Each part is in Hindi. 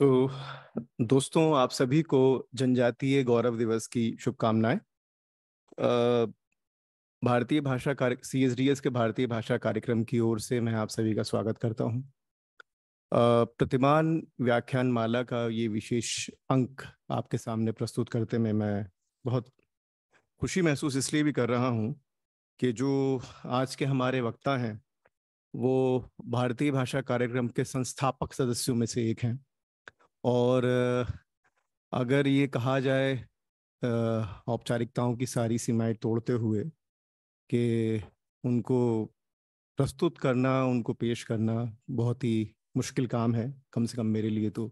तो दोस्तों आप सभी को जनजातीय गौरव दिवस की शुभकामनाएं भारतीय भाषा कार्य सी एस डी एस के भारतीय भाषा कार्यक्रम की ओर से मैं आप सभी का स्वागत करता हूं प्रतिमान व्याख्यान माला का ये विशेष अंक आपके सामने प्रस्तुत करते में मैं बहुत खुशी महसूस इसलिए भी कर रहा हूं कि जो आज के हमारे वक्ता हैं वो भारतीय भाषा कार्यक्रम के संस्थापक सदस्यों में से एक हैं और अगर ये कहा जाए औपचारिकताओं की सारी सीमाएं तोड़ते हुए कि उनको प्रस्तुत करना उनको पेश करना बहुत ही मुश्किल काम है कम से कम मेरे लिए तो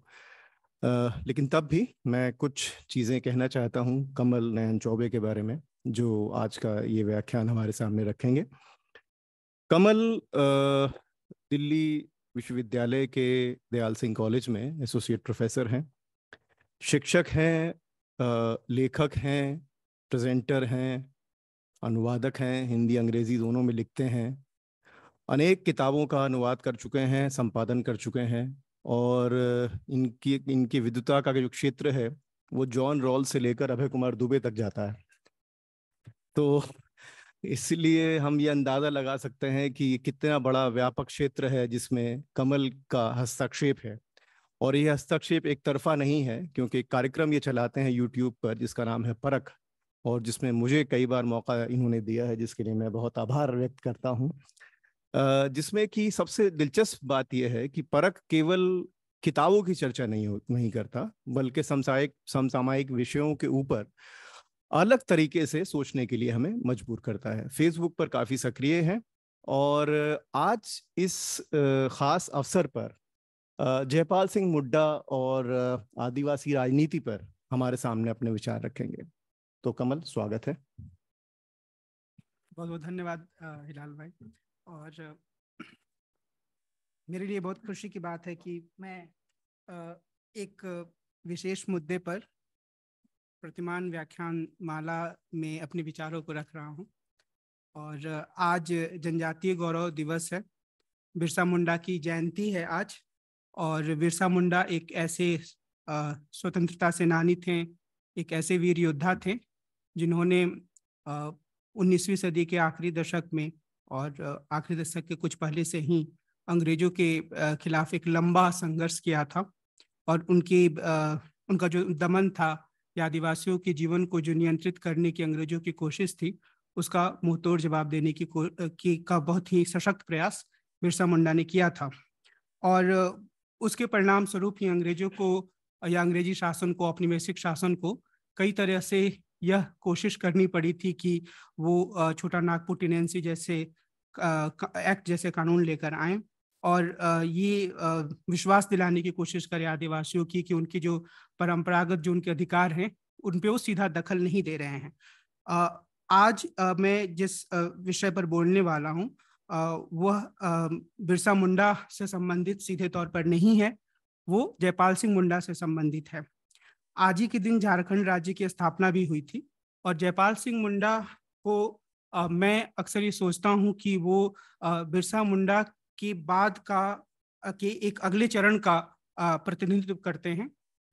आ, लेकिन तब भी मैं कुछ चीज़ें कहना चाहता हूँ कमल नयन चौबे के बारे में जो आज का ये व्याख्यान हमारे सामने रखेंगे कमल आ, दिल्ली विश्वविद्यालय के दयाल सिंह कॉलेज में एसोसिएट प्रोफेसर हैं शिक्षक हैं लेखक हैं प्रेजेंटर हैं अनुवादक हैं हिंदी अंग्रेजी दोनों में लिखते हैं अनेक किताबों का अनुवाद कर चुके हैं संपादन कर चुके हैं और इनकी इनकी विद्युता का जो क्षेत्र है वो जॉन रॉल से लेकर अभय कुमार दुबे तक जाता है तो इसलिए हम ये अंदाजा लगा सकते हैं कि कितना बड़ा व्यापक क्षेत्र है जिसमें कमल का हस्तक्षेप है और यह हस्तक्षेप एक तरफा नहीं है क्योंकि कार्यक्रम ये चलाते हैं यूट्यूब पर जिसका नाम है परख और जिसमें मुझे कई बार मौका इन्होंने दिया है जिसके लिए मैं बहुत आभार व्यक्त करता हूँ जिसमें कि सबसे दिलचस्प बात यह है कि परख केवल किताबों की चर्चा नहीं हो नहीं करता बल्कि समसायिक समसामायिक विषयों के ऊपर अलग तरीके से सोचने के लिए हमें मजबूर करता है फेसबुक पर काफ़ी सक्रिय हैं और आज इस ख़ास अवसर पर जयपाल सिंह मुड्डा और आदिवासी राजनीति पर हमारे सामने अपने विचार रखेंगे तो कमल स्वागत है बहुत बहुत धन्यवाद हिलाल भाई और मेरे लिए बहुत खुशी की बात है कि मैं एक विशेष मुद्दे पर प्रतिमान व्याख्यान माला में अपने विचारों को रख रहा हूँ और आज जनजातीय गौरव दिवस है बिरसा मुंडा की जयंती है आज और बिरसा मुंडा एक ऐसे स्वतंत्रता सेनानी थे एक ऐसे वीर योद्धा थे जिन्होंने उन्नीसवीं सदी के आखिरी दशक में और आखिरी दशक के कुछ पहले से ही अंग्रेजों के खिलाफ एक लंबा संघर्ष किया था और उनकी उनका जो दमन था या आदिवासियों के जीवन को जो नियंत्रित करने की अंग्रेजों की कोशिश थी उसका मुंहतोड़ जवाब देने की, की का बहुत ही सशक्त प्रयास बिरसा मुंडा ने किया था और उसके परिणाम स्वरूप ही अंग्रेजों को या अंग्रेजी शासन को औपनिवेशिक शासन को कई तरह से यह कोशिश करनी पड़ी थी कि वो छोटा नागपुर टेनेंसी जैसे एक्ट जैसे कानून लेकर आए और ये विश्वास दिलाने की कोशिश करे आदिवासियों की कि उनकी जो परंपरागत जो उनके अधिकार हैं उन पे वो सीधा दखल नहीं दे रहे हैं आज मैं जिस विषय पर बोलने वाला हूँ वह बिरसा मुंडा से संबंधित सीधे तौर पर नहीं है वो जयपाल सिंह मुंडा से संबंधित है आज ही के दिन झारखंड राज्य की स्थापना भी हुई थी और जयपाल सिंह मुंडा को मैं अक्सर ये सोचता हूँ कि वो बिरसा मुंडा के बाद का के एक अगले चरण का प्रतिनिधित्व करते हैं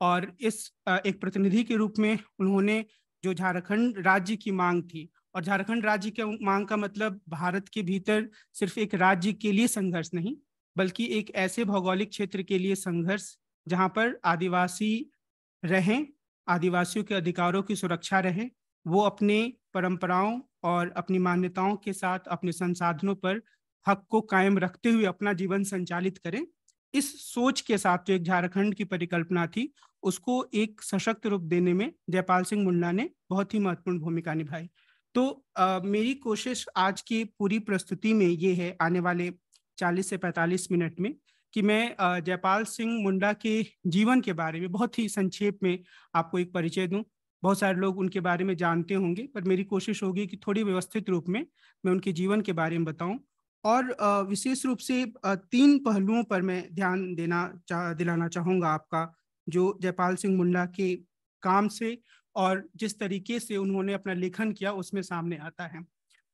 और इस एक प्रतिनिधि के रूप में उन्होंने जो झारखंड राज्य की मांग थी और झारखंड राज्य के मांग का मतलब भारत के भीतर सिर्फ एक राज्य के लिए संघर्ष नहीं बल्कि एक ऐसे भौगोलिक क्षेत्र के लिए संघर्ष जहां पर आदिवासी रहें आदिवासियों के अधिकारों की सुरक्षा रहे वो अपने परंपराओं और अपनी मान्यताओं के साथ अपने संसाधनों पर हक को कायम रखते हुए अपना जीवन संचालित करें इस सोच के साथ जो एक झारखंड की परिकल्पना थी उसको एक सशक्त रूप देने में जयपाल सिंह मुंडा ने बहुत ही महत्वपूर्ण भूमिका निभाई तो आ, मेरी कोशिश आज की पूरी प्रस्तुति में ये है आने वाले 40 से 45 मिनट में कि मैं जयपाल सिंह मुंडा के जीवन के बारे में बहुत ही संक्षेप में आपको एक परिचय दूं बहुत सारे लोग उनके बारे में जानते होंगे पर मेरी कोशिश होगी कि थोड़ी व्यवस्थित रूप में मैं उनके जीवन के बारे में बताऊं और विशेष रूप से तीन पहलुओं पर मैं ध्यान देना चाह दिलाना चाहूँगा आपका जो जयपाल सिंह मुंडा के काम से और जिस तरीके से उन्होंने अपना लेखन किया उसमें सामने आता है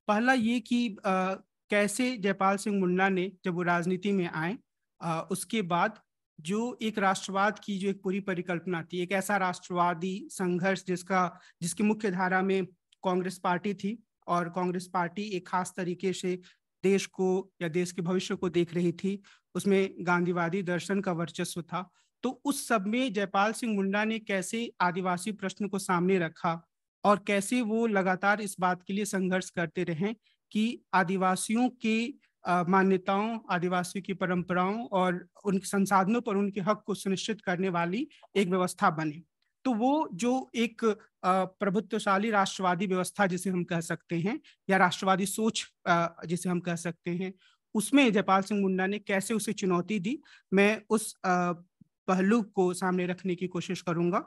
पहला ये कि आ, कैसे जयपाल सिंह मुंडा ने जब वो राजनीति में आए उसके बाद जो एक राष्ट्रवाद की जो एक पूरी परिकल्पना थी एक ऐसा राष्ट्रवादी संघर्ष जिसका जिसकी मुख्य धारा में कांग्रेस पार्टी थी और कांग्रेस पार्टी एक खास तरीके से देश को या देश के भविष्य को देख रही थी उसमें गांधीवादी दर्शन का वर्चस्व था तो उस सब में जयपाल सिंह मुंडा ने कैसे आदिवासी प्रश्न को सामने रखा और कैसे वो लगातार इस बात के लिए संघर्ष करते रहे कि आदिवासियों की मान्यताओं आदिवासियों की परंपराओं और उन संसाधनों पर उनके हक को सुनिश्चित करने वाली एक व्यवस्था बने तो वो जो एक प्रभुत्वशाली राष्ट्रवादी व्यवस्था जिसे हम कह सकते हैं या राष्ट्रवादी सोच जिसे हम कह सकते हैं उसमें जयपाल सिंह मुंडा ने कैसे उसे चुनौती दी मैं उस पहलू को सामने रखने की कोशिश करूंगा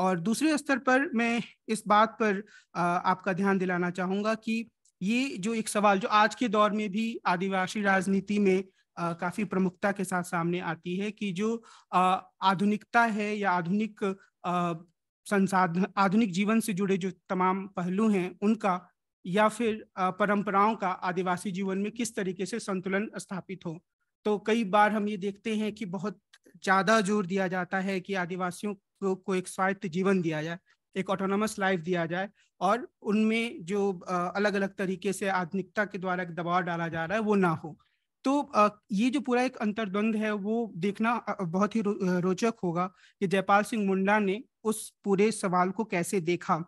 और दूसरे स्तर पर मैं इस बात पर आपका ध्यान दिलाना चाहूंगा कि ये जो एक सवाल जो आज के दौर में भी आदिवासी राजनीति में काफी प्रमुखता के साथ सामने आती है कि जो आधुनिकता है या आधुनिक संसाधन आधुनिक जीवन से जुड़े जो तमाम पहलू हैं उनका या फिर परंपराओं का आदिवासी जीवन में किस तरीके से संतुलन स्थापित हो तो कई बार हम ये देखते हैं कि बहुत ज़्यादा जोर दिया जाता है कि आदिवासियों को, को एक स्वायत्त जीवन दिया जाए एक ऑटोनमस लाइफ दिया जाए और उनमें जो अलग अलग तरीके से आधुनिकता के द्वारा एक दबाव डाला जा रहा है वो ना हो तो ये जो पूरा एक अंतर्द्वंद है वो देखना बहुत ही रोचक होगा कि जयपाल सिंह मुंडा ने उस पूरे सवाल को कैसे देखा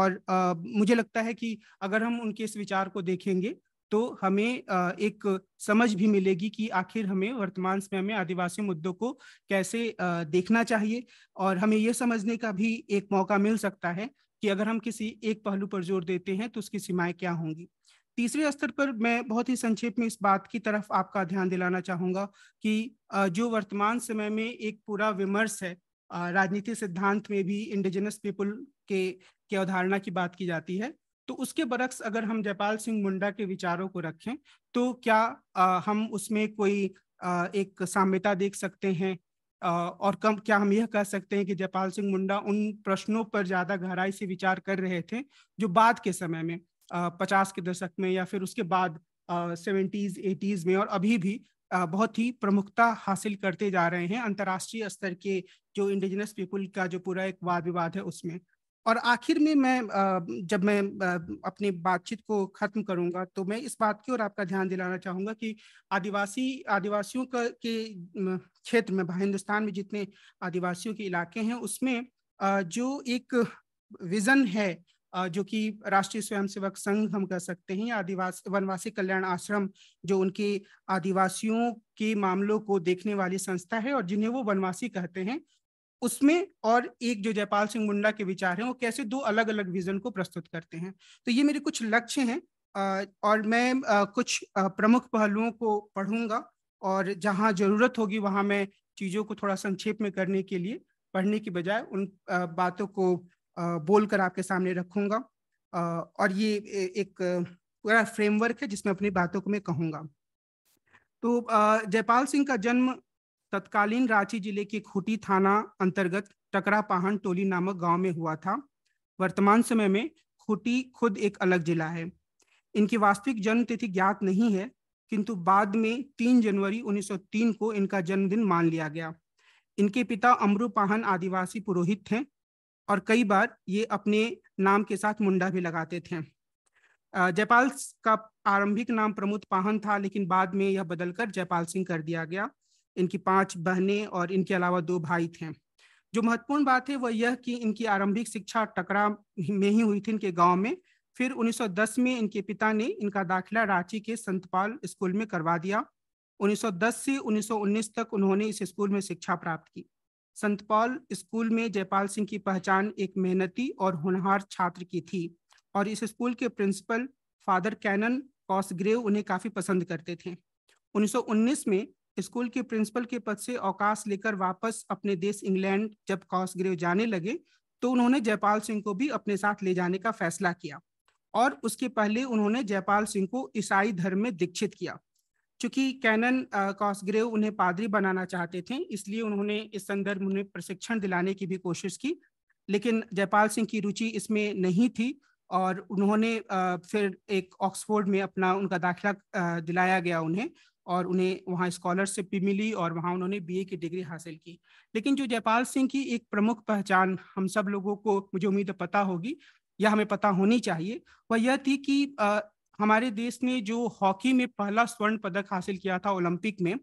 और मुझे लगता है कि अगर हम उनके इस विचार को देखेंगे तो हमें एक समझ भी मिलेगी कि आखिर हमें वर्तमान समय में आदिवासी मुद्दों को कैसे देखना चाहिए और हमें ये समझने का भी एक मौका मिल सकता है कि अगर हम किसी एक पहलू पर जोर देते हैं तो उसकी सीमाएं क्या होंगी तीसरे स्तर पर मैं बहुत ही संक्षेप में इस बात की तरफ आपका ध्यान दिलाना चाहूँगा कि जो वर्तमान समय में एक पूरा विमर्श है राजनीति सिद्धांत में भी इंडिजिनस पीपुल के की अवधारणा की बात की जाती है तो उसके बरक्स अगर हम जयपाल सिंह मुंडा के विचारों को रखें तो क्या आ, हम उसमें कोई आ, एक साम्यता देख सकते हैं आ, और कम क्या हम यह कह सकते हैं कि जयपाल सिंह मुंडा उन प्रश्नों पर ज्यादा गहराई से विचार कर रहे थे जो बाद के समय में पचास के दशक में या फिर उसके बाद सेवेंटीज एटीज में और अभी भी बहुत ही प्रमुखता हासिल करते जा रहे हैं अंतर्राष्ट्रीय स्तर के जो इंडिजिनस पीपुल का जो पूरा एक वाद विवाद है उसमें और आखिर में मैं जब मैं अपनी बातचीत को खत्म करूंगा तो मैं इस बात की ओर आपका ध्यान दिलाना चाहूंगा कि आदिवासी आदिवासियों का के क्षेत्र में हिंदुस्तान में जितने आदिवासियों के इलाके हैं उसमें जो एक विज़न है जो कि राष्ट्रीय स्वयंसेवक संघ हम कह सकते हैं आदिवास वनवासी कल्याण आश्रम जो उनके आदिवासियों के मामलों को देखने वाली संस्था है और जिन्हें वो वनवासी कहते हैं उसमें और एक जो जयपाल सिंह मुंडा के विचार हैं वो कैसे दो अलग अलग विजन को प्रस्तुत करते हैं तो ये मेरे कुछ लक्ष्य हैं और मैं कुछ प्रमुख पहलुओं को पढ़ूंगा और जहाँ जरूरत होगी वहां मैं चीज़ों को थोड़ा संक्षेप में करने के लिए पढ़ने की बजाय उन बातों को बोलकर आपके सामने रखूंगा और ये एक पूरा फ्रेमवर्क है जिसमें अपनी बातों को मैं कहूंगा तो जयपाल सिंह का जन्म तत्कालीन रांची जिले के खूटी थाना अंतर्गत टकरा पाहन टोली नामक गांव में हुआ था वर्तमान समय में खूटी खुद एक अलग जिला है इनकी वास्तविक जन्म तिथि ज्ञात नहीं है किंतु बाद में 3 जनवरी 1903 को इनका जन्मदिन मान लिया गया इनके पिता अमरू पाहन आदिवासी पुरोहित थे और कई बार ये अपने नाम के साथ मुंडा भी लगाते थे जयपाल का आरंभिक नाम प्रमोद पाहन था लेकिन बाद में यह बदलकर जयपाल सिंह कर दिया गया इनकी पांच बहनें और इनके अलावा दो भाई थे जो महत्वपूर्ण बात है वह यह कि इनकी आरंभिक शिक्षा टकरा में ही हुई थी इनके गांव में फिर 1910 में इनके पिता ने इनका दाखिला रांची के संतपाल स्कूल में करवा दिया 1910 से 1919 तक उन्होंने इस स्कूल में शिक्षा प्राप्त की संतपाल स्कूल में जयपाल सिंह की पहचान एक मेहनती और होनहार छात्र की थी और इस स्कूल के प्रिंसिपल फादर कैनन कॉसग्रेव उन्हें काफ़ी पसंद करते थे 1919 में स्कूल के प्रिंसिपल के पद से अवकाश लेकर वापस अपने देश इंग्लैंड जब कॉसग्रेव जाने लगे तो उन्होंने जयपाल सिंह को भी अपने साथ ले जाने का फैसला किया और उसके पहले उन्होंने जयपाल सिंह को ईसाई धर्म में दीक्षित किया चूंकि कैनन कॉसग्रेव उन्हें पादरी बनाना चाहते थे इसलिए उन्होंने इस संदर्भ में प्रशिक्षण दिलाने की भी कोशिश की लेकिन जयपाल सिंह की रुचि इसमें नहीं थी और उन्होंने फिर एक ऑक्सफोर्ड में अपना उनका दाखिला दिलाया गया उन्हें और उन्हें वहाँ स्कॉलरशिप भी मिली और वहाँ उन्होंने बीए की डिग्री हासिल की लेकिन जो जयपाल सिंह की एक प्रमुख पहचान हम सब लोगों को मुझे उम्मीद पता होगी या हमें पता होनी चाहिए वह यह थी कि हमारे देश ने जो हॉकी में पहला स्वर्ण पदक हासिल किया था ओलंपिक में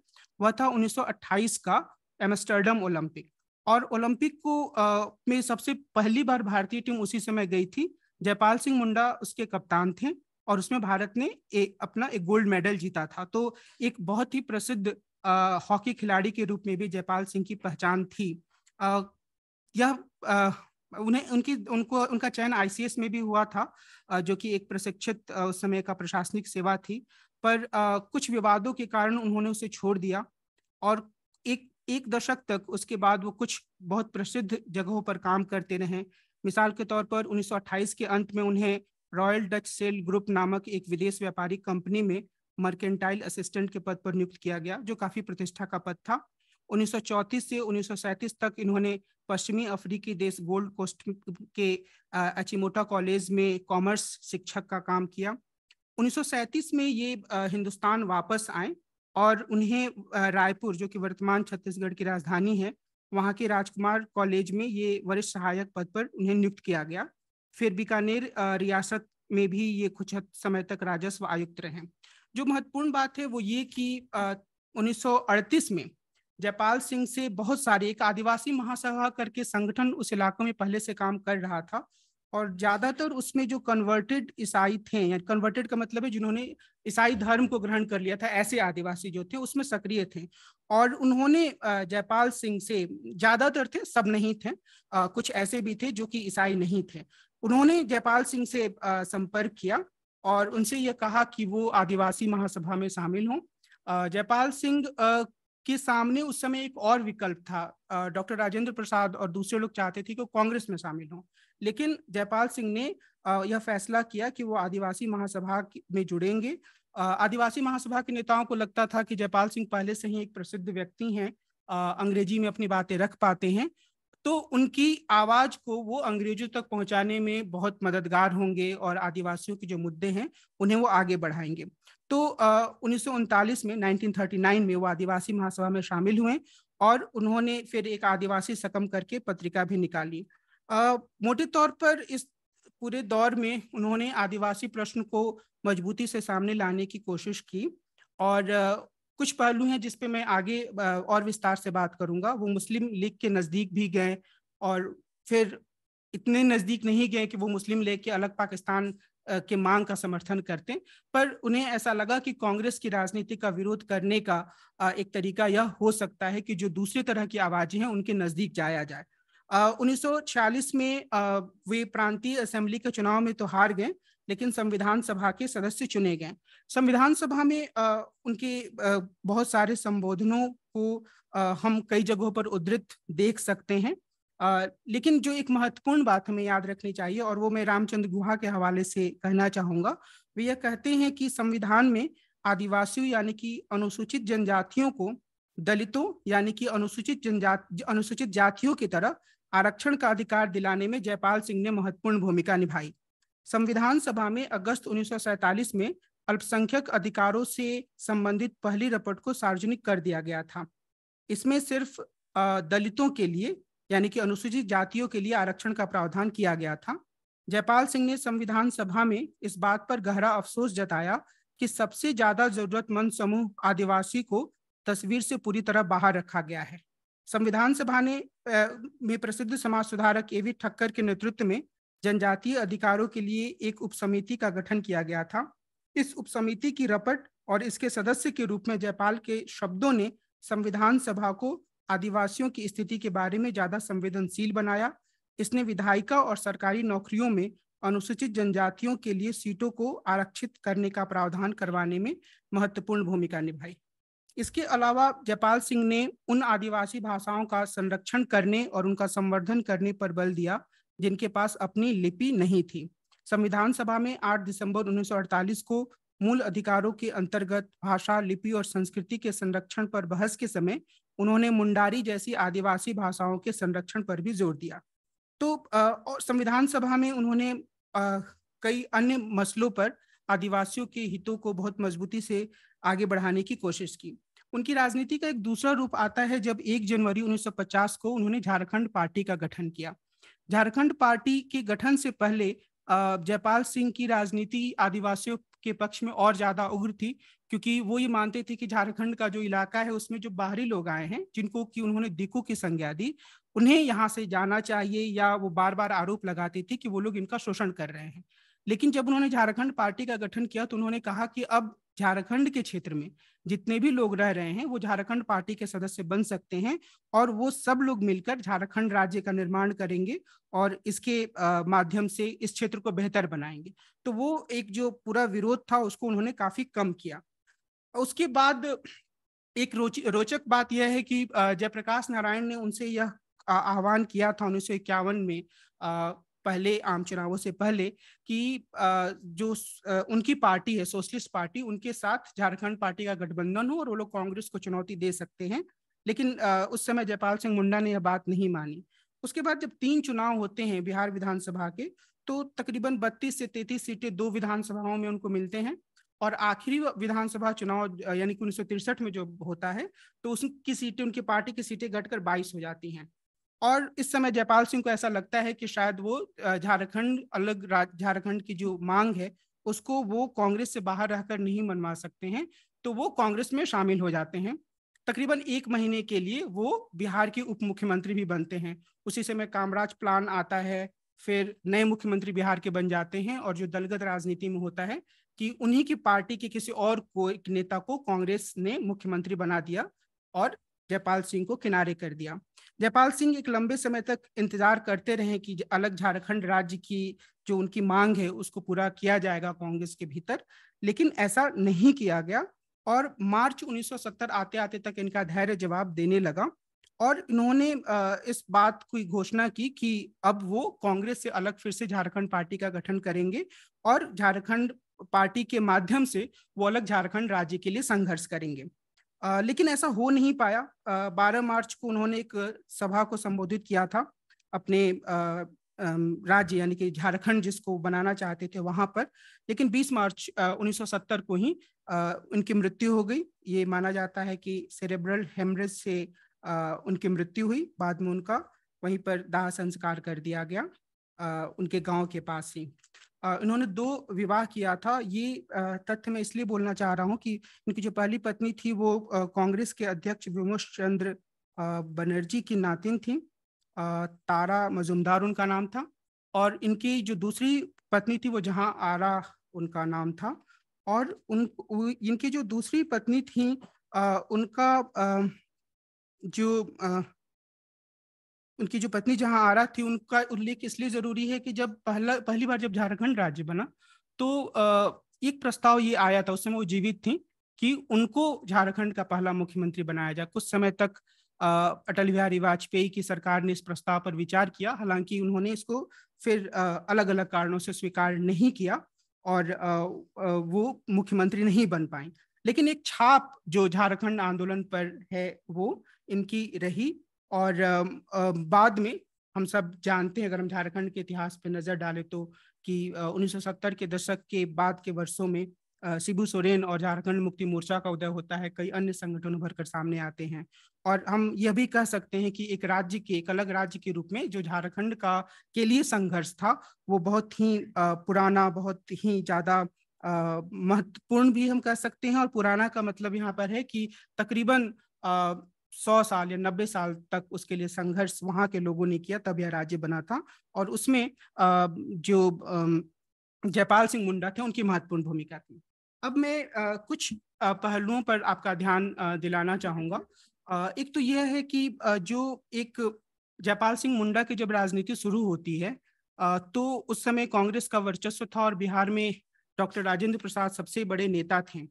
वह था 1928 का एम्स्टर्डम ओलंपिक और ओलंपिक को आ, में सबसे पहली बार भारतीय टीम उसी समय गई थी जयपाल सिंह मुंडा उसके कप्तान थे और उसमें भारत ने ए, अपना एक गोल्ड मेडल जीता था तो एक बहुत ही प्रसिद्ध हॉकी खिलाड़ी के रूप में भी जयपाल सिंह की पहचान थी आ, यह उन्हें उनकी उनको उनका चयन आईसीएस में भी हुआ था जो कि एक प्रशिक्षित उस समय का प्रशासनिक सेवा थी पर कुछ विवादों के कारण उन्होंने उसे छोड़ दिया और एक एक दशक तक उसके बाद वो कुछ बहुत प्रसिद्ध जगहों पर काम करते रहे मिसाल के तौर पर 1928 के अंत में उन्हें रॉयल डच सेल ग्रुप नामक एक विदेश व्यापारी कंपनी में मर्केंटाइल असिस्टेंट के पद पर नियुक्त किया गया जो काफी प्रतिष्ठा का पद था 1934 से 1937 तक इन्होंने पश्चिमी अफ्रीकी देश गोल्ड कोस्ट के अचिमोटा कॉलेज में कॉमर्स शिक्षक का काम किया 1937 में ये हिंदुस्तान वापस आए और उन्हें रायपुर जो कि वर्तमान छत्तीसगढ़ की राजधानी है वहाँ के राजकुमार कॉलेज में ये वरिष्ठ सहायक पद पर उन्हें नियुक्त किया गया फिर बीकानेर रियासत में भी ये कुछ हद समय तक राजस्व आयुक्त रहे जो महत्वपूर्ण बात है वो ये कि 1938 में जयपाल सिंह से बहुत सारे एक आदिवासी महासभा करके संगठन उस इलाके में पहले से काम कर रहा था और ज्यादातर उसमें जो कन्वर्टेड ईसाई थे या कन्वर्टेड का मतलब है जिन्होंने ईसाई धर्म को ग्रहण कर लिया था ऐसे आदिवासी जो थे उसमें सक्रिय थे और उन्होंने जयपाल सिंह से ज्यादातर थे सब नहीं थे कुछ ऐसे भी थे जो कि ईसाई नहीं थे उन्होंने जयपाल सिंह से संपर्क किया और उनसे यह कहा कि वो आदिवासी महासभा में शामिल हों जयपाल सिंह के सामने उस समय एक और विकल्प था डॉक्टर राजेंद्र प्रसाद और दूसरे लोग चाहते थे कि वो कांग्रेस में शामिल हों लेकिन जयपाल सिंह ने यह फैसला किया कि वो आदिवासी महासभा में जुड़ेंगे आदिवासी महासभा के नेताओं को लगता था कि जयपाल सिंह पहले से ही एक प्रसिद्ध व्यक्ति हैं अंग्रेजी में अपनी बातें रख पाते हैं तो उनकी आवाज़ को वो अंग्रेजों तक पहुंचाने में बहुत मददगार होंगे और आदिवासियों के जो मुद्दे हैं उन्हें वो आगे बढ़ाएंगे तो उन्नीस में 1939 में वो आदिवासी महासभा में शामिल हुए और उन्होंने फिर एक आदिवासी सकम करके पत्रिका भी निकाली आ, मोटे तौर पर इस पूरे दौर में उन्होंने आदिवासी प्रश्न को मजबूती से सामने लाने की कोशिश की और कुछ पहलू हैं जिसपे मैं आगे और विस्तार से बात करूंगा वो मुस्लिम लीग के नज़दीक भी गए और फिर इतने नज़दीक नहीं गए कि वो मुस्लिम लीग के अलग पाकिस्तान के मांग का समर्थन करते पर उन्हें ऐसा लगा कि कांग्रेस की राजनीति का विरोध करने का एक तरीका यह हो सकता है कि जो दूसरे तरह की आवाज़ें हैं उनके नज़दीक जाया जाए उन्नीस में वे प्रांतीय असेंबली के चुनाव में तो हार गए लेकिन संविधान सभा के सदस्य चुने गए संविधान सभा में आ, उनके आ, बहुत सारे संबोधनों को आ, हम कई जगहों पर उद्धृत देख सकते हैं आ, लेकिन जो एक महत्वपूर्ण बात हमें याद रखनी चाहिए और वो मैं रामचंद्र गुहा के हवाले से कहना चाहूंगा वे यह कहते हैं कि संविधान में आदिवासियों यानी कि अनुसूचित जनजातियों को दलितों यानी कि अनुसूचित जनजाति अनुसूचित जातियों की तरह आरक्षण का अधिकार दिलाने में जयपाल सिंह ने महत्वपूर्ण भूमिका निभाई संविधान सभा में अगस्त 1947 में अल्पसंख्यक अधिकारों से संबंधित पहली रिपोर्ट को सार्वजनिक कर दिया गया था इसमें सिर्फ दलितों के लिए यानी कि अनुसूचित जातियों के लिए आरक्षण का प्रावधान किया गया था जयपाल सिंह ने संविधान सभा में इस बात पर गहरा अफसोस जताया कि सबसे ज्यादा जरूरतमंद समूह आदिवासी को तस्वीर से पूरी तरह बाहर रखा गया है संविधान सभा ने में प्रसिद्ध समाज सुधारक एवी ठक्कर के नेतृत्व में जनजातीय अधिकारों के लिए एक उपसमिति का गठन किया गया था इस उपसमिति की रपट और इसके सदस्य के रूप में जयपाल के शब्दों ने संविधान सभा को आदिवासियों की स्थिति के बारे में ज्यादा संवेदनशील बनाया इसने विधायिका और सरकारी नौकरियों में अनुसूचित जनजातियों के लिए सीटों को आरक्षित करने का प्रावधान करवाने में महत्वपूर्ण भूमिका निभाई इसके अलावा जयपाल सिंह ने उन आदिवासी भाषाओं का संरक्षण करने और उनका संवर्धन करने पर बल दिया जिनके पास अपनी लिपि नहीं थी संविधान सभा में 8 दिसंबर 1948 को मूल अधिकारों के अंतर्गत भाषा लिपि और संस्कृति के संरक्षण पर बहस के समय उन्होंने मुंडारी जैसी आदिवासी भाषाओं के संरक्षण पर भी जोर दिया तो और संविधान सभा में उन्होंने कई अन्य मसलों पर आदिवासियों के हितों को बहुत मजबूती से आगे बढ़ाने की कोशिश की उनकी राजनीति का एक दूसरा रूप आता है जब 1 जनवरी 1950 को उन्होंने झारखंड पार्टी का गठन किया झारखंड पार्टी के गठन से पहले जयपाल सिंह की राजनीति आदिवासियों के पक्ष में और ज्यादा उग्र थी क्योंकि वो ये मानते थे कि झारखंड का जो इलाका है उसमें जो बाहरी लोग आए हैं जिनको कि उन्होंने दिकू की संज्ञा दी उन्हें यहाँ से जाना चाहिए या वो बार बार आरोप लगाते थे कि वो लोग इनका शोषण कर रहे हैं लेकिन जब उन्होंने झारखंड पार्टी का गठन किया तो उन्होंने कहा कि अब झारखंड के क्षेत्र में जितने भी लोग रह रहे हैं वो झारखंड पार्टी के सदस्य बन सकते हैं और वो सब लोग मिलकर झारखंड राज्य का निर्माण करेंगे और इसके माध्यम से इस क्षेत्र को बेहतर बनाएंगे तो वो एक जो पूरा विरोध था उसको उन्होंने काफी कम किया उसके बाद एक रोच, रोचक बात यह है कि जयप्रकाश नारायण ने उनसे यह आह्वान किया था उन्नीस में पहले आम चुनावों से पहले कि जो उनकी पार्टी है सोशलिस्ट पार्टी उनके साथ झारखंड पार्टी का गठबंधन हो और वो लोग कांग्रेस को चुनौती दे सकते हैं लेकिन उस समय जयपाल सिंह मुंडा ने यह बात नहीं मानी उसके बाद जब तीन चुनाव होते हैं बिहार विधानसभा के तो तकरीबन 32 से 33 सीटें दो विधानसभाओं में उनको मिलते हैं और आखिरी विधानसभा चुनाव यानी कि उन्नीस में जो होता है तो उसकी सीटें उनकी पार्टी की सीटें घटकर 22 हो जाती हैं और इस समय जयपाल सिंह को ऐसा लगता है कि शायद वो झारखंड अलग झारखंड की जो मांग है उसको वो कांग्रेस से बाहर रहकर नहीं मनवा सकते हैं तो वो कांग्रेस में शामिल हो जाते हैं तकरीबन एक महीने के लिए वो बिहार के उप मुख्यमंत्री भी बनते हैं उसी समय कामराज प्लान आता है फिर नए मुख्यमंत्री बिहार के बन जाते हैं और जो दलगत राजनीति में होता है कि उन्हीं की पार्टी के किसी और को एक नेता को कांग्रेस ने मुख्यमंत्री बना दिया और जयपाल सिंह को किनारे कर दिया जयपाल सिंह एक लंबे समय तक इंतजार करते रहे कि अलग झारखंड राज्य की जो उनकी मांग है उसको पूरा किया जाएगा कांग्रेस के भीतर लेकिन ऐसा नहीं किया गया और मार्च 1970 आते आते तक इनका धैर्य जवाब देने लगा और इन्होंने इस बात की घोषणा की कि अब वो कांग्रेस से अलग फिर से झारखंड पार्टी का गठन करेंगे और झारखंड पार्टी के माध्यम से वो अलग झारखंड राज्य के लिए संघर्ष करेंगे आ, लेकिन ऐसा हो नहीं पाया बारह मार्च को उन्होंने एक सभा को संबोधित किया था अपने राज्य यानी कि झारखंड जिसको बनाना चाहते थे वहां पर लेकिन 20 मार्च 1970 को ही उनकी मृत्यु हो गई ये माना जाता है कि सेरेब्रल हेमरेज से उनकी मृत्यु हुई बाद में उनका वहीं पर दाह संस्कार कर दिया गया उनके गांव के पास ही इन्होंने दो विवाह किया था ये तथ्य मैं इसलिए बोलना चाह रहा हूँ कि इनकी जो पहली पत्नी थी वो कांग्रेस के अध्यक्ष विमोश चंद्र बनर्जी की नातिन थी तारा मजुमदार उनका नाम था और इनकी जो दूसरी पत्नी थी वो जहाँ आरा उनका नाम था और उन इनकी जो दूसरी पत्नी थी उनका जो उनकी जो पत्नी जहां आरा थी उनका उल्लेख इसलिए जरूरी है कि जब पहला पहली बार जब झारखंड राज्य बना तो एक प्रस्ताव ये आया था उस समय वो जीवित थी कि उनको झारखंड का पहला मुख्यमंत्री बनाया जाए कुछ समय तक अटल बिहारी वाजपेयी की सरकार ने इस प्रस्ताव पर विचार किया हालांकि उन्होंने इसको फिर अलग अलग कारणों से स्वीकार नहीं किया और वो मुख्यमंत्री नहीं बन पाई लेकिन एक छाप जो झारखंड आंदोलन पर है वो इनकी रही और बाद में हम सब जानते हैं अगर हम झारखंड के इतिहास पर नज़र डालें तो कि 1970 के दशक के बाद के वर्षों में सिबू सोरेन और झारखंड मुक्ति मोर्चा का उदय होता है कई अन्य संगठन उभर कर सामने आते हैं और हम यह भी कह सकते हैं कि एक राज्य के एक अलग राज्य के रूप में जो झारखंड का के लिए संघर्ष था वो बहुत ही पुराना बहुत ही ज़्यादा महत्वपूर्ण भी हम कह सकते हैं और पुराना का मतलब यहाँ पर है कि तकरीबन सौ साल या नब्बे साल तक उसके लिए संघर्ष वहाँ के लोगों ने किया तब यह राज्य बना था और उसमें जो जयपाल सिंह मुंडा थे उनकी महत्वपूर्ण भूमिका थी अब मैं कुछ पहलुओं पर आपका ध्यान दिलाना चाहूँगा एक तो यह है कि जो एक जयपाल सिंह मुंडा की जब राजनीति शुरू होती है तो उस समय कांग्रेस का वर्चस्व था और बिहार में डॉक्टर राजेंद्र प्रसाद सबसे बड़े नेता थे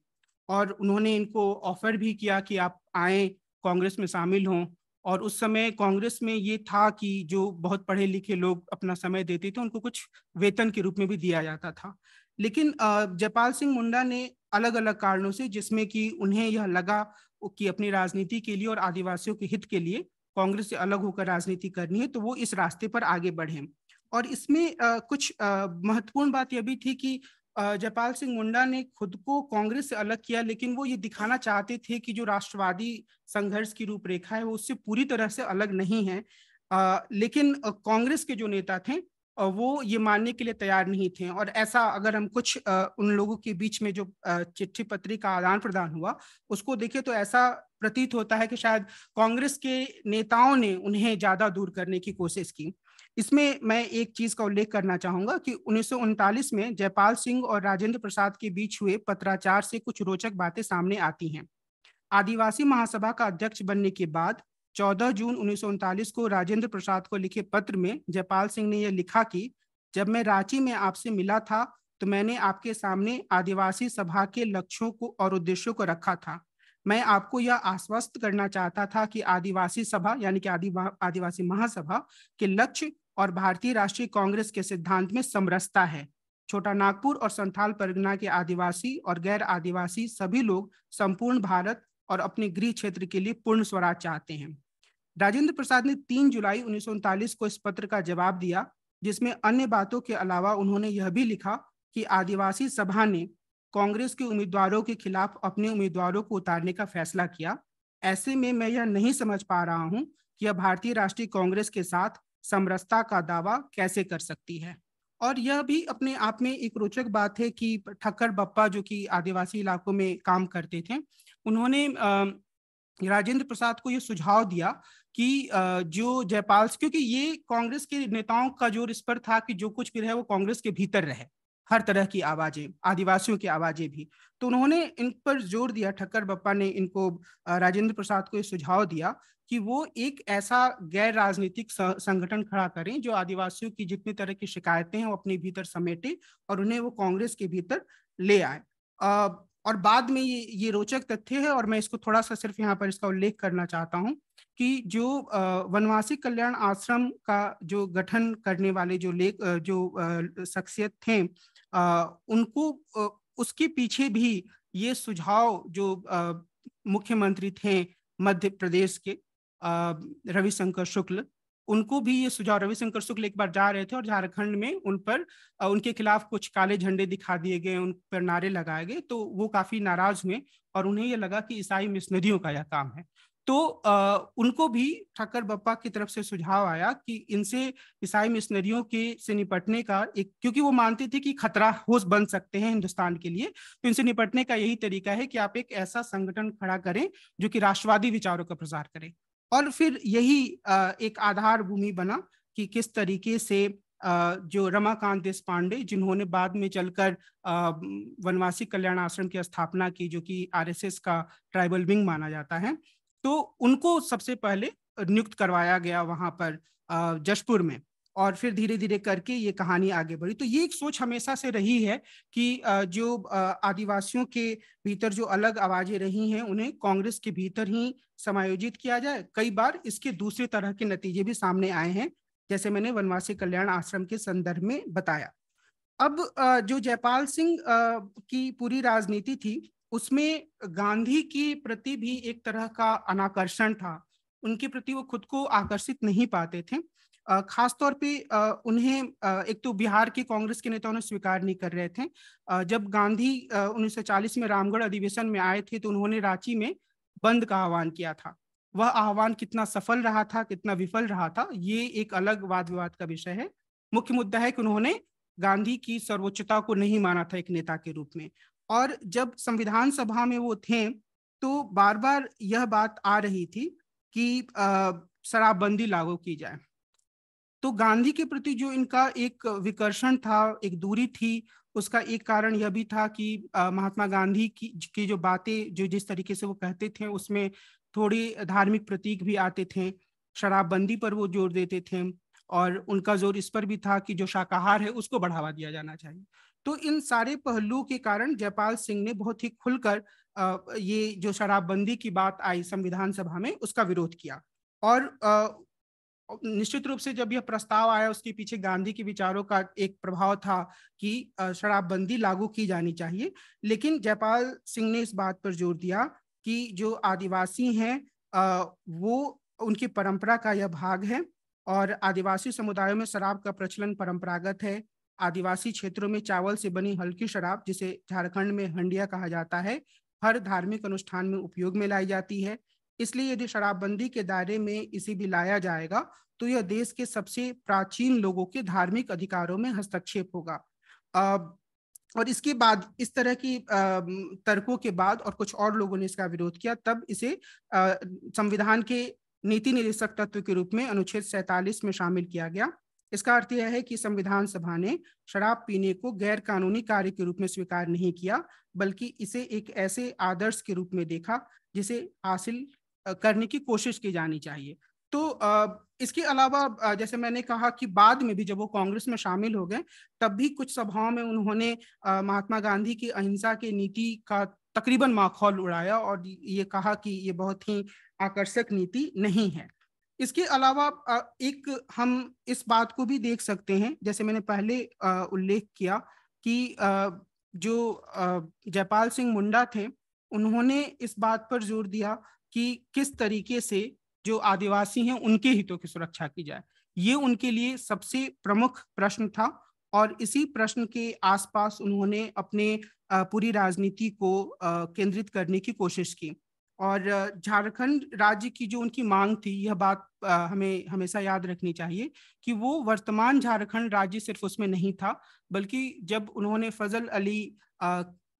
और उन्होंने इनको ऑफर भी किया कि आप आए कांग्रेस में शामिल हों और उस समय कांग्रेस में ये था कि जो बहुत पढ़े लिखे लोग अपना समय देते थे उनको कुछ वेतन के रूप में भी दिया जाता था लेकिन जयपाल सिंह मुंडा ने अलग अलग कारणों से जिसमें कि उन्हें यह लगा कि अपनी राजनीति के लिए और आदिवासियों के हित के लिए कांग्रेस से अलग होकर राजनीति करनी है तो वो इस रास्ते पर आगे बढ़े और इसमें कुछ महत्वपूर्ण बात यह भी थी कि जयपाल सिंह मुंडा ने खुद को कांग्रेस से अलग किया लेकिन वो ये दिखाना चाहते थे कि जो राष्ट्रवादी संघर्ष की रूपरेखा है वो उससे पूरी तरह से अलग नहीं है आ, लेकिन कांग्रेस के जो नेता थे वो ये मानने के लिए तैयार नहीं थे और ऐसा अगर हम कुछ आ, उन लोगों के बीच में जो चिट्ठी पत्री का आदान प्रदान हुआ उसको देखे तो ऐसा प्रतीत होता है कि शायद कांग्रेस के नेताओं ने उन्हें ज्यादा दूर करने की कोशिश की इसमें मैं एक चीज का उल्लेख करना चाहूंगा कि उन्नीस में जयपाल सिंह और राजेंद्र प्रसाद के बीच हुए पत्राचार से कुछ रोचक बातें सामने आती हैं आदिवासी महासभा का अध्यक्ष बनने के बाद 14 जून उन्नीस को राजेंद्र प्रसाद को लिखे पत्र में जयपाल सिंह ने यह लिखा कि जब मैं रांची में आपसे मिला था तो मैंने आपके सामने आदिवासी सभा के लक्ष्यों को और उद्देश्यों को रखा था मैं आपको यह आश्वस्त करना चाहता था कि आदिवासी सभा यानी कि आदि आदिवासी महासभा के लक्ष्य और भारतीय राष्ट्रीय कांग्रेस के सिद्धांत में समरसता है छोटा नागपुर और संथाल परगना के आदिवासी और गैर आदिवासी सभी लोग संपूर्ण भारत और अपने गृह क्षेत्र के लिए पूर्ण स्वराज चाहते हैं राजेंद्र प्रसाद ने 3 जुलाई उन्नीस को इस पत्र का जवाब दिया जिसमें अन्य बातों के अलावा उन्होंने यह भी लिखा कि आदिवासी सभा ने कांग्रेस के उम्मीदवारों के खिलाफ अपने उम्मीदवारों को उतारने का फैसला किया ऐसे में मैं यह नहीं समझ पा रहा हूँ कि यह भारतीय राष्ट्रीय कांग्रेस के साथ समरसता का दावा कैसे कर सकती है और यह भी अपने आप में एक रोचक बात है कि ठक्कर बप्पा जो कि आदिवासी इलाकों में काम करते थे उन्होंने राजेंद्र प्रसाद को यह सुझाव दिया कि जो जयपाल क्योंकि ये कांग्रेस के नेताओं का जोर इस पर था कि जो कुछ भी रहे वो कांग्रेस के भीतर रहे हर तरह की आवाजें आदिवासियों की आवाजें भी तो उन्होंने इन पर जोर दिया ठक्कर बप्पा ने इनको राजेंद्र प्रसाद को ये सुझाव दिया कि वो एक ऐसा गैर राजनीतिक संगठन खड़ा करें जो आदिवासियों की जितनी तरह की शिकायतें हैं वो अपने भीतर समेटे और उन्हें वो कांग्रेस के भीतर ले आए और बाद में ये ये रोचक तथ्य है और मैं इसको थोड़ा सा सिर्फ यहाँ पर इसका उल्लेख करना चाहता हूँ कि जो वनवासी कल्याण आश्रम का जो गठन करने वाले जो लेख जो शख्सियत थे उनको उसके पीछे भी ये सुझाव जो मुख्यमंत्री थे मध्य प्रदेश के रविशंकर शुक्ल उनको भी ये सुझाव रविशंकर शुक्ल एक बार जा रहे थे और झारखंड में उन पर उनके खिलाफ कुछ काले झंडे दिखा दिए गए उन पर नारे लगाए गए तो वो काफी नाराज हुए और उन्हें ये लगा कि ईसाई मिशनरियों का यह काम है तो आ, उनको भी ठाकर बप्पा की तरफ से सुझाव आया कि इनसे ईसाई मिशनरियों के से निपटने का एक क्योंकि वो मानते थे कि खतरा होश बन सकते हैं हिंदुस्तान के लिए तो इनसे निपटने का यही तरीका है कि आप एक ऐसा संगठन खड़ा करें जो कि राष्ट्रवादी विचारों का प्रसार करें और फिर यही एक आधार भूमि बना कि किस तरीके से जो रमाकांत देश पांडे जिन्होंने बाद में चलकर वनवासी कल्याण आश्रम की स्थापना की जो कि आरएसएस का ट्राइबल विंग माना जाता है तो उनको सबसे पहले नियुक्त करवाया गया वहां पर जशपुर में और फिर धीरे धीरे करके ये कहानी आगे बढ़ी तो ये एक सोच हमेशा से रही है कि जो आदिवासियों के भीतर जो अलग आवाजें रही हैं उन्हें कांग्रेस के भीतर ही समायोजित किया जाए कई बार इसके दूसरे तरह के नतीजे भी सामने आए हैं जैसे मैंने वनवासी कल्याण आश्रम के संदर्भ में बताया अब जो जयपाल सिंह की पूरी राजनीति थी उसमें गांधी के प्रति भी एक तरह का अनाकर्षण था उनके प्रति वो खुद को आकर्षित नहीं पाते थे खासतौर पे उन्हें एक तो बिहार के कांग्रेस के नेता उन्हें स्वीकार नहीं कर रहे थे जब गांधी 1940 में रामगढ़ अधिवेशन में आए थे तो उन्होंने रांची में बंद का आह्वान किया था वह आह्वान कितना सफल रहा था कितना विफल रहा था ये एक अलग वाद विवाद का विषय है मुख्य मुद्दा है कि उन्होंने गांधी की सर्वोच्चता को नहीं माना था एक नेता के रूप में और जब संविधान सभा में वो थे तो बार बार यह बात आ रही थी कि शराबबंदी लागू की जाए तो गांधी के प्रति जो इनका एक विकर्षण था एक दूरी थी उसका एक कारण यह भी था कि महात्मा गांधी की की जो बातें जो जिस तरीके से वो कहते थे उसमें थोड़ी धार्मिक प्रतीक भी आते थे शराबबंदी पर वो जोर देते थे और उनका जोर इस पर भी था कि जो शाकाहार है उसको बढ़ावा दिया जाना चाहिए तो इन सारे पहलुओं के कारण जयपाल सिंह ने बहुत ही खुलकर ये जो शराबबंदी की बात आई संविधान सभा में उसका विरोध किया और निश्चित रूप से जब यह प्रस्ताव आया उसके पीछे गांधी के विचारों का एक प्रभाव था कि शराबबंदी लागू की जानी चाहिए लेकिन जयपाल सिंह ने इस बात पर जोर दिया कि जो आदिवासी हैं वो उनकी परंपरा का यह भाग है और आदिवासी समुदायों में शराब का प्रचलन परंपरागत है आदिवासी क्षेत्रों में चावल से बनी हल्की शराब जिसे झारखंड में हंडिया कहा जाता है हर धार्मिक अनुष्ठान में उपयोग में लाई जाती है इसलिए यदि शराबबंदी के दायरे में इसे भी लाया जाएगा तो यह देश के सबसे प्राचीन लोगों के धार्मिक अधिकारों में हस्तक्षेप होगा और इसके बाद इस तरह की तर्कों के बाद और कुछ और लोगों ने इसका विरोध किया तब इसे संविधान के नीति निदेशक तत्व के रूप में अनुच्छेद सैतालीस में शामिल किया गया इसका अर्थ यह है कि संविधान सभा ने शराब पीने को गैर कानूनी कार्य के रूप में स्वीकार नहीं किया बल्कि इसे एक ऐसे आदर्श के रूप में देखा जिसे हासिल करने की कोशिश की जानी चाहिए तो इसके अलावा जैसे मैंने कहा कि बाद में भी जब वो कांग्रेस में शामिल हो गए तब भी कुछ सभाओं में उन्होंने महात्मा गांधी की अहिंसा की नीति का तकरीबन माखौल उड़ाया और ये कहा कि ये बहुत ही आकर्षक नीति नहीं है इसके अलावा एक हम इस बात को भी देख सकते हैं जैसे मैंने पहले उल्लेख किया कि जो जयपाल सिंह मुंडा थे उन्होंने इस बात पर जोर दिया कि किस तरीके से जो आदिवासी हैं उनके हितों की सुरक्षा की जाए ये उनके लिए सबसे प्रमुख प्रश्न था और इसी प्रश्न के आसपास उन्होंने अपने पूरी राजनीति को केंद्रित करने की कोशिश की और झारखंड राज्य की जो उनकी मांग थी यह बात हमें हमेशा याद रखनी चाहिए कि वो वर्तमान झारखंड राज्य सिर्फ उसमें नहीं था बल्कि जब उन्होंने फजल अली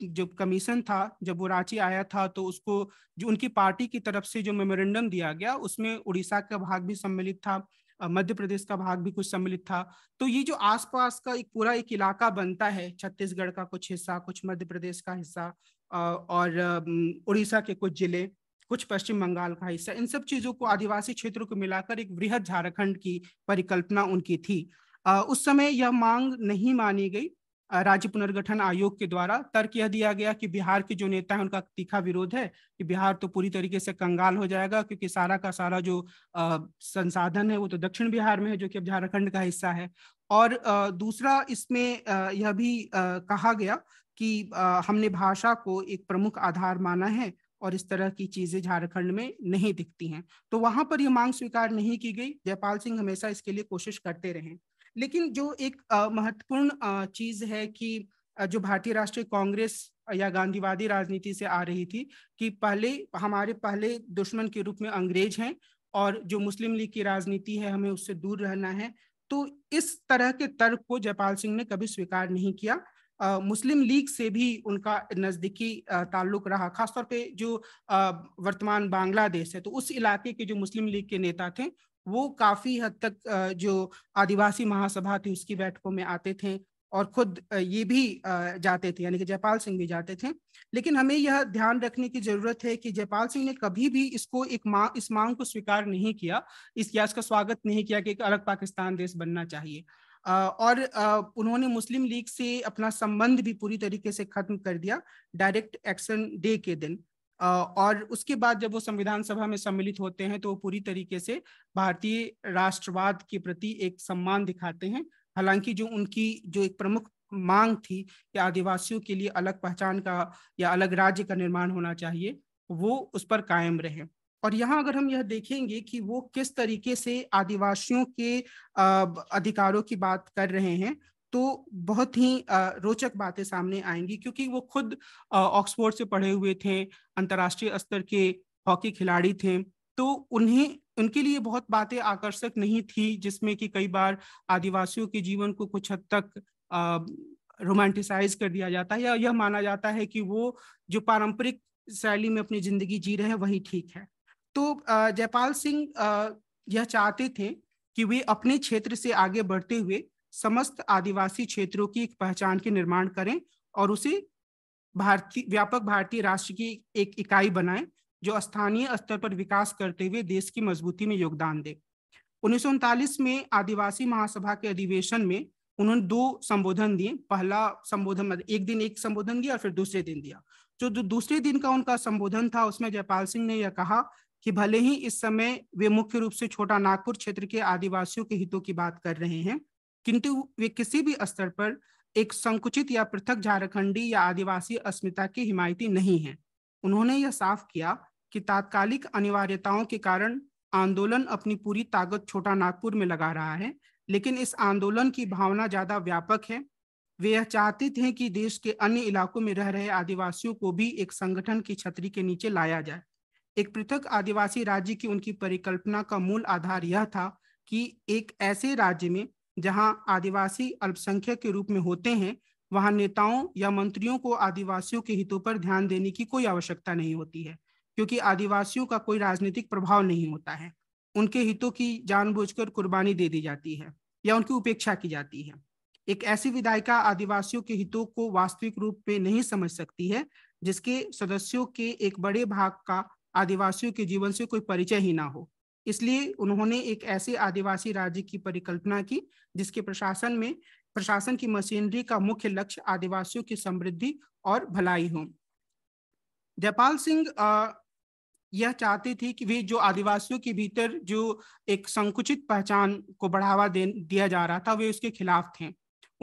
जो कमीशन था जब वो रांची आया था तो उसको जो उनकी पार्टी की तरफ से जो मेमोरेंडम दिया गया उसमें उड़ीसा का भाग भी सम्मिलित था मध्य प्रदेश का भाग भी कुछ सम्मिलित था तो ये जो आसपास का एक पूरा एक इलाका बनता है छत्तीसगढ़ का कुछ हिस्सा कुछ मध्य प्रदेश का हिस्सा और उड़ीसा के कुछ जिले कुछ पश्चिम बंगाल का हिस्सा इन सब चीजों को आदिवासी क्षेत्रों को मिलाकर एक वृहद झारखंड की परिकल्पना उनकी थी उस समय यह मांग नहीं मानी गई राज्य पुनर्गठन आयोग के द्वारा तर्क यह दिया गया कि बिहार के जो नेता है उनका तीखा विरोध है कि बिहार तो पूरी तरीके से कंगाल हो जाएगा क्योंकि सारा का सारा जो संसाधन है वो तो दक्षिण बिहार में है जो कि अब झारखंड का हिस्सा है और दूसरा इसमें यह भी कहा गया कि हमने भाषा को एक प्रमुख आधार माना है और इस तरह की चीजें झारखंड में नहीं दिखती हैं तो वहां पर यह मांग स्वीकार नहीं की गई जयपाल सिंह हमेशा इसके लिए कोशिश करते रहे लेकिन जो एक महत्वपूर्ण चीज है कि जो भारतीय राष्ट्रीय कांग्रेस या गांधीवादी राजनीति से आ रही थी कि पहले हमारे पहले दुश्मन के रूप में अंग्रेज हैं और जो मुस्लिम लीग की राजनीति है हमें उससे दूर रहना है तो इस तरह के तर्क को जयपाल सिंह ने कभी स्वीकार नहीं किया आ, मुस्लिम लीग से भी उनका नज़दीकी ताल्लुक रहा खासतौर पे जो आ, वर्तमान बांग्लादेश है तो उस इलाके के जो मुस्लिम लीग के नेता थे वो काफी हद तक जो आदिवासी महासभा थी उसकी बैठकों में आते थे और खुद ये भी जाते थे यानी कि जयपाल सिंह भी जाते थे लेकिन हमें यह ध्यान रखने की जरूरत है कि जयपाल सिंह ने कभी भी इसको एक मांग इस मांग को स्वीकार नहीं किया इस या इसका स्वागत नहीं किया कि एक अलग पाकिस्तान देश बनना चाहिए और उन्होंने मुस्लिम लीग से अपना संबंध भी पूरी तरीके से खत्म कर दिया डायरेक्ट एक्शन डे के दिन और उसके बाद जब वो संविधान सभा में सम्मिलित होते हैं तो वो पूरी तरीके से भारतीय राष्ट्रवाद के प्रति एक सम्मान दिखाते हैं हालांकि जो उनकी जो एक प्रमुख मांग थी कि आदिवासियों के लिए अलग पहचान का या अलग राज्य का निर्माण होना चाहिए वो उस पर कायम रहे और यहाँ अगर हम यह देखेंगे कि वो किस तरीके से आदिवासियों के अधिकारों की बात कर रहे हैं तो बहुत ही रोचक बातें सामने आएंगी क्योंकि वो खुद ऑक्सफोर्ड से पढ़े हुए थे अंतर्राष्ट्रीय स्तर के हॉकी खिलाड़ी थे तो उन्हें उनके लिए बहुत बातें आकर्षक नहीं थी जिसमें कि कई बार आदिवासियों के जीवन को कुछ हद तक रोमांटिसाइज कर दिया जाता है या यह माना जाता है कि वो जो पारंपरिक शैली में अपनी जिंदगी जी रहे हैं वही ठीक है तो जयपाल सिंह यह चाहते थे कि वे अपने क्षेत्र से आगे बढ़ते हुए समस्त आदिवासी क्षेत्रों की एक पहचान के निर्माण करें और उसे भारतीय व्यापक भारतीय राष्ट्र की एक इकाई बनाएं जो स्थानीय स्तर पर विकास करते हुए देश की मजबूती में योगदान दे उन्नीस में आदिवासी महासभा के अधिवेशन में उन्होंने दो संबोधन दिए पहला संबोधन एक दिन एक संबोधन दिया और फिर दूसरे दिन दिया जो दूसरे दिन का उनका संबोधन था उसमें जयपाल सिंह ने यह कहा कि भले ही इस समय वे मुख्य रूप से छोटा नागपुर क्षेत्र के आदिवासियों के हितों की बात कर रहे हैं किंतु वे किसी भी स्तर पर एक संकुचित या पृथक झारखंडी या आदिवासी अस्मिता की हिमायती नहीं है उन्होंने यह साफ किया कि तात्कालिक अनिवार्यताओं के कारण आंदोलन अपनी पूरी ताकत छोटा नागपुर में लगा रहा है लेकिन इस आंदोलन की भावना ज्यादा व्यापक है वे यह चाहते थे कि देश के अन्य इलाकों में रह रहे आदिवासियों को भी एक संगठन की छतरी के नीचे लाया जाए एक पृथक आदिवासी राज्य की उनकी परिकल्पना का मूल आधार यह था कि एक ऐसे राज्य में जहां आदिवासी अल्पसंख्यक के रूप में होते हैं वहां नेताओं या मंत्रियों को आदिवासियों के हितों पर ध्यान देने की कोई आवश्यकता नहीं होती है क्योंकि आदिवासियों का कोई राजनीतिक प्रभाव नहीं होता है उनके हितों की जानबूझकर कुर्बानी दे दी जाती है या उनकी उपेक्षा की जाती है एक ऐसी विधायिका आदिवासियों के हितों को वास्तविक रूप में नहीं समझ सकती है जिसके सदस्यों के एक बड़े भाग का आदिवासियों के जीवन से कोई परिचय ही ना हो इसलिए उन्होंने एक ऐसे आदिवासी राज्य की परिकल्पना की जिसके प्रशासन में प्रशासन की मशीनरी का मुख्य लक्ष्य आदिवासियों की समृद्धि और भलाई हो जयपाल सिंह यह चाहते थे कि वे जो आदिवासियों के भीतर जो एक संकुचित पहचान को बढ़ावा दे दिया जा रहा था वे उसके खिलाफ थे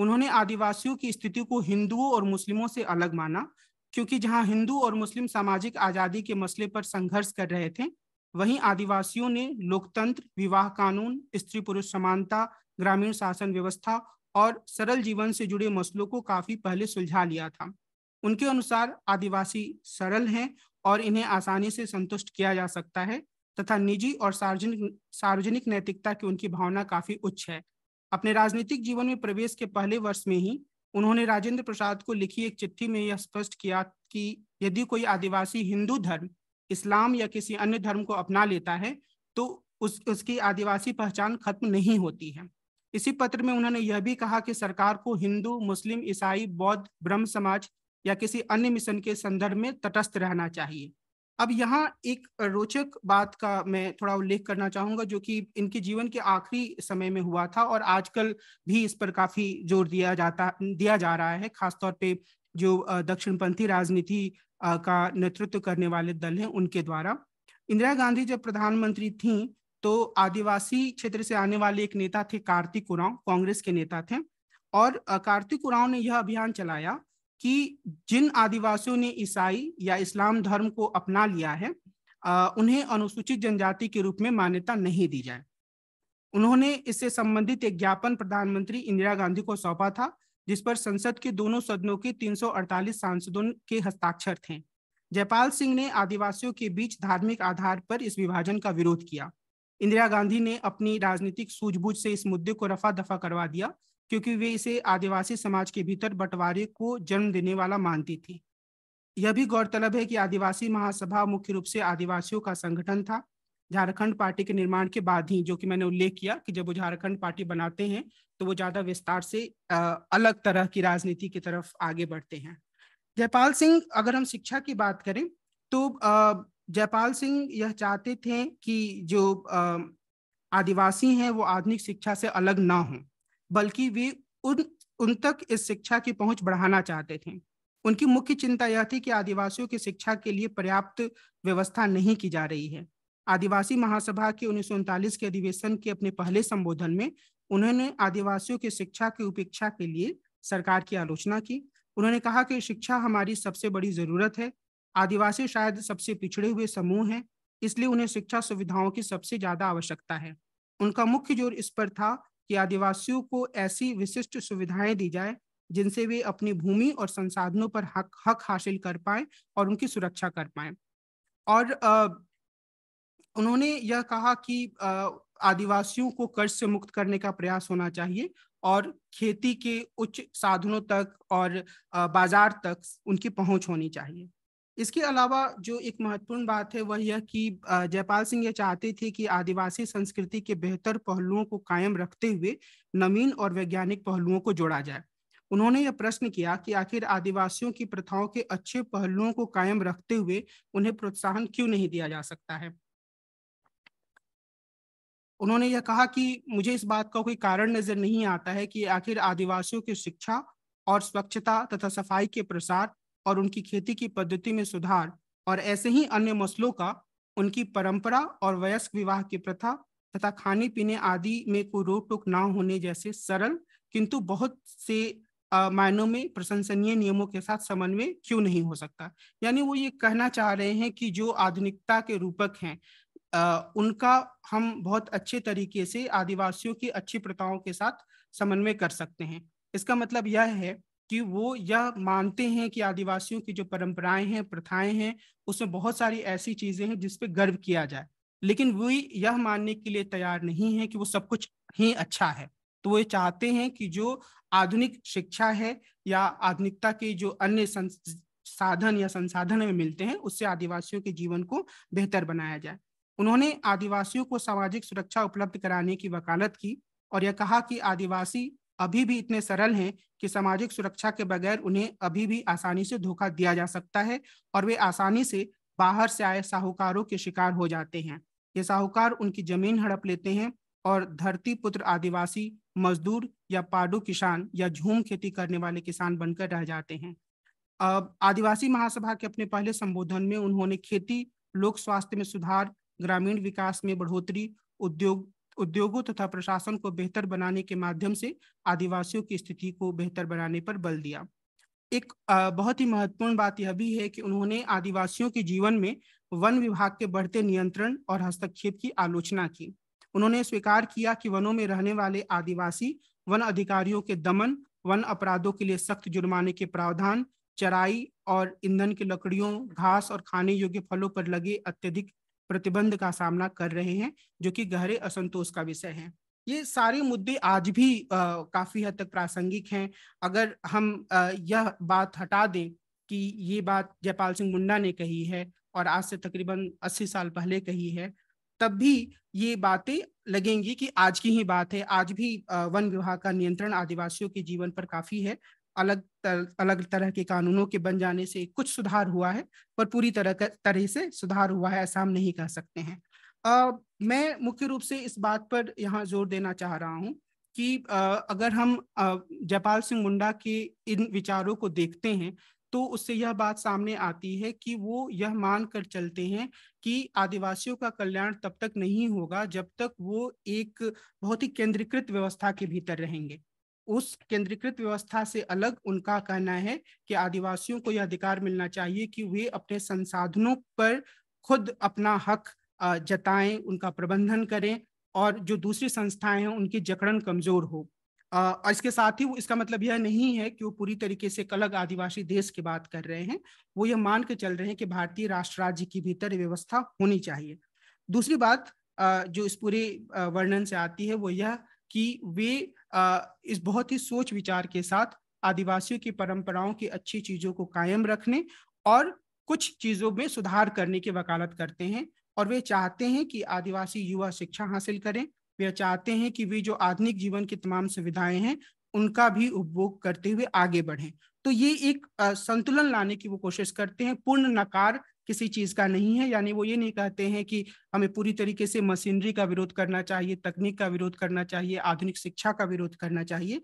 उन्होंने आदिवासियों की स्थिति को हिंदुओं और मुस्लिमों से अलग माना क्योंकि जहां हिंदू और मुस्लिम सामाजिक आजादी के मसले पर संघर्ष कर रहे थे वहीं आदिवासियों ने लोकतंत्र विवाह कानून स्त्री पुरुष समानता ग्रामीण शासन व्यवस्था और सरल जीवन से जुड़े मसलों को काफी पहले सुलझा लिया था उनके अनुसार आदिवासी सरल हैं और इन्हें आसानी से संतुष्ट किया जा सकता है तथा निजी और सार्वजनिक सार्वजनिक नैतिकता की उनकी भावना काफी उच्च है अपने राजनीतिक जीवन में प्रवेश के पहले वर्ष में ही उन्होंने राजेंद्र प्रसाद को लिखी एक चिट्ठी में यह स्पष्ट किया कि यदि कोई आदिवासी हिंदू धर्म इस्लाम या किसी अन्य धर्म को अपना लेता है तो उस उसकी आदिवासी पहचान खत्म नहीं होती है इसी पत्र में उन्होंने यह भी कहा कि सरकार को हिंदू मुस्लिम ईसाई बौद्ध ब्रह्म समाज या किसी अन्य मिशन के संदर्भ में तटस्थ रहना चाहिए अब यहाँ एक रोचक बात का मैं थोड़ा उल्लेख करना चाहूंगा जो कि इनके जीवन के आखिरी समय में हुआ था और आजकल भी इस पर काफ़ी जोर दिया जाता दिया जा रहा है खासतौर पे जो दक्षिणपंथी राजनीति का नेतृत्व करने वाले दल हैं उनके द्वारा इंदिरा गांधी जब प्रधानमंत्री थी तो आदिवासी क्षेत्र से आने वाले एक नेता थे कार्तिक उरांव कांग्रेस के नेता थे और कार्तिक उरांव ने यह अभियान चलाया कि जिन आदिवासियों ने ईसाई या इस्लाम धर्म को अपना लिया है उन्हें अनुसूचित जनजाति के रूप में मान्यता नहीं दी जाए उन्होंने इससे संबंधित एक ज्ञापन प्रधानमंत्री इंदिरा गांधी को सौंपा था जिस पर संसद के दोनों सदनों के 348 सांसदों के हस्ताक्षर थे जयपाल सिंह ने आदिवासियों के बीच धार्मिक आधार पर इस विभाजन का विरोध किया इंदिरा गांधी ने अपनी राजनीतिक सूझबूझ से इस मुद्दे को रफा दफा करवा दिया क्योंकि वे इसे आदिवासी समाज के भीतर बंटवारे को जन्म देने वाला मानती थी यह भी गौरतलब है कि आदिवासी महासभा मुख्य रूप से आदिवासियों का संगठन था झारखंड पार्टी के निर्माण के बाद ही जो कि मैंने उल्लेख किया कि जब वो झारखंड पार्टी बनाते हैं तो वो ज्यादा विस्तार से अलग तरह की राजनीति की तरफ आगे बढ़ते हैं जयपाल सिंह अगर हम शिक्षा की बात करें तो जयपाल सिंह यह चाहते थे कि जो आदिवासी हैं वो आधुनिक शिक्षा से अलग ना हो बल्कि वे उन उन तक इस शिक्षा की पहुंच बढ़ाना चाहते थे उनकी मुख्य चिंता यह थी कि आदिवासियों की शिक्षा के लिए पर्याप्त व्यवस्था नहीं की जा रही है आदिवासी महासभा के उन्नीस के अधिवेशन के अपने पहले संबोधन में उन्होंने आदिवासियों के शिक्षा की उपेक्षा के लिए सरकार की आलोचना की उन्होंने कहा कि शिक्षा हमारी सबसे बड़ी जरूरत है आदिवासी शायद सबसे पिछड़े हुए समूह हैं इसलिए उन्हें शिक्षा सुविधाओं की सबसे ज्यादा आवश्यकता है उनका मुख्य जोर इस पर था कि आदिवासियों को ऐसी विशिष्ट सुविधाएं दी जाए जिनसे वे अपनी भूमि और संसाधनों पर हक हक हासिल कर पाए और उनकी सुरक्षा कर पाए और उन्होंने यह कहा कि आदिवासियों को कर्ज से मुक्त करने का प्रयास होना चाहिए और खेती के उच्च साधनों तक और बाजार तक उनकी पहुंच होनी चाहिए इसके अलावा जो एक महत्वपूर्ण बात है वह यह कि जयपाल सिंह यह चाहते थे कि आदिवासी संस्कृति के बेहतर पहलुओं को कायम रखते हुए नवीन और वैज्ञानिक पहलुओं को जोड़ा जाए उन्होंने यह प्रश्न किया कि आखिर आदिवासियों की प्रथाओं के अच्छे पहलुओं को कायम रखते हुए उन्हें प्रोत्साहन क्यों नहीं दिया जा सकता है उन्होंने यह कहा कि मुझे इस बात का कोई कारण नजर नहीं आता है कि आखिर आदिवासियों की शिक्षा और स्वच्छता तथा सफाई के प्रसार और उनकी खेती की पद्धति में सुधार और ऐसे ही अन्य मसलों का उनकी परंपरा और वयस्क विवाह की प्रथा तथा खाने पीने आदि में कोई रोक टोक ना होने जैसे सरल किंतु बहुत से मायनों में प्रशंसनीय नियमों के साथ समन्वय क्यों नहीं हो सकता यानी वो ये कहना चाह रहे हैं कि जो आधुनिकता के रूपक हैं उनका हम बहुत अच्छे तरीके से आदिवासियों की अच्छी प्रथाओं के साथ समन्वय कर सकते हैं इसका मतलब यह है कि वो यह मानते हैं कि आदिवासियों की जो परंपराएं हैं प्रथाएं हैं उसमें बहुत सारी ऐसी चीजें हैं जिसपे गर्व किया जाए लेकिन वो यह मानने के लिए तैयार नहीं है कि वो सब कुछ ही अच्छा है तो वो चाहते हैं कि जो आधुनिक शिक्षा है या आधुनिकता के जो अन्य साधन या संसाधन में मिलते हैं उससे आदिवासियों के जीवन को बेहतर बनाया जाए उन्होंने आदिवासियों को सामाजिक सुरक्षा उपलब्ध कराने की वकालत की और यह कहा कि आदिवासी अभी भी इतने सरल हैं कि सामाजिक सुरक्षा के बगैर उन्हें अभी भी आसानी से धोखा दिया जा सकता है और वे आसानी से बाहर से आए साहूकारों के शिकार हो जाते हैं ये साहूकार उनकी जमीन हड़प लेते हैं और धरती पुत्र आदिवासी मजदूर या पाडू किसान या झूम खेती करने वाले किसान बनकर रह जाते हैं अब आदिवासी महासभा के अपने पहले संबोधन में उन्होंने खेती लोक स्वास्थ्य में सुधार ग्रामीण विकास में बढ़ोतरी उद्योग उद्योगों तथा प्रशासन को बेहतर बनाने के माध्यम से आदिवासियों की स्थिति को बेहतर बनाने पर बल दिया एक बहुत ही महत्वपूर्ण बात यह भी है कि उन्होंने आदिवासियों के जीवन में वन विभाग के बढ़ते नियंत्रण और हस्तक्षेप की आलोचना की उन्होंने स्वीकार किया कि वनों में रहने वाले आदिवासी वन अधिकारियों के दमन वन अपराधों के लिए सख्त जुर्माने के प्रावधान चराई और ईंधन की लकड़ियों घास और खाने योग्य फलों पर लगे अत्यधिक प्रतिबंध का सामना कर रहे हैं जो कि गहरे असंतोष का विषय है ये सारे मुद्दे आज भी आ, काफी हद तक प्रासंगिक हैं अगर हम आ, यह बात हटा दें कि ये बात जयपाल सिंह मुंडा ने कही है और आज से तकरीबन 80 साल पहले कही है तब भी ये बातें लगेंगी कि आज की ही बात है आज भी वन विभाग का नियंत्रण आदिवासियों के जीवन पर काफी है अलग तर, अलग तरह के कानूनों के बन जाने से कुछ सुधार हुआ है पर पूरी तरह तरह से सुधार हुआ है ऐसा हम नहीं कह सकते हैं आ, मैं मुख्य रूप से इस बात पर यहाँ जोर देना चाह रहा हूँ कि आ, अगर हम जयपाल सिंह मुंडा के इन विचारों को देखते हैं तो उससे यह बात सामने आती है कि वो यह मान कर चलते हैं कि आदिवासियों का कल्याण तब तक नहीं होगा जब तक वो एक बहुत ही केंद्रीकृत व्यवस्था के भीतर रहेंगे उस केंद्रीकृत व्यवस्था से अलग उनका कहना है कि आदिवासियों को यह अधिकार मिलना चाहिए कि वे अपने संसाधनों पर खुद अपना हक जताएं उनका प्रबंधन करें और जो दूसरी संस्थाएं हैं उनकी जकड़न कमजोर हो और इसके साथ ही वो इसका मतलब यह नहीं है कि वो पूरी तरीके से एक अलग आदिवासी देश की बात कर रहे हैं वो ये मान के चल रहे हैं कि भारतीय राष्ट्र राज्य की भीतर व्यवस्था होनी चाहिए दूसरी बात जो इस पूरे वर्णन से आती है वो यह कि वे इस बहुत ही सोच विचार के साथ आदिवासियों की परंपराओं की अच्छी चीज़ों को कायम रखने और कुछ चीज़ों में सुधार करने की वकालत करते हैं और वे चाहते हैं कि आदिवासी युवा शिक्षा हासिल करें वे चाहते हैं कि वे जो आधुनिक जीवन की तमाम सुविधाएं हैं उनका भी उपभोग करते हुए आगे बढ़ें तो ये एक संतुलन लाने की वो कोशिश करते हैं पूर्ण नकार किसी चीज का नहीं है यानी वो ये नहीं कहते हैं कि हमें पूरी तरीके से मशीनरी का विरोध करना चाहिए तकनीक का विरोध करना चाहिए आधुनिक शिक्षा का विरोध करना चाहिए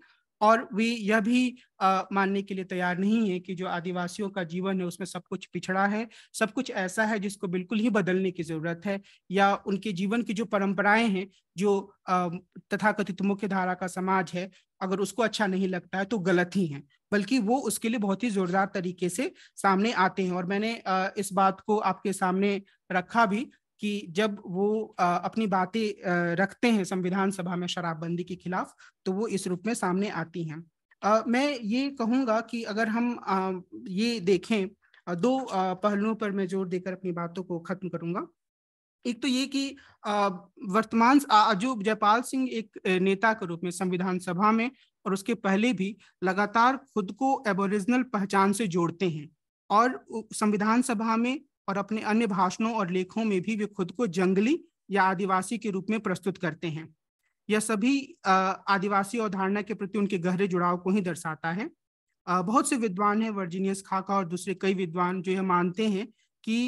और वे यह भी आ, मानने के लिए तैयार नहीं है कि जो आदिवासियों का जीवन है उसमें सब कुछ पिछड़ा है सब कुछ ऐसा है जिसको बिल्कुल ही बदलने की जरूरत है या उनके जीवन की जो परंपराएं हैं जो तथाकथित मुख्य धारा का समाज है अगर उसको अच्छा नहीं लगता है तो गलत ही है बल्कि वो उसके लिए बहुत ही जोरदार तरीके से सामने आते हैं और मैंने इस बात को आपके सामने रखा भी कि जब वो अपनी बातें रखते हैं संविधान सभा में शराबबंदी के खिलाफ तो वो इस रूप में सामने आती हैं मैं ये कहूँगा कि अगर हम ये देखें दो पहलुओं पर मैं जोर देकर अपनी बातों को खत्म करूंगा एक तो ये कि वर्तमान जो जयपाल सिंह एक नेता के रूप में संविधान सभा में और उसके पहले भी लगातार खुद को एबोरिजिनल पहचान से जोड़ते हैं और संविधान सभा में और अपने अन्य भाषणों और लेखों में भी वे खुद को जंगली या आदिवासी के रूप में प्रस्तुत करते हैं यह सभी आदिवासी अवधारणा के प्रति उनके गहरे जुड़ाव को ही दर्शाता है बहुत से विद्वान हैं वर्जीनियस खाका और दूसरे कई विद्वान जो यह मानते हैं कि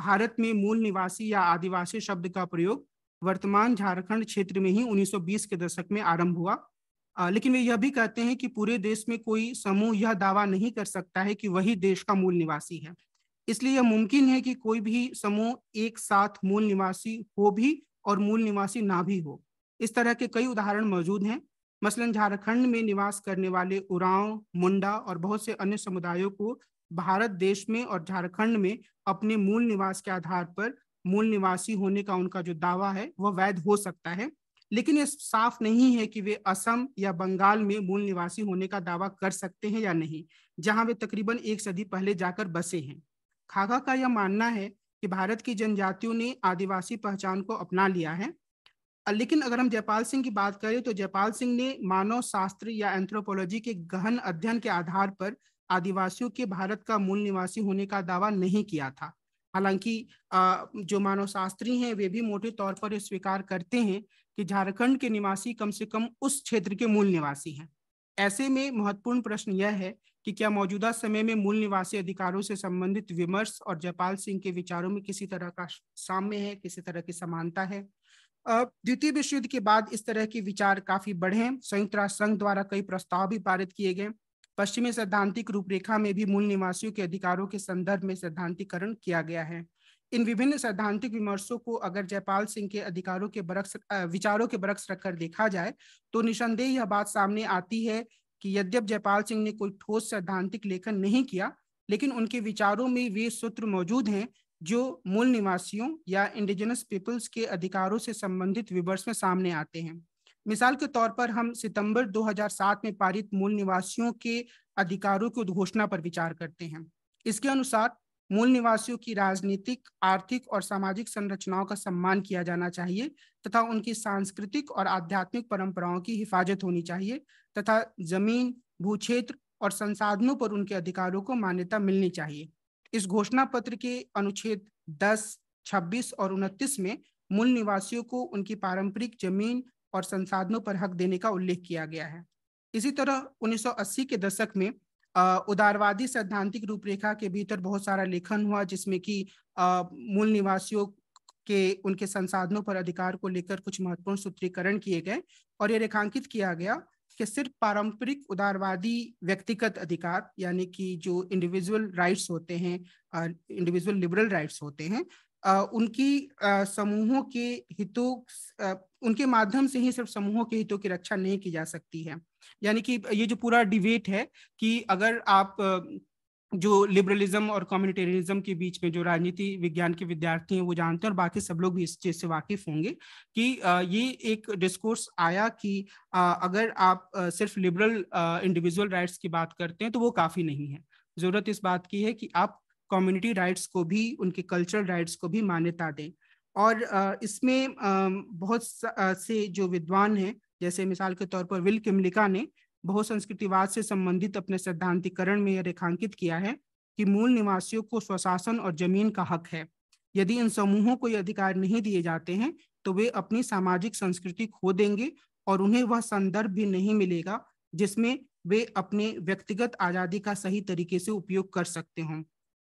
भारत में मूल निवासी या आदिवासी शब्द का प्रयोग वर्तमान झारखंड क्षेत्र में ही 1920 के दशक में आरंभ हुआ लेकिन वे यह भी कहते हैं कि पूरे देश में कोई समूह यह दावा नहीं कर सकता है कि वही देश का मूल निवासी है इसलिए यह मुमकिन है कि कोई भी समूह एक साथ मूल निवासी हो भी और मूल निवासी ना भी हो इस तरह के कई उदाहरण मौजूद हैं मसलन झारखंड में निवास करने वाले उरांव मुंडा और बहुत से अन्य समुदायों को भारत देश में और झारखंड में अपने मूल निवास के आधार पर मूल निवासी होने का उनका जो दावा है वह वैध हो सकता है लेकिन ये साफ नहीं है कि वे असम या बंगाल में मूल निवासी होने का दावा कर सकते हैं या नहीं जहां वे तकरीबन एक सदी पहले जाकर बसे हैं खागा का यह मानना है कि भारत की जनजातियों ने आदिवासी पहचान को अपना लिया है लेकिन अगर हम जयपाल सिंह की बात करें तो जयपाल सिंह ने मानव शास्त्र या एंथ्रोपोलॉजी के गहन अध्ययन के आधार पर आदिवासियों के भारत का मूल निवासी होने का दावा नहीं किया था हालांकि जो मानव शास्त्री हैं वे भी मोटे तौर पर ये स्वीकार करते हैं कि झारखंड के निवासी कम से कम उस क्षेत्र के मूल निवासी हैं ऐसे में महत्वपूर्ण प्रश्न यह है कि क्या मौजूदा समय में मूल निवासी अधिकारों से संबंधित विमर्श और जयपाल सिंह के विचारों में किसी तरह का साम्य है किसी तरह की समानता है द्वितीय विश्व युद्ध के बाद इस तरह के विचार काफी बढ़े संयुक्त राष्ट्र संघ द्वारा कई प्रस्ताव भी पारित किए गए पश्चिमी सैद्धांतिक रूपरेखा में भी मूल निवासियों के अधिकारों के संदर्भ में सैद्धांतिकरण किया गया है इन विभिन्न सैद्धांतिक विमर्शों को अगर जयपाल सिंह के अधिकारों के बरक्स विचारों के बरक्स रखकर देखा जाए तो निसंदेह यह बात सामने आती है कि यद्यप जयपाल सिंह ने कोई ठोस सैद्धांतिक लेखन नहीं किया लेकिन उनके विचारों में वे सूत्र मौजूद हैं जो मूल निवासियों या इंडिजिनस पीपल्स के अधिकारों से संबंधित विमर्श में सामने आते हैं मिसाल के तौर पर हम सितंबर 2007 में पारित मूल निवासियों के अधिकारों की उद्घोषणा पर विचार करते हैं इसके अनुसार मूल निवासियों की राजनीतिक आर्थिक और सामाजिक संरचनाओं का सम्मान किया जाना चाहिए तथा उनकी सांस्कृतिक और आध्यात्मिक परंपराओं की हिफाजत होनी चाहिए तथा जमीन भूक्षेत्र और संसाधनों पर उनके अधिकारों को मान्यता मिलनी चाहिए इस घोषणा पत्र के अनुच्छेद 10, 26 और 29 में मूल निवासियों को उनकी पारंपरिक जमीन और संसाधनों पर हक देने का उल्लेख किया गया है इसी तरह 1980 के दशक में उदारवादी सैद्धांतिक रूपरेखा के भीतर बहुत सारा लेखन हुआ जिसमें कि मूल निवासियों के उनके संसाधनों पर अधिकार को लेकर कुछ महत्वपूर्ण सूत्रीकरण किए गए और ये रेखांकित किया गया कि सिर्फ पारंपरिक उदारवादी व्यक्तिगत अधिकार यानी कि जो इंडिविजुअल राइट्स होते हैं इंडिविजुअल लिबरल राइट्स होते हैं उनकी समूहों के हितों उनके माध्यम से ही सिर्फ समूहों के हितों की रक्षा नहीं की जा सकती है यानी कि ये जो पूरा डिबेट है कि अगर आप जो लिबरलिज्म और कम्युनिटेरिज्म के बीच में जो राजनीति विज्ञान के विद्यार्थी हैं वो जानते हैं और बाकी सब लोग भी इस चीज़ से वाकिफ होंगे कि ये एक डिस्कोर्स आया कि अगर आप सिर्फ लिबरल इंडिविजुअल राइट्स की बात करते हैं तो वो काफ़ी नहीं है ज़रूरत इस बात की है कि आप कम्युनिटी राइट्स को भी उनके कल्चरल राइट्स को भी मान्यता दें और इसमें बहुत से जो विद्वान हैं जैसे मिसाल के तौर पर विल किमलिका ने बहु संस्कृतिवाद से संबंधित अपने सिद्धांतिकरण में यह रेखांकित किया है कि मूल निवासियों को स्वशासन और जमीन का हक है यदि इन समूहों को ये अधिकार नहीं दिए जाते हैं तो वे अपनी सामाजिक संस्कृति खो देंगे और उन्हें वह संदर्भ भी नहीं मिलेगा जिसमें वे अपने व्यक्तिगत आजादी का सही तरीके से उपयोग कर सकते हों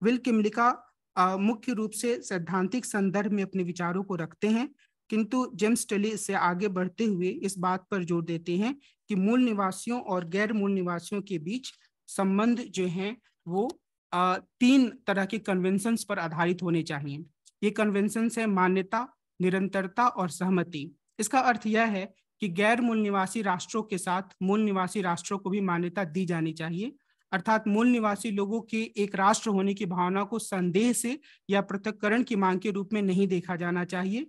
विल किमलिका मुख्य रूप से सैद्धांतिक संदर्भ में अपने विचारों को रखते हैं किंतु जेम्स टली इससे आगे बढ़ते हुए इस बात पर जोर देते हैं कि मूल निवासियों और गैर मूल निवासियों के बीच संबंध जो हैं वो तीन तरह के कन्वेंशन पर आधारित होने चाहिए ये कन्वेंशन है मान्यता निरंतरता और सहमति इसका अर्थ यह है कि गैर मूल निवासी राष्ट्रों के साथ मूल निवासी राष्ट्रों को भी मान्यता दी जानी चाहिए अर्थात मूल निवासी लोगों के एक राष्ट्र होने की भावना को संदेह से या पृथककरण की मांग के रूप में नहीं देखा जाना चाहिए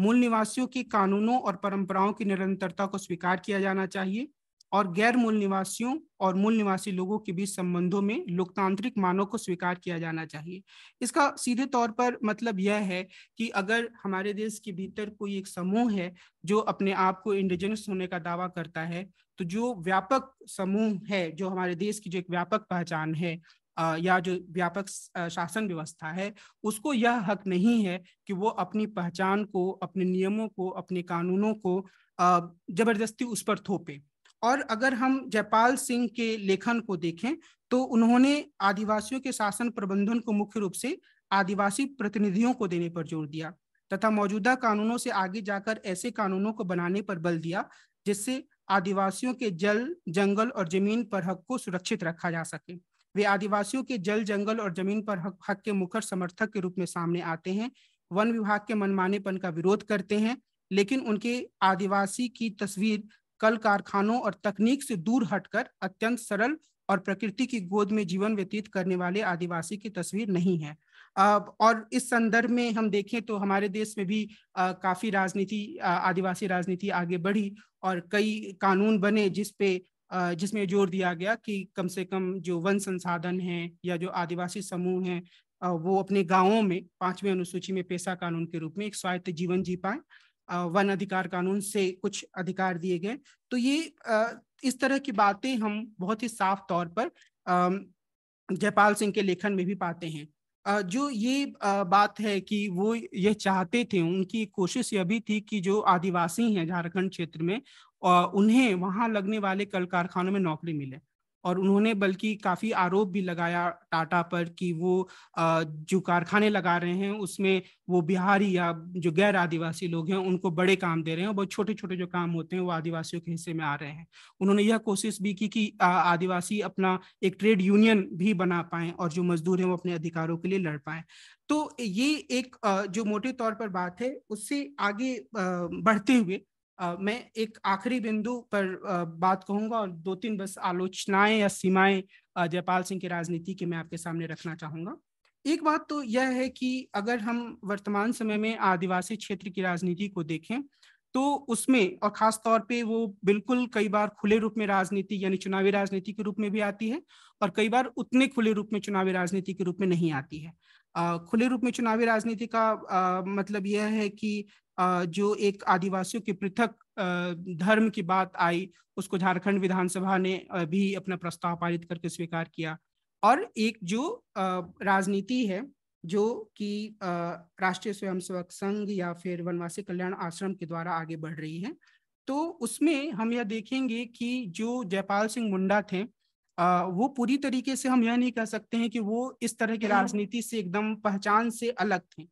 मूल निवासियों के कानूनों और परंपराओं की निरंतरता को स्वीकार किया जाना चाहिए और गैर मूल निवासियों और मूल निवासी लोगों के बीच संबंधों में लोकतांत्रिक मानों को स्वीकार किया जाना चाहिए इसका सीधे तौर पर मतलब यह है कि अगर हमारे देश के भीतर कोई एक समूह है जो अपने आप को इंडिजिनस होने का दावा करता है तो जो व्यापक समूह है जो हमारे देश की जो एक व्यापक पहचान है या जो व्यापक शासन व्यवस्था है उसको यह हक नहीं है कि वो अपनी पहचान को अपने नियमों को अपने कानूनों को जबरदस्ती उस पर थोपे और अगर हम जयपाल सिंह के लेखन को देखें तो उन्होंने आदिवासियों के शासन प्रबंधन को मुख्य रूप से आदिवासी प्रतिनिधियों को देने पर जोर दिया तथा मौजूदा कानूनों से आगे जाकर ऐसे कानूनों को बनाने पर बल दिया जिससे आदिवासियों के जल जंगल और जमीन पर हक को सुरक्षित रखा जा सके वे आदिवासियों के जल जंगल और जमीन पर हक, हक के मुखर समर्थक के रूप में सामने आते हैं वन विभाग के मनमानेपन का विरोध करते हैं लेकिन उनके आदिवासी की तस्वीर कल कारखानों और तकनीक से दूर हटकर अत्यंत सरल और प्रकृति की गोद में जीवन व्यतीत करने वाले आदिवासी की तस्वीर नहीं है और इस संदर्भ में हम देखें तो हमारे देश में भी काफ़ी राजनीति आदिवासी राजनीति आगे बढ़ी और कई कानून बने जिस पे जिसमें जोर दिया गया कि कम से कम जो वन संसाधन है या जो आदिवासी समूह है वो अपने गांवों में पांचवें अनुसूची में पेशा कानून के रूप में एक स्वायत्त जीवन जी पाए वन अधिकार कानून से कुछ अधिकार दिए गए तो ये इस तरह की बातें हम बहुत ही साफ तौर पर जयपाल सिंह के लेखन में भी पाते हैं जो ये बात है कि वो ये चाहते थे उनकी कोशिश यह भी थी कि जो आदिवासी हैं झारखंड क्षेत्र में उन्हें वहां लगने वाले कल कारखानों में नौकरी मिले और उन्होंने बल्कि काफ़ी आरोप भी लगाया टाटा पर कि वो जो कारखाने लगा रहे हैं उसमें वो बिहारी या जो गैर आदिवासी लोग हैं उनको बड़े काम दे रहे हैं और बहुत छोटे छोटे जो काम होते हैं वो आदिवासियों के हिस्से में आ रहे हैं उन्होंने यह कोशिश भी की कि आदिवासी अपना एक ट्रेड यूनियन भी बना पाएँ और जो मजदूर हैं वो अपने अधिकारों के लिए लड़ पाएँ तो ये एक जो मोटे तौर पर बात है उससे आगे बढ़ते हुए मैं एक आखिरी बिंदु पर बात कहूंगा और दो तीन बस आलोचनाएं या सीमाएं जयपाल सिंह की राजनीति के मैं आपके सामने रखना चाहूंगा एक बात तो यह है कि अगर हम वर्तमान समय में आदिवासी क्षेत्र की राजनीति को देखें तो उसमें और खास तौर पे वो बिल्कुल कई बार खुले रूप में राजनीति यानी चुनावी राजनीति के रूप में भी आती है और कई बार उतने खुले रूप में चुनावी राजनीति के रूप में नहीं आती है खुले रूप में चुनावी राजनीति का आ, मतलब यह है कि जो एक आदिवासियों के पृथक धर्म की बात आई उसको झारखंड विधानसभा ने भी अपना प्रस्ताव पारित करके स्वीकार किया और एक जो राजनीति है जो कि राष्ट्रीय स्वयंसेवक संघ या फिर वनवासी कल्याण आश्रम के द्वारा आगे बढ़ रही है तो उसमें हम यह देखेंगे कि जो जयपाल सिंह मुंडा थे वो पूरी तरीके से हम यह नहीं कह सकते हैं कि वो इस तरह की हम्म। राजनीति से एकदम पहचान से अलग थे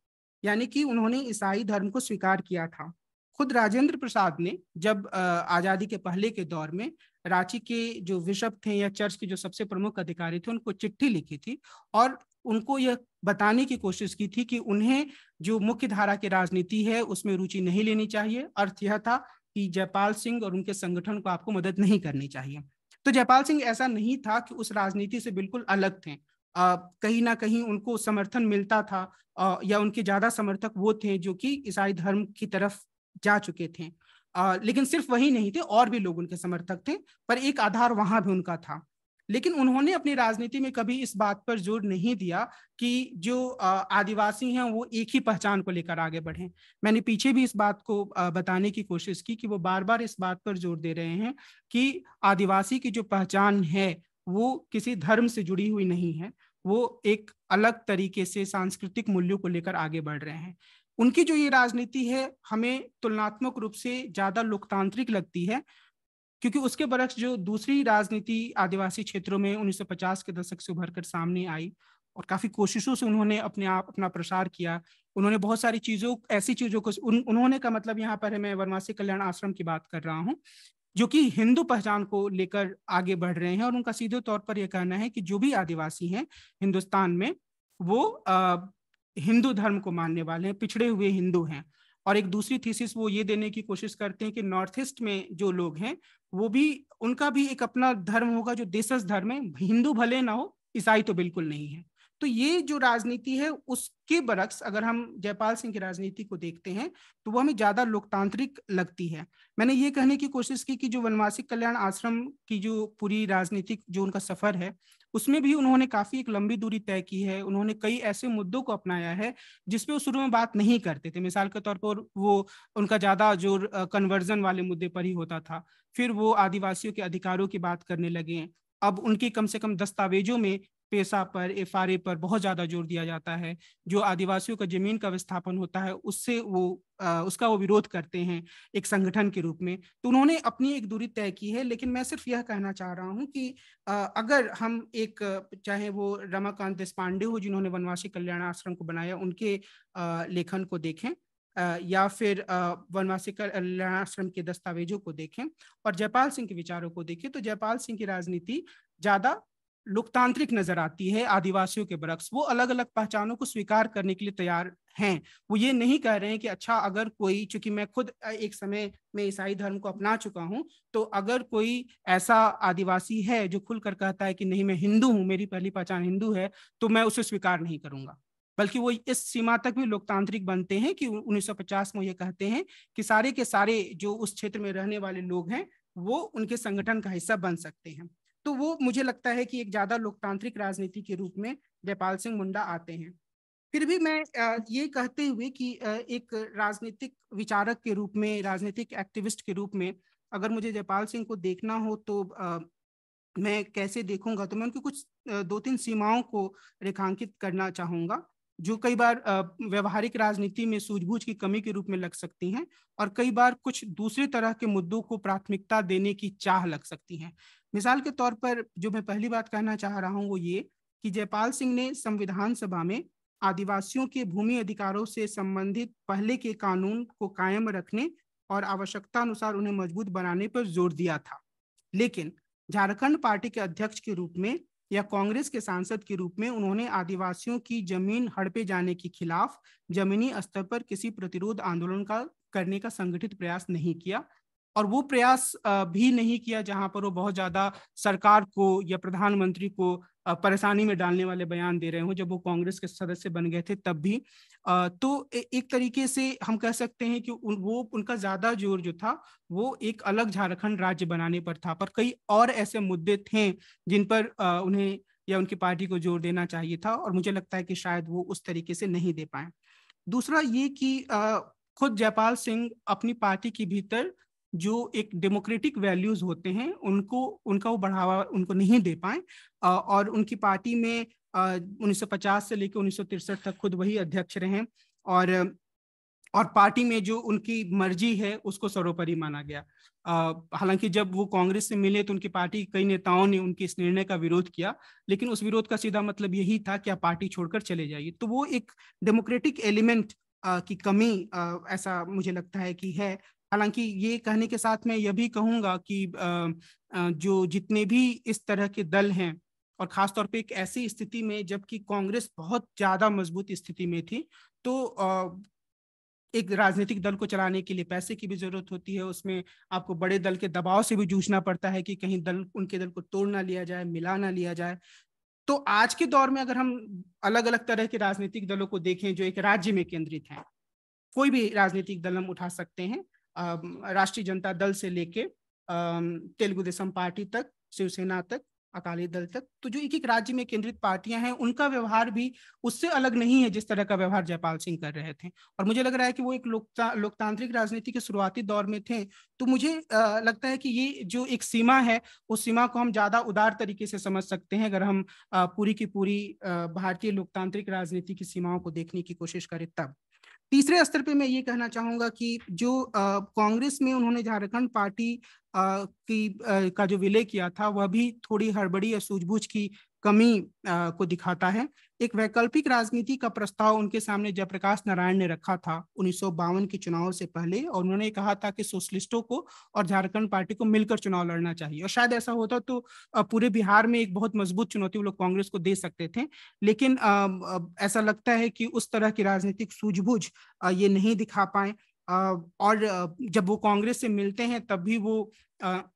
यानी कि उन्होंने ईसाई धर्म को स्वीकार किया था खुद राजेंद्र प्रसाद ने जब आज़ादी के पहले के दौर में रांची के जो बिशप थे या चर्च के जो सबसे प्रमुख अधिकारी थे उनको चिट्ठी लिखी थी और उनको यह बताने की कोशिश की थी कि उन्हें जो मुख्य धारा की राजनीति है उसमें रुचि नहीं लेनी चाहिए अर्थ यह था कि जयपाल सिंह और उनके संगठन को आपको मदद नहीं करनी चाहिए तो जयपाल सिंह ऐसा नहीं था कि उस राजनीति से बिल्कुल अलग थे कहीं ना कहीं उनको समर्थन मिलता था या उनके ज़्यादा समर्थक वो थे जो कि ईसाई धर्म की तरफ जा चुके थे लेकिन सिर्फ वही नहीं थे और भी लोग उनके समर्थक थे पर एक आधार वहां भी उनका था लेकिन उन्होंने अपनी राजनीति में कभी इस बात पर जोर नहीं दिया कि जो आदिवासी हैं वो एक ही पहचान को लेकर आगे बढ़े मैंने पीछे भी इस बात को बताने की कोशिश की कि वो बार बार इस बात पर जोर दे रहे हैं कि आदिवासी की जो पहचान है वो किसी धर्म से जुड़ी हुई नहीं है वो एक अलग तरीके से सांस्कृतिक मूल्यों को लेकर आगे बढ़ रहे हैं उनकी जो ये राजनीति है हमें तुलनात्मक रूप से ज्यादा लोकतांत्रिक लगती है क्योंकि उसके बरक्स जो दूसरी राजनीति आदिवासी क्षेत्रों में 1950 के दशक से उभर कर सामने आई और काफी कोशिशों से उन्होंने अपने आप अपना प्रसार किया उन्होंने बहुत सारी चीजों ऐसी चीजों को उन, उन्होंने का मतलब यहाँ पर है मैं वनवासी कल्याण आश्रम की बात कर रहा हूँ जो कि हिंदू पहचान को लेकर आगे बढ़ रहे हैं और उनका सीधे तौर पर यह कहना है कि जो भी आदिवासी हैं हिंदुस्तान में वो हिंदू धर्म को मानने वाले हैं पिछड़े हुए हिंदू हैं और एक दूसरी थीसिस वो ये देने की कोशिश करते हैं कि नॉर्थ ईस्ट में जो लोग हैं वो भी उनका भी एक अपना धर्म होगा जो देशस धर्म है हिंदू भले ना हो ईसाई तो बिल्कुल नहीं है तो ये जो राजनीति है उसके बरक्स अगर हम जयपाल सिंह की राजनीति को देखते हैं तो वो हमें ज्यादा लोकतांत्रिक लगती है मैंने ये कहने की कोशिश की कि जो वनवासी कल्याण आश्रम की जो पूरी राजनीतिक जो उनका सफर है उसमें भी उन्होंने काफी एक लंबी दूरी तय की है उन्होंने कई ऐसे मुद्दों को अपनाया है जिसपे वो शुरू में बात नहीं करते थे मिसाल के तौर पर वो उनका ज्यादा जो कन्वर्जन वाले मुद्दे पर ही होता था फिर वो आदिवासियों के अधिकारों की बात करने लगे अब उनके कम से कम दस्तावेजों में पेशा पर एफ पर बहुत ज़्यादा जोर दिया जाता है जो आदिवासियों का जमीन का विस्थापन होता है उससे वो आ, उसका वो विरोध करते हैं एक संगठन के रूप में तो उन्होंने अपनी एक दूरी तय की है लेकिन मैं सिर्फ यह कहना चाह रहा हूँ कि आ, अगर हम एक चाहे वो रमाकांत देशपांडे हो जिन्होंने वनवासी कल्याण आश्रम को बनाया उनके आ, लेखन को देखें या फिर वनवासी कल्याण आश्रम के दस्तावेजों को देखें और जयपाल सिंह के विचारों को देखें तो जयपाल सिंह की राजनीति ज़्यादा लोकतांत्रिक नजर आती है आदिवासियों के बरक्स वो अलग अलग पहचानों को स्वीकार करने के लिए तैयार हैं वो ये नहीं कह रहे हैं कि अच्छा अगर कोई चूंकि मैं खुद एक समय में ईसाई धर्म को अपना चुका हूं तो अगर कोई ऐसा आदिवासी है जो खुलकर कहता है कि नहीं मैं हिंदू हूँ मेरी पहली पहचान हिंदू है तो मैं उसे स्वीकार नहीं करूंगा बल्कि वो इस सीमा तक भी लोकतांत्रिक बनते हैं कि 1950 में ये कहते हैं कि सारे के सारे जो उस क्षेत्र में रहने वाले लोग हैं वो उनके संगठन का हिस्सा बन सकते हैं तो वो मुझे लगता है कि एक ज्यादा लोकतांत्रिक राजनीति के रूप में जयपाल सिंह मुंडा आते हैं फिर भी मैं ये कहते हुए कि एक राजनीतिक विचारक के रूप में राजनीतिक एक्टिविस्ट के रूप में अगर मुझे जयपाल सिंह को देखना हो तो मैं कैसे देखूंगा तो मैं उनकी कुछ दो तीन सीमाओं को रेखांकित करना चाहूंगा जो कई बार व्यवहारिक राजनीति में सूझबूझ की कमी के रूप में लग सकती हैं और कई बार कुछ दूसरे तरह के मुद्दों को प्राथमिकता देने की चाह लग सकती है मिसाल के तौर पर जो मैं पहली बात कहना चाह रहा हूँ वो ये कि जयपाल सिंह ने संविधान सभा में आदिवासियों के भूमि अधिकारों से संबंधित पहले के कानून को कायम रखने और आवश्यकता अनुसार उन्हें मजबूत बनाने पर जोर दिया था लेकिन झारखंड पार्टी के अध्यक्ष के रूप में या कांग्रेस के सांसद के रूप में उन्होंने आदिवासियों की जमीन हड़पे जाने के खिलाफ जमीनी स्तर पर किसी प्रतिरोध आंदोलन का करने का संगठित प्रयास नहीं किया और वो प्रयास भी नहीं किया जहां पर वो बहुत ज्यादा सरकार को या प्रधानमंत्री को परेशानी में डालने वाले बयान दे रहे हो जब वो कांग्रेस के सदस्य बन गए थे तब भी तो एक तरीके से हम कह सकते हैं कि उन वो उनका ज्यादा जोर जो था वो एक अलग झारखंड राज्य बनाने पर था पर कई और ऐसे मुद्दे थे जिन पर उन्हें या उनकी पार्टी को जोर देना चाहिए था और मुझे लगता है कि शायद वो उस तरीके से नहीं दे पाए दूसरा ये कि खुद जयपाल सिंह अपनी पार्टी के भीतर जो एक डेमोक्रेटिक वैल्यूज होते हैं उनको उनका वो बढ़ावा उनको नहीं दे पाए और उनकी पार्टी में उन्नीस से लेकर उन्नीस तक खुद वही अध्यक्ष रहे और और पार्टी में जो उनकी मर्जी है उसको सर्वोपरि माना गया हालांकि जब वो कांग्रेस से मिले तो उनकी पार्टी कई नेताओं ने उनके इस निर्णय का विरोध किया लेकिन उस विरोध का सीधा मतलब यही था कि आप पार्टी छोड़कर चले जाइए तो वो एक डेमोक्रेटिक एलिमेंट की कमी ऐसा मुझे लगता है कि है हालांकि ये कहने के साथ मैं यह भी कहूँगा कि जो जितने भी इस तरह के दल हैं और खासतौर पे एक ऐसी स्थिति में जबकि कांग्रेस बहुत ज़्यादा मजबूत स्थिति में थी तो एक राजनीतिक दल को चलाने के लिए पैसे की भी जरूरत होती है उसमें आपको बड़े दल के दबाव से भी जूझना पड़ता है कि कहीं दल उनके दल को तोड़ ना लिया जाए मिला ना लिया जाए तो आज के दौर में अगर हम अलग अलग तरह के राजनीतिक दलों को देखें जो एक राज्य में केंद्रित हैं कोई भी राजनीतिक दल हम उठा सकते हैं राष्ट्रीय जनता दल से लेके तेलुगु देशम पार्टी तक शिवसेना तक अकाली दल तक तो जो एक एक राज्य में केंद्रित पार्टियां हैं उनका व्यवहार भी उससे अलग नहीं है जिस तरह का व्यवहार जयपाल सिंह कर रहे थे और मुझे लग रहा है कि वो एक लोकता लोकतांत्रिक राजनीति के शुरुआती दौर में थे तो मुझे लगता है कि ये जो एक सीमा है उस सीमा को हम ज्यादा उदार तरीके से समझ सकते हैं अगर हम पूरी की पूरी भारतीय लोकतांत्रिक राजनीति की सीमाओं को देखने की कोशिश करें तब तीसरे स्तर पे मैं ये कहना चाहूंगा कि जो कांग्रेस में उन्होंने झारखंड पार्टी आ, की आ, का जो विलय किया था वह भी थोड़ी हड़बड़ी या सूझबूझ की कमी आ, को दिखाता है एक वैकल्पिक राजनीति का प्रस्ताव उनके सामने जयप्रकाश नारायण ने रखा था उन्नीस के चुनाव से पहले और उन्होंने कहा था कि सोशलिस्टों को और झारखंड पार्टी को मिलकर चुनाव लड़ना चाहिए और शायद ऐसा होता तो पूरे बिहार में एक बहुत मजबूत चुनौती वो लोग कांग्रेस को दे सकते थे लेकिन आ, ऐसा लगता है कि उस तरह की राजनीतिक सूझबूझ ये नहीं दिखा पाए और जब वो कांग्रेस से मिलते हैं तब भी वो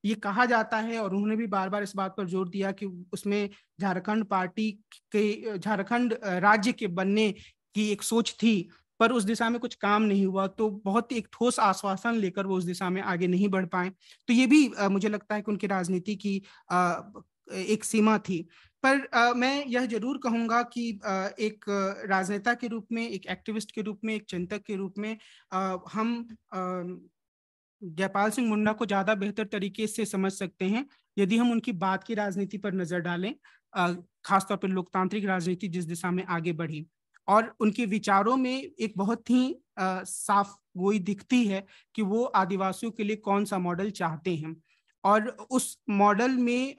ये कहा जाता है और उन्होंने भी बार बार इस बात पर जोर दिया कि उसमें झारखंड पार्टी के झारखंड राज्य के बनने की एक सोच थी पर उस दिशा में कुछ काम नहीं हुआ तो बहुत ही एक ठोस आश्वासन लेकर वो उस दिशा में आगे नहीं बढ़ पाए तो ये भी मुझे लगता है कि उनकी राजनीति की एक सीमा थी पर आ, मैं यह जरूर कहूंगा कि आ, एक राजनेता के रूप में एक एक्टिविस्ट के रूप में एक चिंतक के रूप में आ, हम जयपाल सिंह मुंडा को ज्यादा बेहतर तरीके से समझ सकते हैं यदि हम उनकी बात की राजनीति पर नजर डालें खासतौर पर लोकतांत्रिक राजनीति जिस दिशा में आगे बढ़ी और उनके विचारों में एक बहुत ही आ, साफ गोई दिखती है कि वो आदिवासियों के लिए कौन सा मॉडल चाहते हैं और उस मॉडल में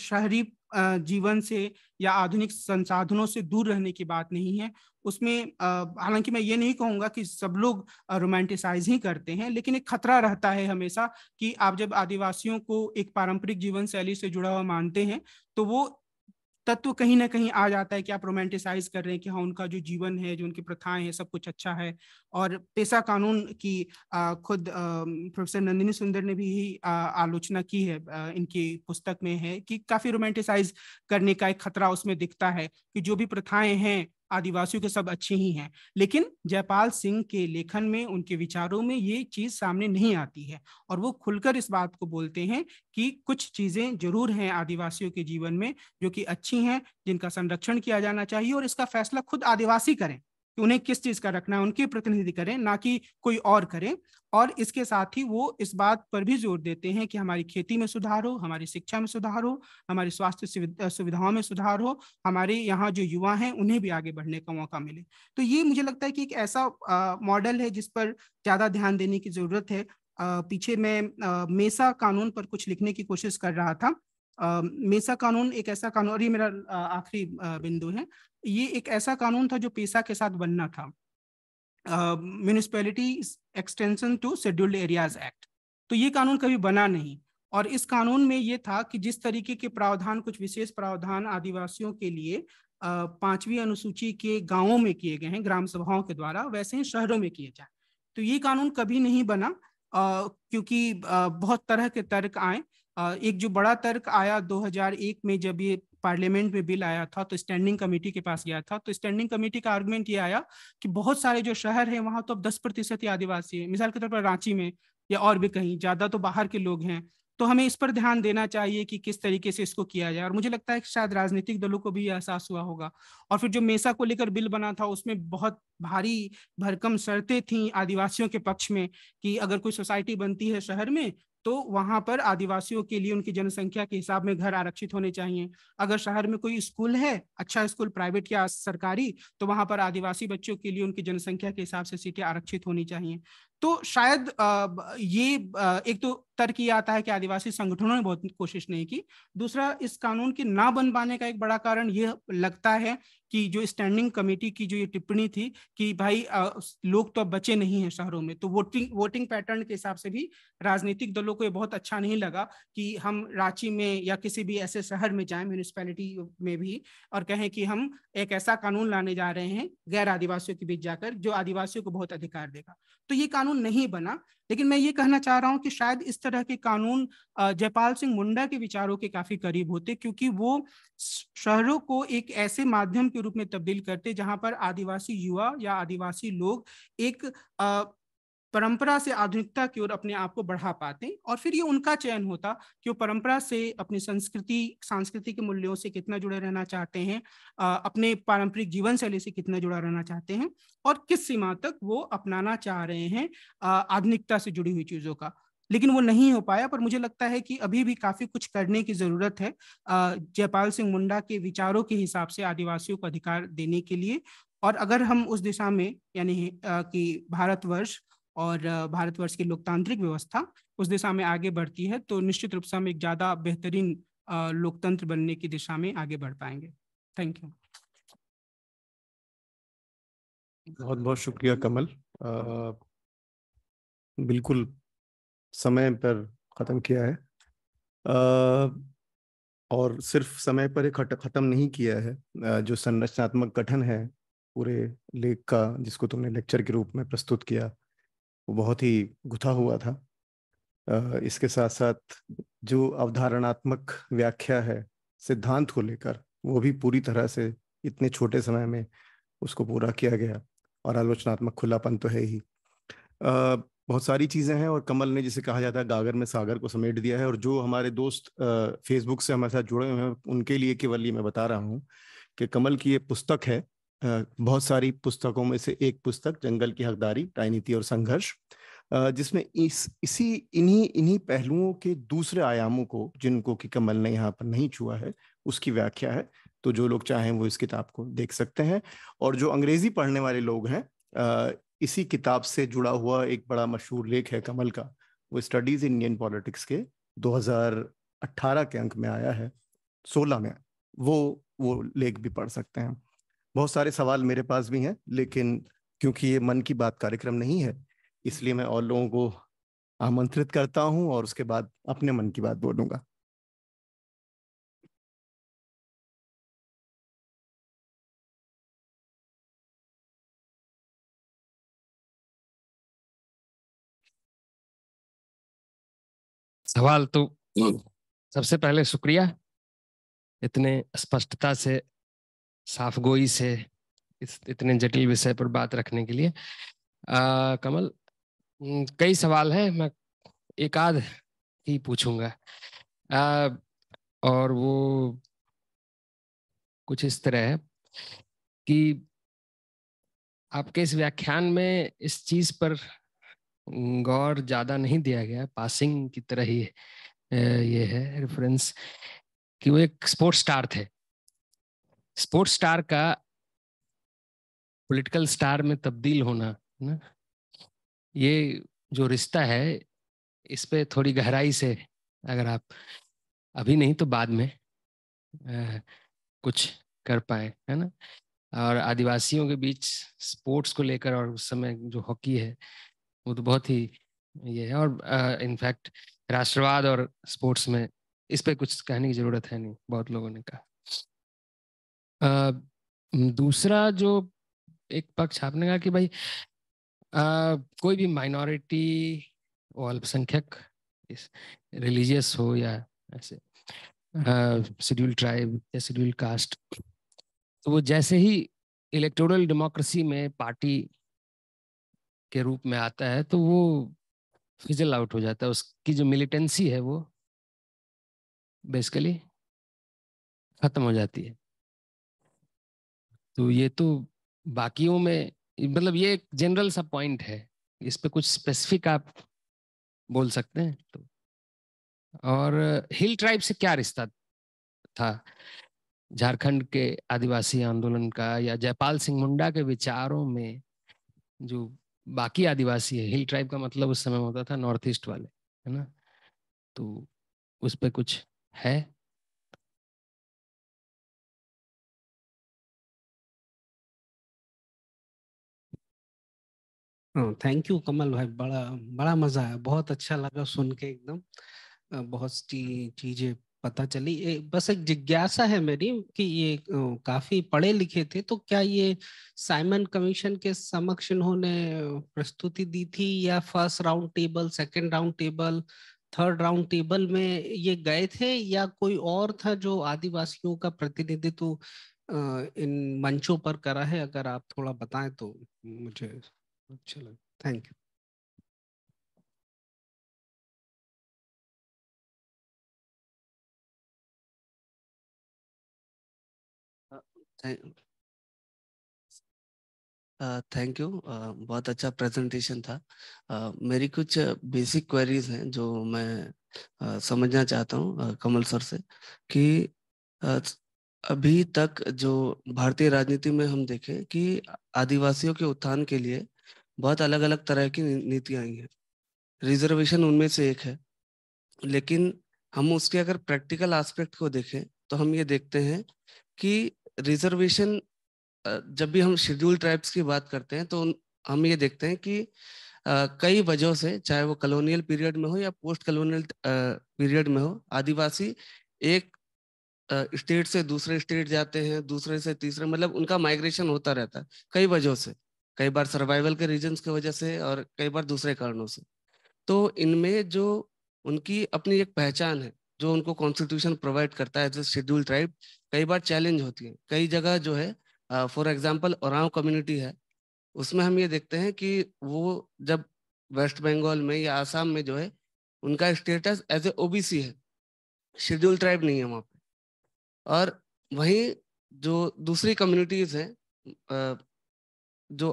शहरी जीवन से या आधुनिक संसाधनों से दूर रहने की बात नहीं है उसमें हालांकि मैं ये नहीं कहूँगा कि सब लोग रोमांटिसाइज ही करते हैं लेकिन एक खतरा रहता है हमेशा कि आप जब आदिवासियों को एक पारंपरिक जीवन शैली से जुड़ा हुआ मानते हैं तो वो तत्व कहीं ना कहीं आ जाता है कि आप रोमांटिसाइज कर रहे हैं कि हाँ उनका जो जीवन है जो उनकी प्रथाएं हैं सब कुछ अच्छा है और पेशा कानून की आ, खुद प्रोफेसर नंदिनी सुंदर ने भी यही आलोचना की है आ, इनकी पुस्तक में है कि काफी रोमांटिसाइज करने का एक खतरा उसमें दिखता है कि जो भी प्रथाएं हैं आदिवासियों के सब अच्छे ही हैं लेकिन जयपाल सिंह के लेखन में उनके विचारों में ये चीज़ सामने नहीं आती है और वो खुलकर इस बात को बोलते हैं कि कुछ चीज़ें जरूर हैं आदिवासियों के जीवन में जो कि अच्छी हैं जिनका संरक्षण किया जाना चाहिए और इसका फैसला खुद आदिवासी करें कि उन्हें किस चीज का रखना है उनके प्रतिनिधि करें ना कि कोई और करें और इसके साथ ही वो इस बात पर भी जोर देते हैं कि हमारी खेती में सुधार हो हमारी शिक्षा में सुधार हो हमारी स्वास्थ्य सुविधाओं में सुधार हो हमारे यहाँ जो युवा हैं उन्हें भी आगे बढ़ने का मौका मिले तो ये मुझे लगता है कि एक ऐसा मॉडल है जिस पर ज्यादा ध्यान देने की जरूरत है आ, पीछे मैं आ, मेसा कानून पर कुछ लिखने की कोशिश कर रहा था आ, मेसा कानून एक ऐसा कानून और ये मेरा आखिरी बिंदु है ये एक ऐसा कानून था जो पेशा के साथ बनना था municipality extension to scheduled areas act तो ये कानून कभी बना नहीं और इस कानून में ये था कि जिस तरीके के प्रावधान कुछ विशेष प्रावधान आदिवासियों के लिए पांचवी अनुसूची के गांवों में किए गए हैं ग्राम सभाओं के द्वारा वैसे ही शहरों में किए जाए तो ये कानून कभी नहीं बना आ, क्योंकि आ, बहुत तरह के तर्क आए आ, एक जो बड़ा तर्क आया 2001 में जब ये पार्लियामेंट में बिल आया था तो स्टैंडिंग कमेटी के पास गया था तो स्टैंडिंग कमेटी का आर्गुमेंट ये आया कि बहुत सारे जो शहर है वहां तो अब दस प्रतिशत ही आदिवासी है मिसाल के तौर पर रांची में या और भी कहीं ज़्यादा तो बाहर के लोग हैं तो हमें इस पर ध्यान देना चाहिए कि किस तरीके से इसको किया जाए और मुझे लगता है कि शायद राजनीतिक दलों को भी एहसास हुआ होगा और फिर जो मेसा को लेकर बिल बना था उसमें बहुत भारी भरकम शर्तें थी आदिवासियों के पक्ष में कि अगर कोई सोसाइटी बनती है शहर में तो वहां पर आदिवासियों के लिए उनकी जनसंख्या के हिसाब में घर आरक्षित होने चाहिए अगर शहर में कोई स्कूल है अच्छा स्कूल प्राइवेट या सरकारी तो वहां पर आदिवासी बच्चों के लिए उनकी जनसंख्या के हिसाब से सीटें आरक्षित होनी चाहिए तो शायद ये एक तो तर्क ये आता है कि आदिवासी संगठनों ने बहुत कोशिश नहीं की दूसरा इस कानून के ना बन पाने का एक बड़ा कारण ये लगता है कि जो स्टैंडिंग कमेटी की जो ये टिप्पणी थी कि भाई लोग तो अब बचे नहीं हैं शहरों में तो वोटिंग वोटिंग पैटर्न के हिसाब से भी राजनीतिक दलों को ये बहुत अच्छा नहीं लगा कि हम रांची में या किसी भी ऐसे शहर में जाए म्यूनिसपैलिटी में भी और कहें कि हम एक ऐसा कानून लाने जा रहे हैं गैर आदिवासियों के बीच जाकर जो आदिवासियों को बहुत अधिकार देगा तो ये कानून कानून नहीं बना लेकिन मैं ये कहना चाह रहा हूँ कि शायद इस तरह के कानून जयपाल सिंह मुंडा के विचारों के काफी करीब होते क्योंकि वो शहरों को एक ऐसे माध्यम के रूप में तब्दील करते जहां पर आदिवासी युवा या आदिवासी लोग एक परंपरा से आधुनिकता की ओर अपने आप को बढ़ा पाते और फिर ये उनका चयन होता कि वो परंपरा से अपनी संस्कृति सांस्कृतिक के मूल्यों से कितना जुड़े रहना चाहते हैं अपने पारंपरिक जीवन शैली से कितना जुड़ा रहना चाहते हैं और किस सीमा तक वो अपनाना चाह रहे हैं आधुनिकता से जुड़ी हुई चीज़ों का लेकिन वो नहीं हो पाया पर मुझे लगता है कि अभी भी काफी कुछ करने की जरूरत है जयपाल सिंह मुंडा के विचारों के हिसाब से आदिवासियों को अधिकार देने के लिए और अगर हम उस दिशा में यानी कि भारतवर्ष और भारतवर्ष की लोकतांत्रिक व्यवस्था उस दिशा में आगे बढ़ती है तो निश्चित रूप से हम एक ज़्यादा बेहतरीन लोकतंत्र बनने की दिशा में आगे बढ़ पाएंगे थैंक यू बहुत बहुत शुक्रिया कमल आ, बिल्कुल समय पर ख़त्म किया है आ, और सिर्फ समय पर ख़त्म नहीं किया है जो संरचनात्मक गठन है पूरे लेख का जिसको तुमने लेक्चर के रूप में प्रस्तुत किया वो बहुत ही गुथा हुआ था इसके साथ साथ जो अवधारणात्मक व्याख्या है सिद्धांत को लेकर वो भी पूरी तरह से इतने छोटे समय में उसको पूरा किया गया और आलोचनात्मक खुलापन तो है ही बहुत सारी चीज़ें हैं और कमल ने जिसे कहा जाता है गागर में सागर को समेट दिया है और जो हमारे दोस्त फेसबुक से हमारे साथ जुड़े हुए हैं उनके लिए केवल ये मैं बता रहा हूँ कि कमल की ये पुस्तक है बहुत सारी पुस्तकों में से एक पुस्तक जंगल की हकदारी राजनीति और संघर्ष जिसमें इस इसी इन्हीं इन्हीं पहलुओं के दूसरे आयामों को जिनको कि कमल ने यहाँ पर नहीं छुआ है उसकी व्याख्या है तो जो लोग चाहें वो इस किताब को देख सकते हैं और जो अंग्रेजी पढ़ने वाले लोग हैं इसी किताब से जुड़ा हुआ एक बड़ा मशहूर लेख है कमल का वो स्टडीज इंडियन पॉलिटिक्स के 2018 के अंक में आया है 16 में वो वो लेख भी पढ़ सकते हैं बहुत सारे सवाल मेरे पास भी हैं लेकिन क्योंकि ये मन की बात कार्यक्रम नहीं है इसलिए मैं और लोगों को आमंत्रित करता हूं और उसके बाद अपने मन की बात बोलूंगा सवाल तो सबसे पहले शुक्रिया इतने स्पष्टता से साफ गोई से इस इतने जटिल विषय पर बात रखने के लिए आ, कमल कई सवाल हैं मैं एक आध ही पूछूंगा आ, और वो कुछ इस तरह है कि आपके इस व्याख्यान में इस चीज पर गौर ज्यादा नहीं दिया गया पासिंग की तरह ही ये है रेफरेंस कि वो एक स्पोर्ट्स स्टार थे स्पोर्ट्स स्टार का पॉलिटिकल स्टार में तब्दील होना ना ये जो रिश्ता है इस पे थोड़ी गहराई से अगर आप अभी नहीं तो बाद में आ, कुछ कर पाए है ना और आदिवासियों के बीच स्पोर्ट्स को लेकर और उस समय जो हॉकी है वो तो बहुत ही ये है और इनफैक्ट राष्ट्रवाद और स्पोर्ट्स में इस पर कुछ कहने की जरूरत है नहीं बहुत लोगों ने कहा दूसरा जो एक पक्ष आपने कहा कि भाई आ, कोई भी माइनॉरिटी अल्पसंख्यक रिलीजियस हो या ऐसे शेड्यूल ट्राइब या शेड्यूल कास्ट तो वो जैसे ही इलेक्टोरल डेमोक्रेसी में पार्टी के रूप में आता है तो वो फिजल आउट हो जाता है उसकी जो मिलिटेंसी है वो बेसिकली ख़त्म हो जाती है तो ये तो बाकियों में मतलब ये एक जनरल सा पॉइंट है इस पे कुछ स्पेसिफिक आप बोल सकते हैं तो और हिल ट्राइब से क्या रिश्ता था झारखंड के आदिवासी आंदोलन का या जयपाल सिंह मुंडा के विचारों में जो बाकी आदिवासी है हिल ट्राइब का मतलब उस समय होता था नॉर्थ ईस्ट वाले है ना तो उस पर कुछ है हाँ, थैंक यू कमल भाई बड़ा बड़ा मजा आया बहुत अच्छा लगा सुन के एकदम बहुत सी चीजें पता चली ए, बस एक जिज्ञासा है मेरी कि ये काफी पढ़े लिखे थे तो क्या ये साइमन कमीशन के समक्ष इन्होंने प्रस्तुति दी थी या first round table second round table third round table में ये गए थे या कोई और था जो आदिवासियों का प्रतिनिधित्व इन मंचों पर करा है अगर आप थोड़ा बताएं तो मुझे चलो thank you thank you uh, बहुत अच्छा प्रेजेंटेशन था uh, मेरी कुछ बेसिक क्वेरीज हैं जो मैं uh, समझना चाहता हूँ uh, कमल सर से कि uh, अभी तक जो भारतीय राजनीति में हम देखें कि आदिवासियों के उत्थान के लिए बहुत अलग अलग तरह की नीतियाँ आई है रिजर्वेशन उनमें से एक है लेकिन हम उसके अगर प्रैक्टिकल एस्पेक्ट को देखें तो हम ये देखते हैं कि रिजर्वेशन जब भी हम शेड्यूल ट्राइब्स की बात करते हैं तो हम ये देखते हैं कि कई वजह से चाहे वो कलोनियल पीरियड में हो या पोस्ट कलोनियल पीरियड में हो आदिवासी एक स्टेट से दूसरे स्टेट जाते हैं दूसरे से तीसरे मतलब उनका माइग्रेशन होता रहता है कई वजह से कई बार सर्वाइवल के रीजंस की वजह से और कई बार दूसरे कारणों से तो इनमें जो उनकी अपनी एक पहचान है जो उनको कॉन्स्टिट्यूशन प्रोवाइड करता है एज ए शेड्यूल ट्राइब कई बार चैलेंज होती है कई जगह जो है फॉर एग्जाम्पल और कम्युनिटी है उसमें हम ये देखते हैं कि वो जब वेस्ट बंगाल में या आसाम में जो है उनका स्टेटस एज ए ओबीसी है शेड्यूल ट्राइब नहीं है वहाँ पे और वहीं जो दूसरी कम्युनिटीज हैं जो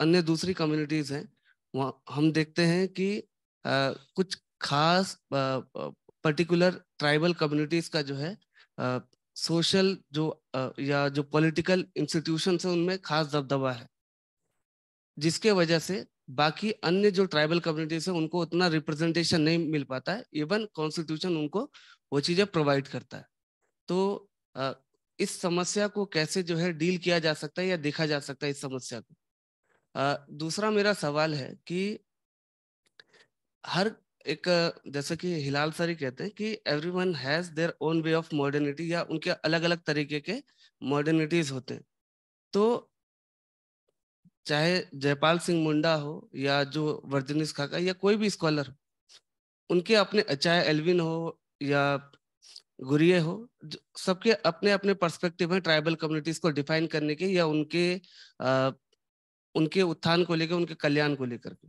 अन्य दूसरी कम्युनिटीज हैं वहाँ हम देखते हैं कि आ, कुछ खास पर्टिकुलर ट्राइबल कम्युनिटीज का जो है सोशल जो आ, या जो पॉलिटिकल इंस्टीट्यूशन है उनमें खास दबदबा है जिसके वजह से बाकी अन्य जो ट्राइबल कम्युनिटीज है उनको उतना रिप्रेजेंटेशन नहीं मिल पाता है इवन कॉन्स्टिट्यूशन उनको वो चीज़ें प्रोवाइड करता है तो आ, इस समस्या को कैसे जो है डील किया जा सकता है या देखा जा सकता है इस समस्या को दूसरा मेरा सवाल है कि हर एक जैसे कि हिलाल सर ही कहते हैं कि one has their own way of modernity या उनके अलग अलग तरीके के मॉडर्निटीज होते हैं तो चाहे जयपाल सिंह मुंडा हो या जो वर्जनिस खाका या कोई भी स्कॉलर उनके अपने चाहे एलविन हो या गुरिये हो सबके अपने अपने पर्सपेक्टिव हैं ट्राइबल कम्युनिटीज को डिफाइन करने के या उनके उनके उत्थान को लेकर उनके कल्याण को लेकर के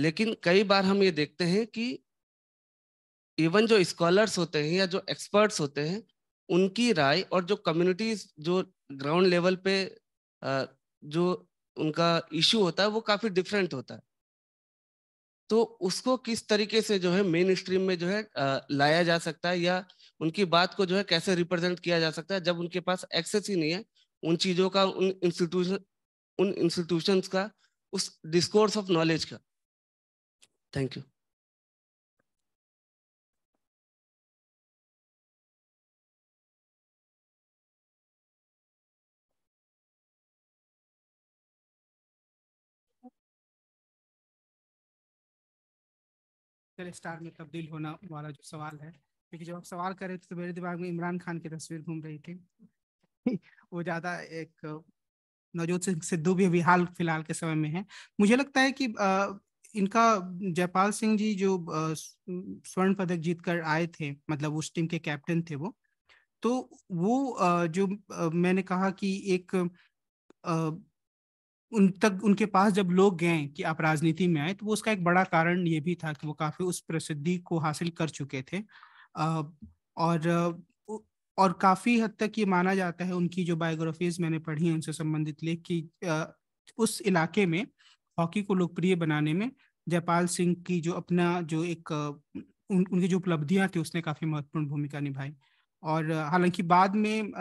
लेकिन कई बार हम ये देखते हैं कि इवन जो स्कॉलर्स होते हैं या जो एक्सपर्ट्स होते हैं उनकी राय और जो कम्युनिटीज जो ग्राउंड लेवल पे जो उनका इशू होता है वो काफ़ी डिफरेंट होता है तो उसको किस तरीके से जो है मेन स्ट्रीम में जो है लाया जा सकता है या उनकी बात को जो है कैसे रिप्रेजेंट किया जा सकता है जब उनके पास एक्सेस ही नहीं है उन चीज़ों का उन इंस्टीट्यूशन उन इंस्टीट्यूशंस का उस डिस्कोर्स ऑफ नॉलेज का थैंक यू स्टार में तब्दील होना वाला जो सवाल है क्योंकि जब आप सवाल कर रहे थे तो मेरे दिमाग में इमरान खान की तस्वीर घूम रही थी वो ज़्यादा एक नवजोत सिंह सिद्धू भी अभी हाल फिलहाल के समय में है मुझे लगता है कि आ, इनका जयपाल सिंह जी जो स्वर्ण पदक जीतकर आए थे मतलब उस टीम के कैप्टन थे वो तो वो आ, जो आ, मैंने कहा कि एक उन तक उनके पास जब लोग गए कि आप राजनीति में आए तो वो उसका एक बड़ा कारण ये भी था कि वो काफी उस प्रसिद्धि को हासिल कर चुके थे और और काफ़ी हद तक ये माना जाता है उनकी जो बायोग्राफीज मैंने पढ़ी उनसे संबंधित लेख की उस इलाके में हॉकी को लोकप्रिय बनाने में जयपाल सिंह की जो अपना जो एक उन, उनकी जो उपलब्धियां थी उसने काफ़ी महत्वपूर्ण भूमिका निभाई और हालांकि बाद में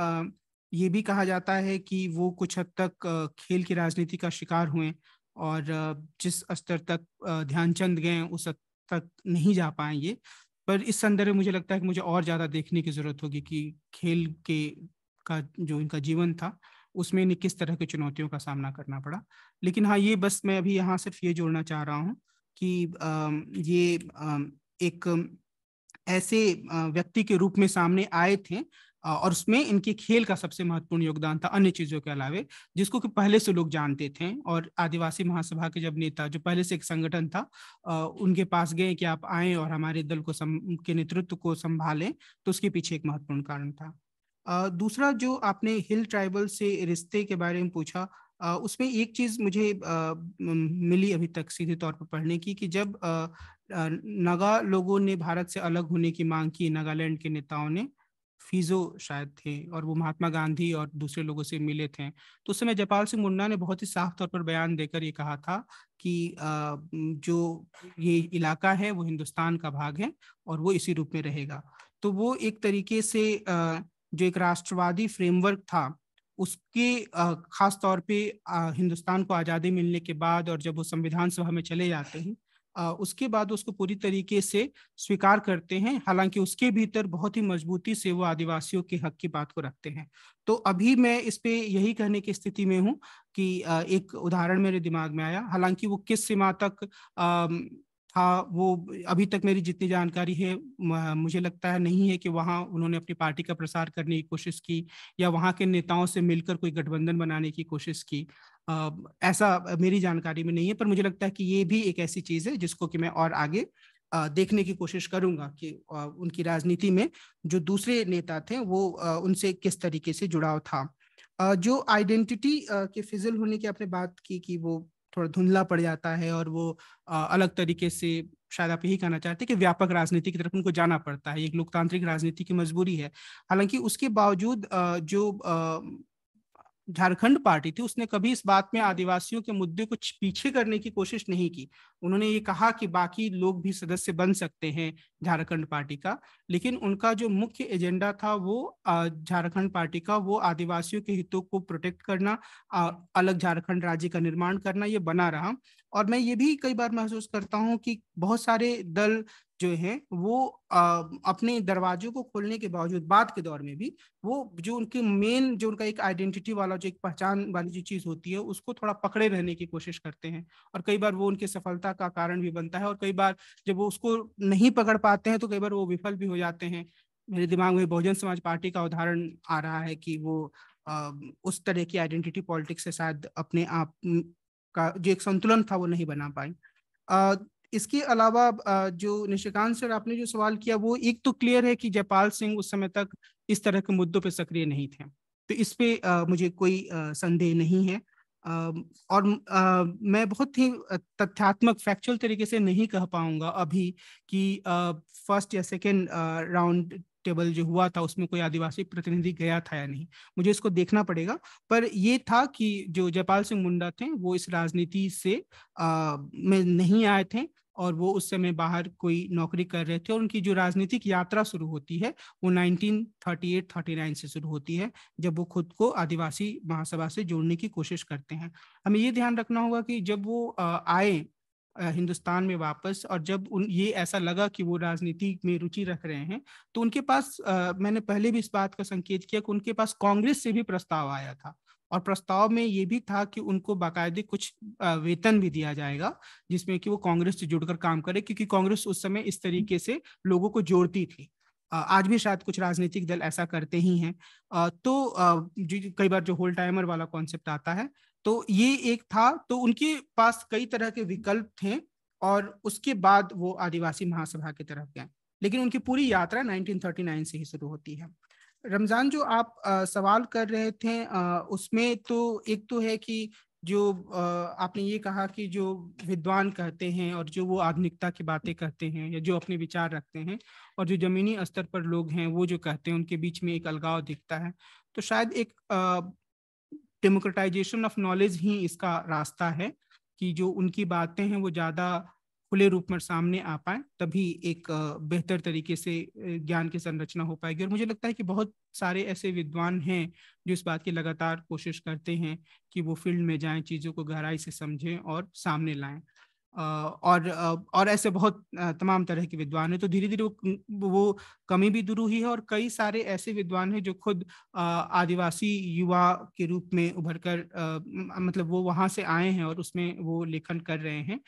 ये भी कहा जाता है कि वो कुछ हद तक खेल की राजनीति का शिकार हुए और जिस स्तर तक ध्यानचंद गए उस हद तक नहीं जा पाए ये पर इस संदर्भ में मुझे लगता है कि मुझे और ज़्यादा देखने की ज़रूरत होगी कि खेल के का जो इनका जीवन था उसमें इन्हें किस तरह की चुनौतियों का सामना करना पड़ा लेकिन हाँ ये बस मैं अभी यहाँ सिर्फ ये जोड़ना चाह रहा हूँ कि ये एक ऐसे व्यक्ति के रूप में सामने आए थे और उसमें इनके खेल का सबसे महत्वपूर्ण योगदान था अन्य चीजों के अलावे जिसको कि पहले से लोग जानते थे और आदिवासी महासभा के जब नेता जो पहले से एक संगठन था उनके पास गए कि आप आए और हमारे दल को सम, के नेतृत्व को संभालें तो उसके पीछे एक महत्वपूर्ण कारण था दूसरा जो आपने हिल ट्राइबल से रिश्ते के बारे में पूछा उसमें एक चीज मुझे मिली अभी तक सीधे तौर पर पढ़ने की कि जब नगा लोगों ने भारत से अलग होने की मांग की नागालैंड के नेताओं ने फिजो शायद थे और वो महात्मा गांधी और दूसरे लोगों से मिले थे तो उस समय जयपाल सिंह मुन्ना ने बहुत ही साफ तौर पर बयान देकर ये कहा था कि जो ये इलाका है वो हिंदुस्तान का भाग है और वो इसी रूप में रहेगा तो वो एक तरीके से जो एक राष्ट्रवादी फ्रेमवर्क था उसके खास तौर पे हिंदुस्तान को आज़ादी मिलने के बाद और जब वो संविधान सभा में चले जाते हैं उसके बाद उसको पूरी तरीके से स्वीकार करते हैं हालांकि उसके भीतर बहुत ही मजबूती से वो आदिवासियों के हक की बात को रखते हैं तो अभी मैं इस पे यही कहने की स्थिति में हूँ कि एक उदाहरण मेरे दिमाग में आया हालांकि वो किस सीमा तक था वो अभी तक मेरी जितनी जानकारी है मुझे लगता है नहीं है कि वहाँ उन्होंने अपनी पार्टी का प्रसार करने की कोशिश की या वहाँ के नेताओं से मिलकर कोई गठबंधन बनाने की कोशिश की ऐसा मेरी जानकारी में नहीं है पर मुझे लगता है कि ये भी एक ऐसी चीज़ है जिसको कि मैं और आगे देखने की कोशिश करूंगा कि उनकी राजनीति में जो दूसरे नेता थे वो उनसे किस तरीके से जुड़ाव था जो आइडेंटिटी के फिजल होने की आपने बात की कि वो थोड़ा धुंधला पड़ जाता है और वो अलग तरीके से शायद आप यही कहना चाहते हैं कि व्यापक राजनीति की तरफ उनको जाना पड़ता है एक लोकतांत्रिक राजनीति की मजबूरी है हालांकि उसके बावजूद जो झारखंड पार्टी थी उसने कभी इस बात में आदिवासियों के मुद्दे को पीछे करने की कोशिश नहीं की उन्होंने ये कहा कि बाकी लोग भी सदस्य बन सकते हैं झारखंड पार्टी का लेकिन उनका जो मुख्य एजेंडा था वो झारखंड पार्टी का वो आदिवासियों के हितों को प्रोटेक्ट करना अलग झारखंड राज्य का निर्माण करना ये बना रहा और मैं ये भी कई बार महसूस करता हूँ कि बहुत सारे दल जो हैं वो आ, अपने दरवाजों को खोलने के बावजूद बाद के दौर में भी वो जो उनके मेन जो उनका एक आइडेंटिटी वाला जो एक पहचान वाली जो चीज़ होती है उसको थोड़ा पकड़े रहने की कोशिश करते हैं और कई बार वो उनके सफलता का कारण भी बनता है और कई बार जब वो उसको नहीं पकड़ पाते हैं तो कई बार वो विफल भी हो जाते हैं मेरे दिमाग में बहुजन समाज पार्टी का उदाहरण आ रहा है कि वो आ, उस तरह की आइडेंटिटी पॉलिटिक्स से शायद अपने आप का जो एक संतुलन था वो नहीं बना पाई इसके अलावा जो निशिकांत सर आपने जो सवाल किया वो एक तो क्लियर है कि जयपाल सिंह उस समय तक इस तरह के मुद्दों पर सक्रिय नहीं थे तो इस पे मुझे कोई संदेह नहीं है और मैं बहुत ही तथ्यात्मक फैक्चुअल तरीके से नहीं कह पाऊंगा अभी कि फर्स्ट या सेकेंड राउंड टेबल जो हुआ था उसमें कोई आदिवासी प्रतिनिधि गया था या नहीं मुझे इसको देखना पड़ेगा पर यह था कि जो जयपाल सिंह मुंडा थे वो इस राजनीति से आ, में नहीं आए थे और वो उस समय बाहर कोई नौकरी कर रहे थे और उनकी जो राजनीतिक यात्रा शुरू होती है वो 1938-39 से शुरू होती है जब वो खुद को आदिवासी महासभा से जोड़ने की कोशिश करते हैं हमें ये ध्यान रखना होगा कि जब वो आए हिंदुस्तान में वापस और जब उन ये ऐसा लगा कि वो राजनीति में रुचि रख रहे हैं तो उनके पास मैंने पहले भी इस बात का संकेत किया कि उनके पास कांग्रेस से भी प्रस्ताव आया था और प्रस्ताव में ये भी था कि उनको बाकायदे कुछ वेतन भी दिया जाएगा जिसमें कि वो कांग्रेस से जुड़कर काम करे क्योंकि कांग्रेस उस समय इस तरीके से लोगों को जोड़ती थी आज भी शायद कुछ राजनीतिक दल ऐसा करते ही हैं तो कई बार जो होल टाइमर वाला कॉन्सेप्ट आता है तो ये एक था तो उनके पास कई तरह के विकल्प थे और उसके बाद वो आदिवासी महासभा की तरफ गए लेकिन उनकी पूरी यात्रा 1939 से ही शुरू होती है रमज़ान जो आप आ, सवाल कर रहे थे आ, उसमें तो एक तो है कि जो आ, आपने ये कहा कि जो विद्वान कहते हैं और जो वो आधुनिकता की बातें कहते हैं या जो अपने विचार रखते हैं और जो ज़मीनी स्तर पर लोग हैं वो जो कहते हैं उनके बीच में एक अलगाव दिखता है तो शायद एक डेमोक्रेटाइजेशन ऑफ नॉलेज ही इसका रास्ता है कि जो उनकी बातें हैं वो ज़्यादा खुले रूप में सामने आ पाए तभी एक बेहतर तरीके से ज्ञान की संरचना हो पाएगी और मुझे लगता है कि बहुत सारे ऐसे विद्वान हैं जो इस बात की लगातार कोशिश करते हैं कि वो फील्ड में जाएं चीज़ों को गहराई से समझें और सामने लाएं और और ऐसे बहुत तमाम तरह के विद्वान हैं तो धीरे धीरे वो वो कमी भी दूर हुई है और कई सारे ऐसे विद्वान हैं जो खुद आदिवासी युवा के रूप में उभर कर मतलब वो वहाँ से आए हैं और उसमें वो लेखन कर रहे हैं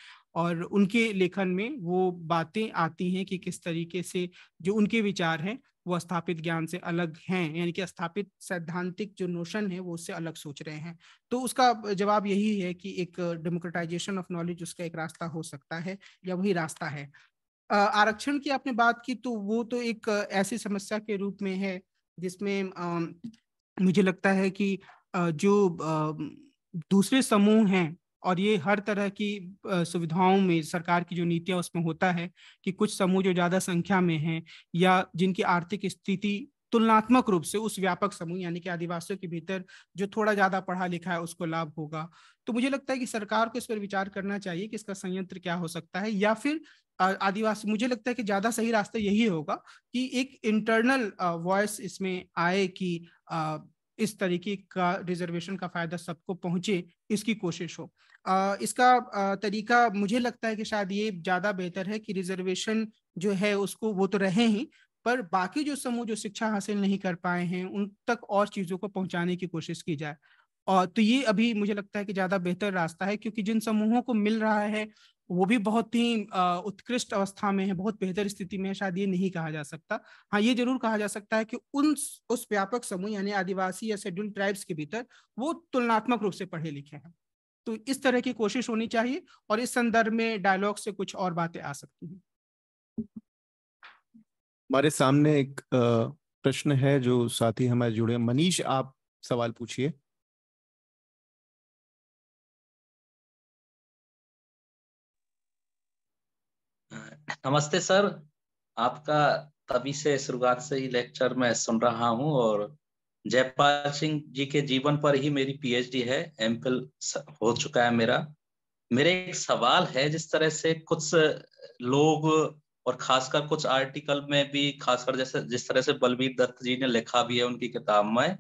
और उनके लेखन में वो बातें आती हैं कि किस तरीके से जो उनके विचार हैं वो स्थापित ज्ञान से अलग हैं यानी कि स्थापित सैद्धांतिक जो नोशन है वो उससे अलग सोच रहे हैं तो उसका जवाब यही है कि एक डेमोक्रेटाइजेशन ऑफ नॉलेज उसका एक रास्ता हो सकता है या वही रास्ता है आरक्षण की आपने बात की तो वो तो एक ऐसी समस्या के रूप में है जिसमें मुझे लगता है कि जो दूसरे समूह हैं और ये हर तरह की सुविधाओं में सरकार की जो नीतियाँ उसमें होता है कि कुछ समूह जो ज़्यादा संख्या में हैं या जिनकी आर्थिक स्थिति तुलनात्मक रूप से उस व्यापक समूह यानी कि आदिवासियों के भीतर जो थोड़ा ज्यादा पढ़ा लिखा है उसको लाभ होगा तो मुझे लगता है कि सरकार को इस पर विचार करना चाहिए कि इसका संयंत्र क्या हो सकता है या फिर आदिवासी मुझे लगता है कि ज्यादा सही रास्ता यही होगा कि एक इंटरनल वॉइस इसमें आए कि इस तरीके का रिजर्वेशन का फायदा सबको पहुंचे इसकी कोशिश हो आ, इसका आ, तरीका मुझे लगता है कि शायद ये ज्यादा बेहतर है कि रिजर्वेशन जो है उसको वो तो रहे ही पर बाकी जो समूह जो शिक्षा हासिल नहीं कर पाए हैं उन तक और चीजों को पहुंचाने की कोशिश की जाए और तो ये अभी मुझे लगता है कि ज्यादा बेहतर रास्ता है क्योंकि जिन समूहों को मिल रहा है वो भी बहुत ही उत्कृष्ट अवस्था में है बहुत बेहतर स्थिति में है शायद ये नहीं कहा जा सकता हाँ ये जरूर कहा जा सकता है कि उन उस व्यापक समूह यानी आदिवासी या शेड्यूल ट्राइब्स के भीतर वो तुलनात्मक रूप से पढ़े लिखे हैं तो इस तरह की कोशिश होनी चाहिए और इस संदर्भ में डायलॉग से कुछ और बातें आ सकती हैं हमारे सामने एक प्रश्न है जो साथी हमारे जुड़े मनीष आप सवाल पूछिए नमस्ते सर आपका तभी से शुरुआत से ही लेक्चर मैं सुन रहा हूं और जयपाल सिंह जी के जीवन पर ही मेरी पीएचडी है एम हो चुका है मेरा मेरे एक सवाल है जिस तरह से कुछ लोग और खासकर कुछ आर्टिकल में भी खासकर जैसे जिस तरह से बलबीर दत्त जी ने लिखा भी है उनकी किताब में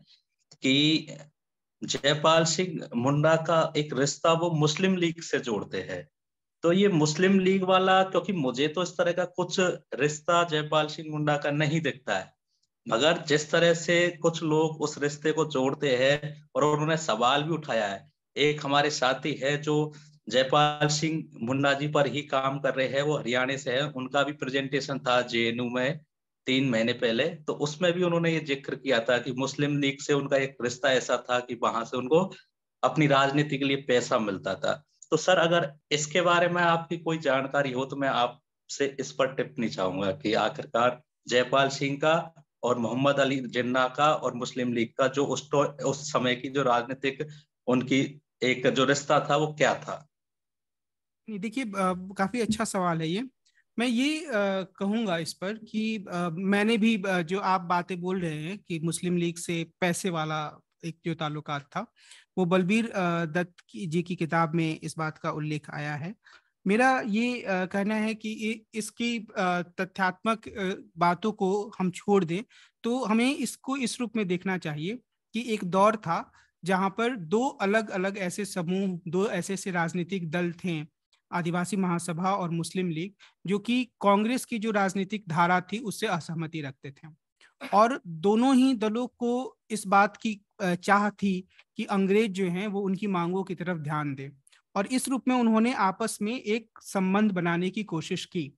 कि जयपाल सिंह मुंडा का एक रिश्ता वो मुस्लिम लीग से जोड़ते हैं तो ये मुस्लिम लीग वाला क्योंकि मुझे तो इस तरह का कुछ रिश्ता जयपाल सिंह मुंडा का नहीं दिखता है मगर जिस तरह से कुछ लोग उस रिश्ते को जोड़ते हैं और उन्होंने सवाल भी उठाया है एक हमारे साथी है जो जयपाल सिंह मुंडा जी पर ही काम कर रहे हैं वो हरियाणा से है उनका भी प्रेजेंटेशन था जे में तीन महीने पहले तो उसमें भी उन्होंने ये जिक्र किया था कि मुस्लिम लीग से उनका एक रिश्ता ऐसा था कि वहां से उनको अपनी राजनीति के लिए पैसा मिलता था तो सर अगर इसके बारे में आपकी कोई जानकारी हो तो मैं आपसे इस पर टिप्पणी चाहूंगा कि आखिरकार जयपाल सिंह का और मोहम्मद अली जिन्ना का और मुस्लिम लीग का जो उस तो, उस समय की जो राजनीतिक उनकी एक जो रिश्ता था वो क्या था देखिए काफी अच्छा सवाल है ये मैं ये कहूंगा इस पर कि आ, मैंने भी जो आप बातें बोल रहे हैं कि मुस्लिम लीग से पैसे वाला एक जो ताल्लुकात था वो बलबीर दत्त जी की किताब में इस बात का उल्लेख आया है मेरा ये कहना है कि इसकी तथ्यात्मक बातों को हम छोड़ दें तो हमें इसको इस रूप में देखना चाहिए कि एक दौर था जहाँ पर दो अलग अलग ऐसे समूह दो ऐसे ऐसे राजनीतिक दल थे आदिवासी महासभा और मुस्लिम लीग जो कि कांग्रेस की जो राजनीतिक धारा थी उससे असहमति रखते थे और दोनों ही दलों को इस बात की चाह थी कि अंग्रेज जो हैं वो उनकी मांगों की तरफ ध्यान दें और इस रूप में उन्होंने आपस में एक संबंध बनाने की कोशिश की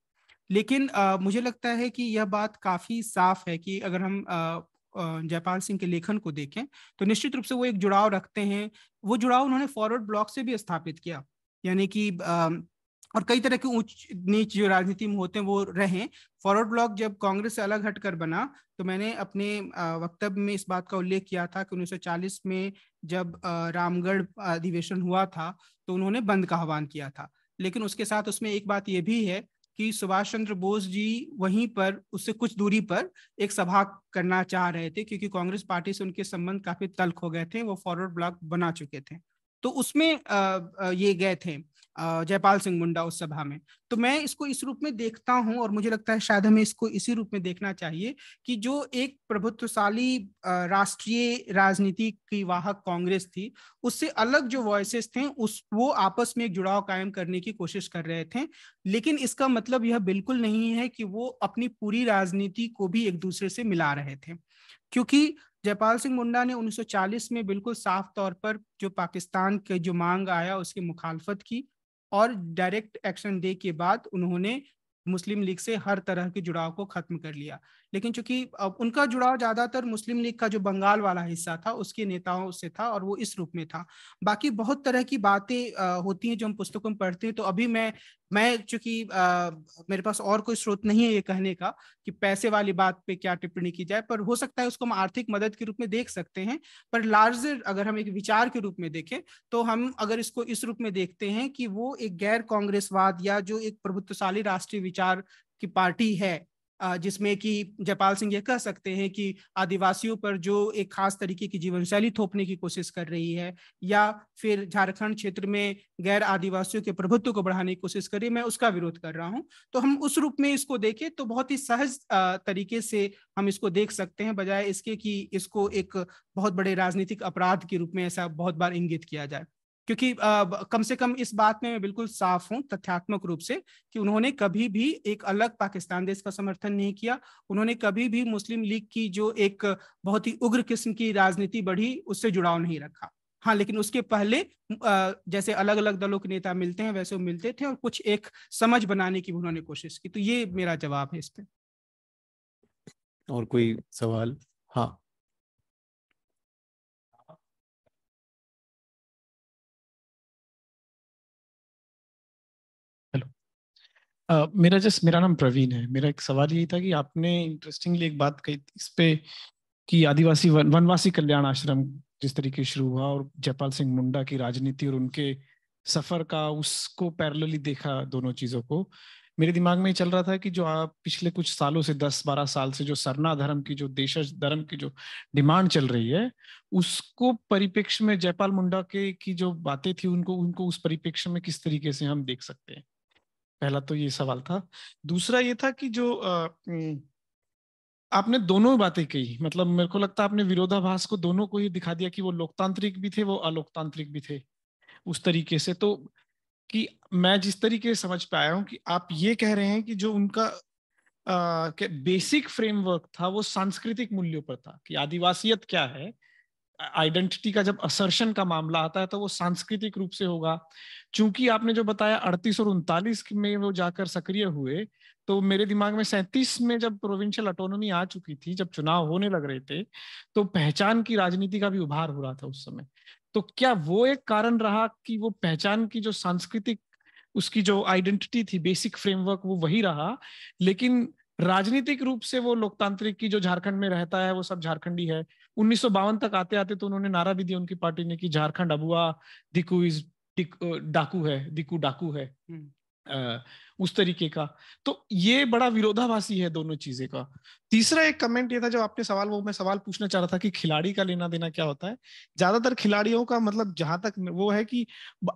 लेकिन आ, मुझे लगता है कि यह बात काफ़ी साफ है कि अगर हम जयपाल सिंह के लेखन को देखें तो निश्चित रूप से वो एक जुड़ाव रखते हैं वो जुड़ाव उन्होंने फॉरवर्ड ब्लॉक से भी स्थापित किया यानी कि और कई तरह के ऊंच नीच जो राजनीति में होते हैं वो रहे फॉरवर्ड ब्लॉक जब कांग्रेस से अलग हटकर बना तो मैंने अपने वक्तव्य में इस बात का उल्लेख किया था कि 1940 में जब रामगढ़ अधिवेशन हुआ था तो उन्होंने बंद का आह्वान किया था लेकिन उसके साथ उसमें एक बात यह भी है कि सुभाष चंद्र बोस जी वहीं पर उससे कुछ दूरी पर एक सभा करना चाह रहे थे क्योंकि कांग्रेस पार्टी से उनके संबंध काफी तल्ख हो गए थे वो फॉरवर्ड ब्लॉक बना चुके थे तो उसमें ये गए थे जयपाल सिंह मुंडा उस सभा में तो मैं इसको इस रूप में देखता हूँ और मुझे लगता है शायद हमें इसको इसी रूप में देखना चाहिए कि जो एक प्रभुत्वशाली राष्ट्रीय राजनीति की वाहक कांग्रेस थी उससे अलग जो वॉइसेस थे उस वो आपस में एक जुड़ाव कायम करने की कोशिश कर रहे थे लेकिन इसका मतलब यह बिल्कुल नहीं है कि वो अपनी पूरी राजनीति को भी एक दूसरे से मिला रहे थे क्योंकि जयपाल सिंह मुंडा ने 1940 में बिल्कुल साफ तौर पर जो पाकिस्तान के जो मांग आया उसकी मुखालफत की और डायरेक्ट एक्शन डे के बाद उन्होंने मुस्लिम लीग से हर तरह के जुड़ाव को खत्म कर लिया लेकिन चूंकि उनका जुड़ाव ज्यादातर मुस्लिम लीग का जो बंगाल वाला हिस्सा था उसके नेताओं से था और वो इस रूप में था बाकी बहुत तरह की बातें होती हैं जो हम पुस्तकों में पढ़ते हैं तो अभी मैं मैं चूंकि मेरे पास और कोई स्रोत नहीं है ये कहने का कि पैसे वाली बात पे क्या टिप्पणी की जाए पर हो सकता है उसको हम आर्थिक मदद के रूप में देख सकते हैं पर लार्जर अगर हम एक विचार के रूप में देखें तो हम अगर इसको इस रूप में देखते हैं कि वो एक गैर कांग्रेसवाद या जो एक प्रभुत्वशाली राष्ट्रीय विचार की पार्टी है जिसमें कि जयपाल सिंह यह कह सकते हैं कि आदिवासियों पर जो एक खास तरीके की जीवन शैली थोपने की कोशिश कर रही है या फिर झारखंड क्षेत्र में गैर आदिवासियों के प्रभुत्व को बढ़ाने की कोशिश कर रही है मैं उसका विरोध कर रहा हूँ तो हम उस रूप में इसको देखें तो बहुत ही सहज तरीके से हम इसको देख सकते हैं बजाय इसके कि इसको एक बहुत बड़े राजनीतिक अपराध के रूप में ऐसा बहुत बार इंगित किया जाए क्योंकि कम से कम इस बात में मैं बिल्कुल साफ हूं तथ्यात्मक रूप से कि उन्होंने कभी भी एक अलग पाकिस्तान देश का समर्थन नहीं किया उन्होंने कभी भी मुस्लिम लीग की जो एक बहुत ही उग्र किस्म की राजनीति बढ़ी उससे जुड़ाव नहीं रखा हाँ लेकिन उसके पहले जैसे अलग अलग दलों के नेता मिलते हैं वैसे वो मिलते थे और कुछ एक समझ बनाने की उन्होंने कोशिश की तो ये मेरा जवाब है इस पर और कोई सवाल हाँ मेरा जस्ट मेरा नाम प्रवीण है मेरा एक सवाल यही था कि आपने इंटरेस्टिंगली एक बात कही इस पे कि आदिवासी वन, वनवासी कल्याण आश्रम जिस तरीके शुरू हुआ और जयपाल सिंह मुंडा की राजनीति और उनके सफर का उसको पैरेलली देखा दोनों चीजों को मेरे दिमाग में चल रहा था कि जो आप पिछले कुछ सालों से दस बारह साल से जो सरना धर्म की जो देश धर्म की जो डिमांड चल रही है उसको परिपेक्ष में जयपाल मुंडा के की जो बातें थी उनको उनको उस परिपेक्ष में किस तरीके से हम देख सकते हैं पहला तो ये सवाल था दूसरा ये था कि जो आ, आपने दोनों बातें कही मतलब मेरे को लगता है आपने विरोधाभास को दोनों को ही दिखा दिया कि वो लोकतांत्रिक भी थे वो अलोकतांत्रिक भी थे उस तरीके से तो कि मैं जिस तरीके से समझ पाया हूँ कि आप ये कह रहे हैं कि जो उनका आ, के बेसिक फ्रेमवर्क था वो सांस्कृतिक मूल्यों पर था कि आदिवासियत क्या है आइडेंटिटी का जब असर्शन का मामला आता है तो वो सांस्कृतिक रूप से होगा चूंकि आपने जो बताया अड़तीस और उनतालीस में वो जाकर सक्रिय हुए तो मेरे दिमाग में सैंतीस में जब प्रोविंशियल अटोनोमी आ चुकी थी जब चुनाव होने लग रहे थे तो पहचान की राजनीति का भी उभार हो रहा था उस समय तो क्या वो एक कारण रहा कि वो पहचान की जो सांस्कृतिक उसकी जो आइडेंटिटी थी बेसिक फ्रेमवर्क वो वही रहा लेकिन राजनीतिक रूप से वो लोकतांत्रिक की जो झारखंड में रहता है वो सब झारखंडी है उन्नीस तक आते आते तो उन्होंने नारा भी दिया उनकी पार्टी ने कि झारखंड अबुआ दिकू इज डाकू है दिकू डाकू है हम्म। उस तरीके का तो ये बड़ा विरोधाभासी है दोनों चीजें का तीसरा एक कमेंट ये था जो आपने सवाल वो मैं सवाल पूछना चाह रहा था कि खिलाड़ी का लेना देना क्या होता है ज्यादातर खिलाड़ियों का मतलब जहां तक वो है कि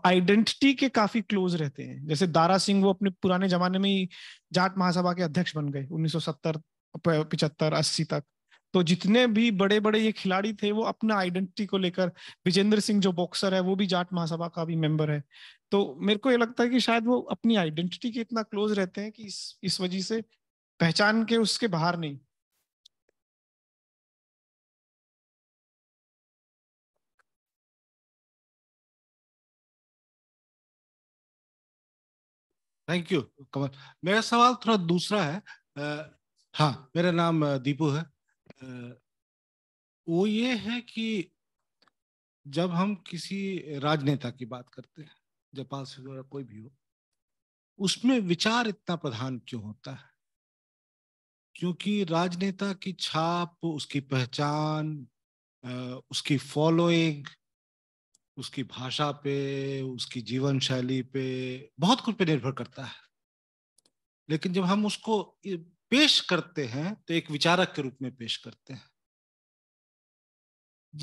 आइडेंटिटी के काफी क्लोज रहते हैं जैसे दारा सिंह वो अपने पुराने जमाने में ही जाट महासभा के अध्यक्ष बन गए 1970 पिछहत्तर अस्सी तक तो जितने भी बड़े बड़े ये खिलाड़ी थे वो अपना आइडेंटिटी को लेकर विजेंद्र सिंह जो बॉक्सर है वो भी जाट महासभा का भी मेंबर है तो मेरे को ये लगता है कि शायद वो अपनी आइडेंटिटी के इतना क्लोज रहते हैं कि इस इस वजह से पहचान के उसके बाहर नहीं थैंक यू कमल मेरा सवाल थोड़ा दूसरा है आ, हाँ मेरा नाम दीपू है वो ये है कि जब हम किसी राजनेता की बात करते हैं जयपाल सिंह या कोई भी हो उसमें विचार इतना प्रधान क्यों होता है क्योंकि राजनेता की छाप उसकी पहचान उसकी फॉलोइंग उसकी भाषा पे उसकी जीवन शैली पे बहुत कुछ पे निर्भर करता है लेकिन जब हम उसको पेश करते हैं तो एक विचारक के रूप में पेश करते हैं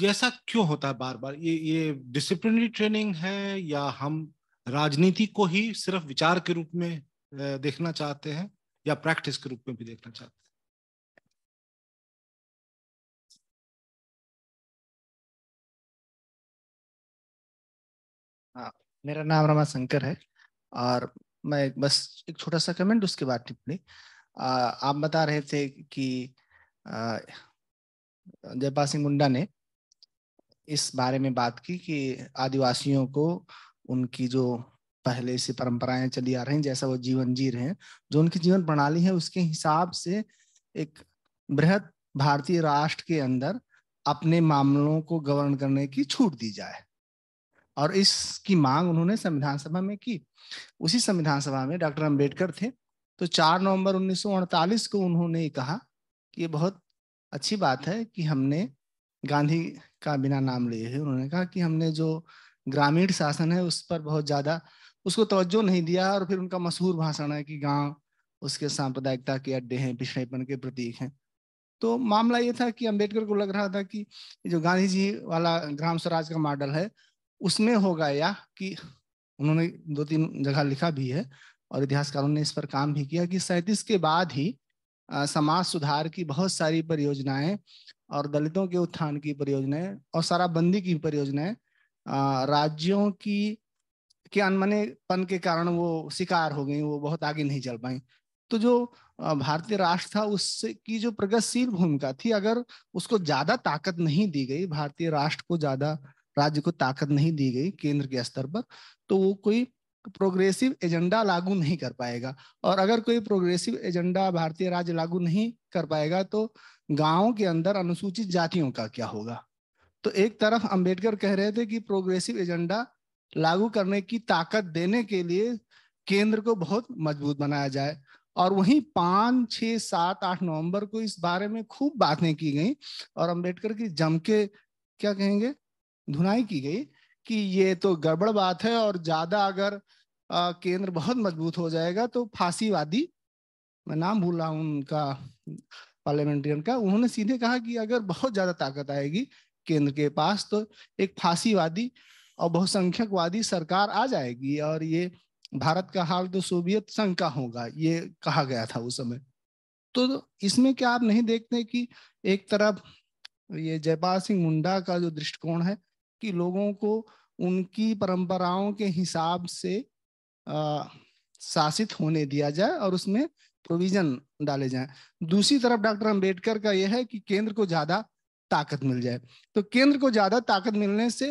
जैसा क्यों होता है बार बार ये ये डिसिप्लिनरी ट्रेनिंग है या हम राजनीति को ही सिर्फ विचार के रूप में देखना चाहते हैं या प्रैक्टिस के रूप में भी देखना चाहते हैं हाँ, मेरा नाम रमा शंकर है और मैं बस एक छोटा सा कमेंट उसके बाद टिप्पणी आप बता रहे थे कि जयपाल सिंह मुंडा ने इस बारे में बात की कि आदिवासियों को उनकी जो पहले से परंपराएं चली आ रही हैं जैसा वो जीवन जी रहे हैं जो उनकी जीवन प्रणाली है उसके हिसाब से एक बृहद भारतीय राष्ट्र के अंदर अपने मामलों को गवर्न करने की छूट दी जाए और इसकी मांग उन्होंने संविधान सभा में की उसी संविधान सभा में डॉक्टर अम्बेडकर थे तो 4 नवंबर 1948 को उन्होंने कहा कि ये बहुत अच्छी बात है कि हमने गांधी का बिना नाम लिए है उन्होंने कहा कि हमने जो ग्रामीण शासन है उस पर बहुत ज़्यादा उसको तवज्जो नहीं दिया और फिर उनका मशहूर भाषण है कि गांव उसके सांप्रदायिकता के अड्डे हैं पिछड़ेपन के प्रतीक हैं तो मामला ये था कि अंबेडकर को लग रहा था कि जो गांधी जी वाला ग्राम स्वराज का मॉडल है उसमें होगा या कि उन्होंने दो तीन जगह लिखा भी है और इतिहासकारों ने इस पर काम भी किया कि सैतीस के बाद ही समाज सुधार की बहुत सारी परियोजनाएं और दलितों के उत्थान की परियोजनाएं और शराबबंदी की परियोजनाएं राज्यों की के अनमनेपन के कारण वो शिकार हो गई वो बहुत आगे नहीं चल पाई तो जो भारतीय राष्ट्र था उससे की जो प्रगतिशील भूमिका थी अगर उसको ज्यादा ताकत नहीं दी गई भारतीय राष्ट्र को ज्यादा राज्य को ताकत नहीं दी गई केंद्र के स्तर पर तो वो कोई प्रोग्रेसिव एजेंडा लागू नहीं कर पाएगा और अगर कोई प्रोग्रेसिव एजेंडा भारतीय राज्य लागू नहीं कर पाएगा तो गाँव के अंदर अनुसूचित जातियों का क्या होगा तो एक तरफ अंबेडकर कह रहे थे कि प्रोग्रेसिव एजेंडा लागू करने की ताकत देने के लिए केंद्र को बहुत मजबूत बनाया जाए और वहीं पाँच छः सात आठ नवंबर को इस बारे में खूब बातें की गई और अंबेडकर की जम के क्या कहेंगे धुनाई की गई कि ये तो गड़बड़ बात है और ज्यादा अगर केंद्र बहुत मजबूत हो जाएगा तो फांसीवादी मैं नाम भूल रहा हूँ उनका पार्लियामेंटेरियन का उन्होंने सीधे कहा कि अगर बहुत ज्यादा ताकत आएगी केंद्र के पास तो एक फांसीवादी और बहुसंख्यकवादी सरकार आ जाएगी और ये भारत का हाल तो सोवियत संघ का होगा ये कहा गया था उस समय तो इसमें क्या आप नहीं देखते कि एक तरफ ये जयपाल सिंह मुंडा का जो दृष्टिकोण है कि लोगों को उनकी परंपराओं के हिसाब से आ, शासित होने दिया जाए और उसमें प्रोविजन डाले जाए दूसरी तरफ डॉक्टर अंबेडकर का यह है कि केंद्र को ज्यादा ताकत मिल जाए तो केंद्र को ज्यादा ताकत मिलने से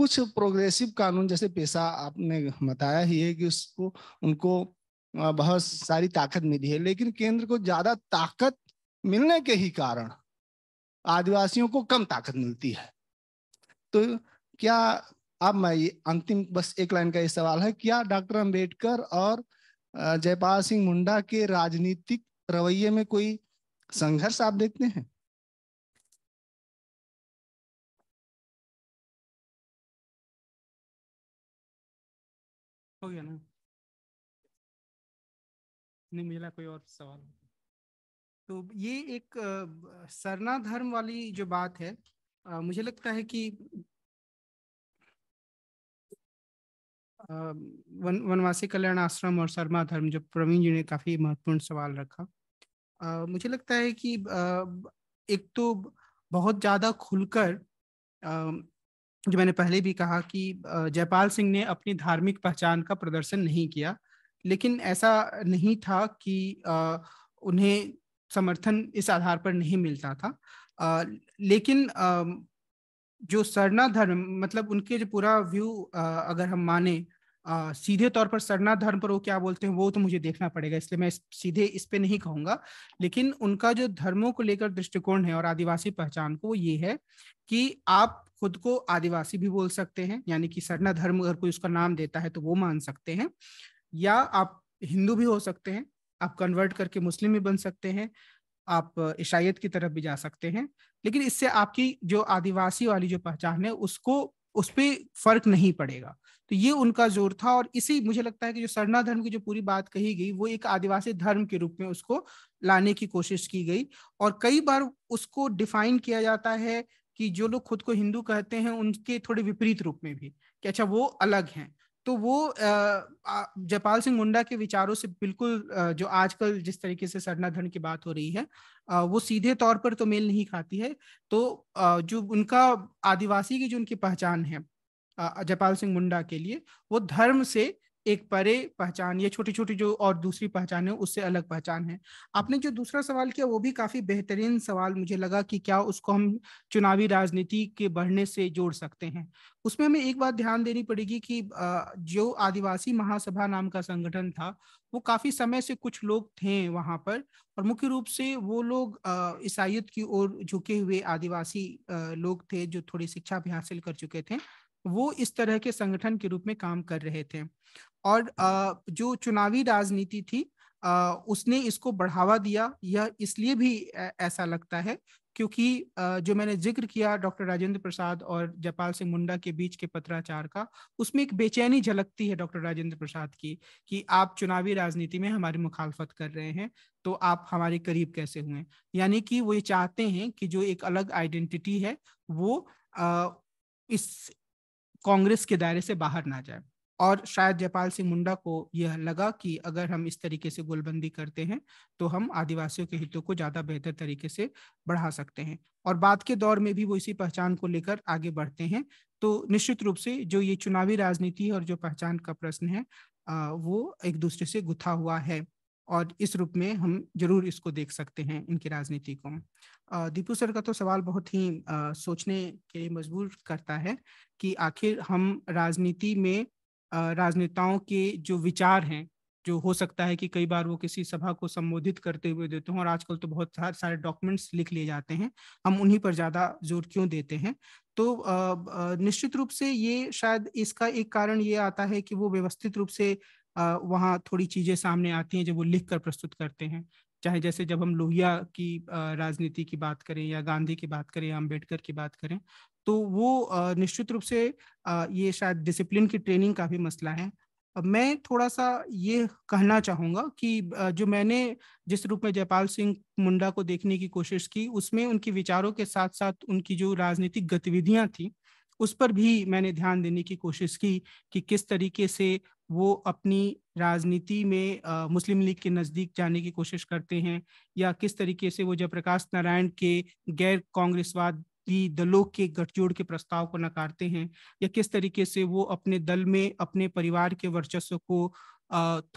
कुछ प्रोग्रेसिव कानून जैसे पेशा आपने बताया ही है कि उसको उनको बहुत सारी ताकत मिली है लेकिन केंद्र को ज्यादा ताकत मिलने के ही कारण आदिवासियों को कम ताकत मिलती है तो क्या अब मैं अंतिम बस एक लाइन का ये सवाल है क्या डॉक्टर अंबेडकर और जयपाल सिंह मुंडा के राजनीतिक रवैये में कोई संघर्ष आप देखते हैं हो गया ना नहीं मिला कोई और सवाल तो ये एक सरना धर्म वाली जो बात है आ, मुझे लगता है कि वन वनवासी कल्याण आश्रम और शर्मा धर्म जो प्रवीण जी ने काफी महत्वपूर्ण सवाल रखा आ, मुझे लगता है कि आ, एक तो बहुत ज्यादा खुलकर जो मैंने पहले भी कहा कि जयपाल सिंह ने अपनी धार्मिक पहचान का प्रदर्शन नहीं किया लेकिन ऐसा नहीं था कि आ, उन्हें समर्थन इस आधार पर नहीं मिलता था लेकिन आ, जो सरना धर्म मतलब उनके जो पूरा व्यू अगर हम माने आ, सीधे तौर पर सरना धर्म पर वो क्या बोलते हैं वो तो मुझे देखना पड़ेगा इसलिए मैं इस, सीधे इस पे नहीं कहूंगा लेकिन उनका जो धर्मों को लेकर दृष्टिकोण है और आदिवासी पहचान को वो ये है कि आप खुद को आदिवासी भी बोल सकते हैं यानी कि सरना धर्म अगर कोई उसका नाम देता है तो वो मान सकते हैं या आप हिंदू भी हो सकते हैं आप कन्वर्ट करके मुस्लिम भी बन सकते हैं आप ईसाइत की तरफ भी जा सकते हैं लेकिन इससे आपकी जो आदिवासी वाली जो पहचान है उसको उस पर फर्क नहीं पड़ेगा तो ये उनका जोर था और इसी मुझे लगता है कि जो सरना धर्म की जो पूरी बात कही गई वो एक आदिवासी धर्म के रूप में उसको लाने की कोशिश की गई और कई बार उसको डिफाइन किया जाता है कि जो लोग खुद को हिंदू कहते हैं उनके थोड़े विपरीत रूप में भी कि अच्छा वो अलग हैं तो वो जयपाल सिंह मुंडा के विचारों से बिल्कुल जो आजकल जिस तरीके से सरना धन की बात हो रही है वो सीधे तौर पर तो मेल नहीं खाती है तो जो उनका आदिवासी की जो उनकी पहचान है जयपाल सिंह मुंडा के लिए वो धर्म से एक परे पहचान ये छोटी छोटी जो और दूसरी पहचान है उससे अलग पहचान है आपने जो दूसरा सवाल किया वो भी काफी बेहतरीन सवाल मुझे लगा कि क्या उसको हम चुनावी राजनीति के बढ़ने से जोड़ सकते हैं उसमें हमें एक बात ध्यान देनी पड़ेगी कि जो आदिवासी महासभा नाम का संगठन था वो काफी समय से कुछ लोग थे वहां पर और मुख्य रूप से वो लोग ईसाइत की ओर झुके हुए आदिवासी लोग थे जो थोड़ी शिक्षा भी हासिल कर चुके थे वो इस तरह के संगठन के रूप में काम कर रहे थे और जो चुनावी राजनीति थी उसने इसको बढ़ावा दिया यह इसलिए भी ऐसा लगता है क्योंकि जो मैंने जिक्र किया डॉक्टर राजेंद्र प्रसाद और जयपाल सिंह मुंडा के बीच के पत्राचार का उसमें एक बेचैनी झलकती है डॉक्टर राजेंद्र प्रसाद की कि आप चुनावी राजनीति में हमारी मुखालफत कर रहे हैं तो आप हमारे करीब कैसे हुए यानी कि वो ये चाहते हैं कि जो एक अलग आइडेंटिटी है वो इस कांग्रेस के दायरे से बाहर ना जाए और शायद जयपाल सिंह मुंडा को यह लगा कि अगर हम इस तरीके से गोलबंदी करते हैं तो हम आदिवासियों के हितों को ज़्यादा बेहतर तरीके से बढ़ा सकते हैं और बाद के दौर में भी वो इसी पहचान को लेकर आगे बढ़ते हैं तो निश्चित रूप से जो ये चुनावी राजनीति और जो पहचान का प्रश्न है वो एक दूसरे से गुथा हुआ है और इस रूप में हम जरूर इसको देख सकते हैं इनकी राजनीति को दीपू सर का तो सवाल बहुत ही सोचने के लिए मजबूर करता है कि आखिर हम राजनीति में राजनेताओं के जो विचार हैं जो हो सकता है कि कई बार वो किसी सभा को संबोधित करते हुए देते हैं और आजकल तो बहुत सारे डॉक्यूमेंट्स लिख लिए जाते हैं हम उन्हीं पर ज़्यादा जोर क्यों देते हैं तो निश्चित रूप से ये शायद इसका एक कारण ये आता है कि वो व्यवस्थित रूप से वहाँ थोड़ी चीजें सामने आती हैं जब वो लिख कर प्रस्तुत करते हैं चाहे जैसे जब हम लोहिया की राजनीति की बात करें या गांधी की बात करें या अम्बेडकर की बात करें तो वो निश्चित रूप से ये शायद डिसिप्लिन की ट्रेनिंग का भी मसला है मैं थोड़ा सा ये कहना चाहूँगा कि जो मैंने जिस रूप में जयपाल सिंह मुंडा को देखने की कोशिश की उसमें उनके विचारों के साथ साथ उनकी जो राजनीतिक गतिविधियाँ थी उस पर भी मैंने ध्यान देने की कोशिश की कि किस तरीके से वो अपनी राजनीति में आ, मुस्लिम लीग के नज़दीक जाने की कोशिश करते हैं या किस तरीके से वो जयप्रकाश नारायण के गैर कांग्रेसवाद दलों के गठजोड़ के प्रस्ताव को नकारते हैं या किस तरीके से वो अपने दल में अपने परिवार के वर्चस्व को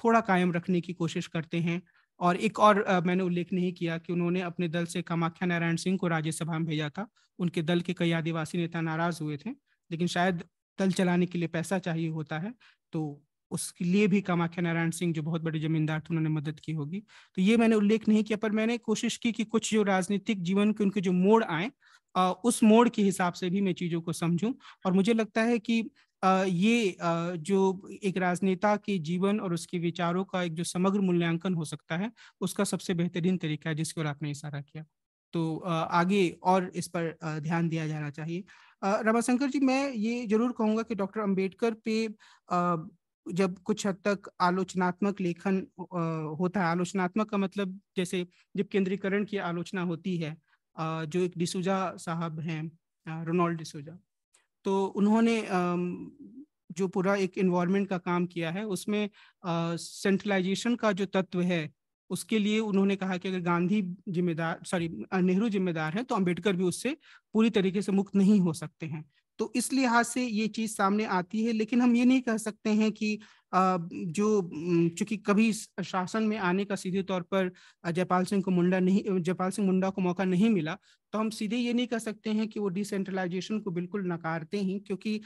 थोड़ा कायम रखने की कोशिश करते हैं और एक और मैंने उल्लेख नहीं किया कि उन्होंने अपने दल से कामाख्या नारायण सिंह को राज्यसभा में भेजा था उनके दल के कई आदिवासी नेता नाराज हुए थे लेकिन शायद दल चलाने के लिए पैसा चाहिए होता है तो उसके लिए भी कामाख्या नारायण सिंह जो बहुत बड़े जमींदार थे उन्होंने मदद की होगी तो ये मैंने उल्लेख नहीं किया पर मैंने कोशिश की कि कुछ जो राजनीतिक जीवन के उनके जो मोड़ आए उस मोड़ के हिसाब से भी मैं चीज़ों को समझूं और मुझे लगता है कि ये जो एक राजनेता के जीवन और उसके विचारों का एक जो समग्र मूल्यांकन हो सकता है उसका सबसे बेहतरीन तरीका है जिसकी ओर आपने इशारा किया तो आगे और इस पर ध्यान दिया जाना चाहिए रमाशंकर जी मैं ये जरूर कहूंगा कि डॉक्टर अम्बेडकर पे जब कुछ हद तक आलोचनात्मक लेखन होता है आलोचनात्मक का मतलब जैसे जब केंद्रीकरण की आलोचना होती है जो एक डिसूजा साहब हैं रोनाल्ड डिसूजा तो उन्होंने जो पूरा एक इन्वायरमेंट का काम किया है उसमें सेंट्रलाइजेशन का जो तत्व है उसके लिए उन्होंने कहा कि अगर गांधी जिम्मेदार सॉरी नेहरू जिम्मेदार है तो अंबेडकर भी उससे पूरी तरीके से मुक्त नहीं हो सकते हैं तो इस लिहाज से ये चीज सामने आती है लेकिन हम ये नहीं कह सकते हैं कि जो चूंकि कभी शासन में आने का सीधे तौर पर जयपाल सिंह को मुंडा नहीं जयपाल सिंह मुंडा को मौका नहीं मिला तो हम सीधे ये नहीं कह सकते हैं कि वो डिसेंट्रलाइजेशन को बिल्कुल नकारते हैं क्योंकि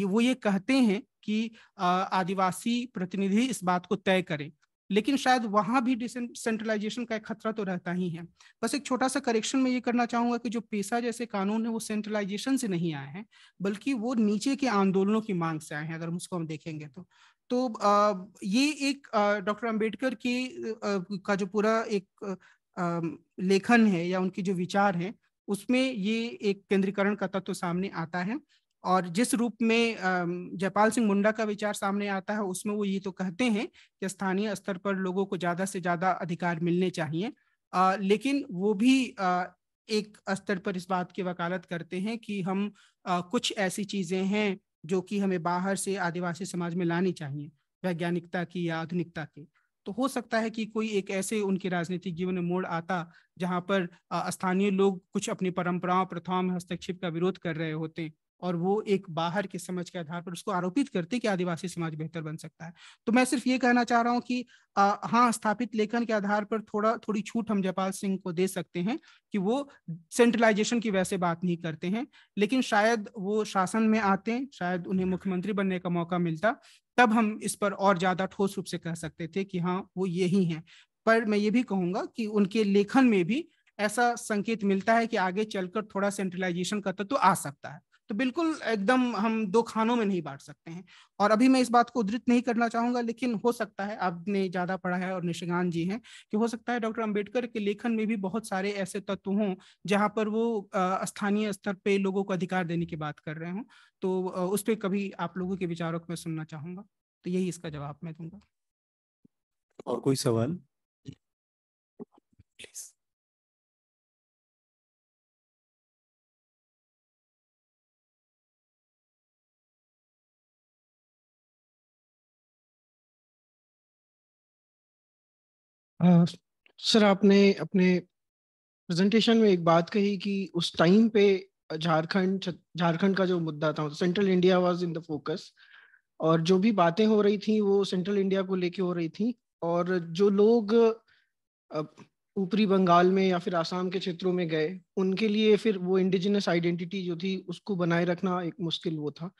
ये वो ये कहते हैं कि आदिवासी प्रतिनिधि इस बात को तय करें लेकिन शायद वहां भी डिसेंट्रलाइजेशन का एक खतरा तो रहता ही है बस एक छोटा सा करेक्शन में ये करना चाहूंगा कि जो पेशा जैसे कानून है वो सेंट्रलाइजेशन से नहीं आए हैं बल्कि वो नीचे के आंदोलनों की मांग से आए हैं अगर हम उसको हम देखेंगे तो तो ये एक डॉक्टर अंबेडकर की का जो पूरा एक लेखन है या उनके जो विचार हैं उसमें ये एक केंद्रीकरण का तत्व तो सामने आता है और जिस रूप में जयपाल सिंह मुंडा का विचार सामने आता है उसमें वो ये तो कहते हैं कि स्थानीय स्तर पर लोगों को ज़्यादा से ज़्यादा अधिकार मिलने चाहिए लेकिन वो भी एक स्तर पर इस बात की वकालत करते हैं कि हम कुछ ऐसी चीज़ें हैं जो कि हमें बाहर से आदिवासी समाज में लानी चाहिए वैज्ञानिकता की या आधुनिकता की तो हो सकता है कि कोई एक ऐसे उनके राजनीतिक जीवन में मोड़ आता जहां पर स्थानीय लोग कुछ अपनी परंपराओं प्रथाओं में हस्तक्षेप का विरोध कर रहे होते हैं और वो एक बाहर के समझ के आधार पर उसको आरोपित करते कि आदिवासी समाज बेहतर बन सकता है तो मैं सिर्फ ये कहना चाह रहा हूँ कि आ, हाँ स्थापित लेखन के आधार पर थोड़ा थोड़ी छूट हम जयपाल सिंह को दे सकते हैं कि वो सेंट्रलाइजेशन की वैसे बात नहीं करते हैं लेकिन शायद वो शासन में आते हैं शायद उन्हें मुख्यमंत्री बनने का मौका मिलता तब हम इस पर और ज्यादा ठोस रूप से कह सकते थे कि हाँ वो यही हैं पर मैं ये भी कहूंगा कि उनके लेखन में भी ऐसा संकेत मिलता है कि आगे चलकर थोड़ा सेंट्रलाइजेशन का तत्व तो आ सकता है तो बिल्कुल एकदम हम दो खानों में नहीं बांट सकते हैं और अभी मैं इस बात को उद्धृत नहीं करना चाहूंगा लेकिन हो सकता है आपने ज्यादा पढ़ा है और निशिकांत जी हैं कि हो सकता है डॉक्टर अंबेडकर के लेखन में भी बहुत सारे ऐसे तत्व हों जहां पर वो स्थानीय स्तर पे लोगों को अधिकार देने की बात कर रहे हों तो उस पर कभी आप लोगों के विचारों को मैं सुनना चाहूंगा तो यही इसका जवाब मैं दूंगा और कोई सवाल प्लीज सर आपने अपने प्रेजेंटेशन में एक बात कही कि उस टाइम पे झारखंड झारखंड का जो मुद्दा था central India was in the focus और जो भी बातें हो रही थी वो सेंट्रल इंडिया को लेके हो रही थी और जो लोग ऊपरी बंगाल में या फिर आसाम के क्षेत्रों में गए उनके लिए फिर वो इंडिजिनस आइडेंटिटी जो थी उसको बनाए रखना एक मुश्किल वो था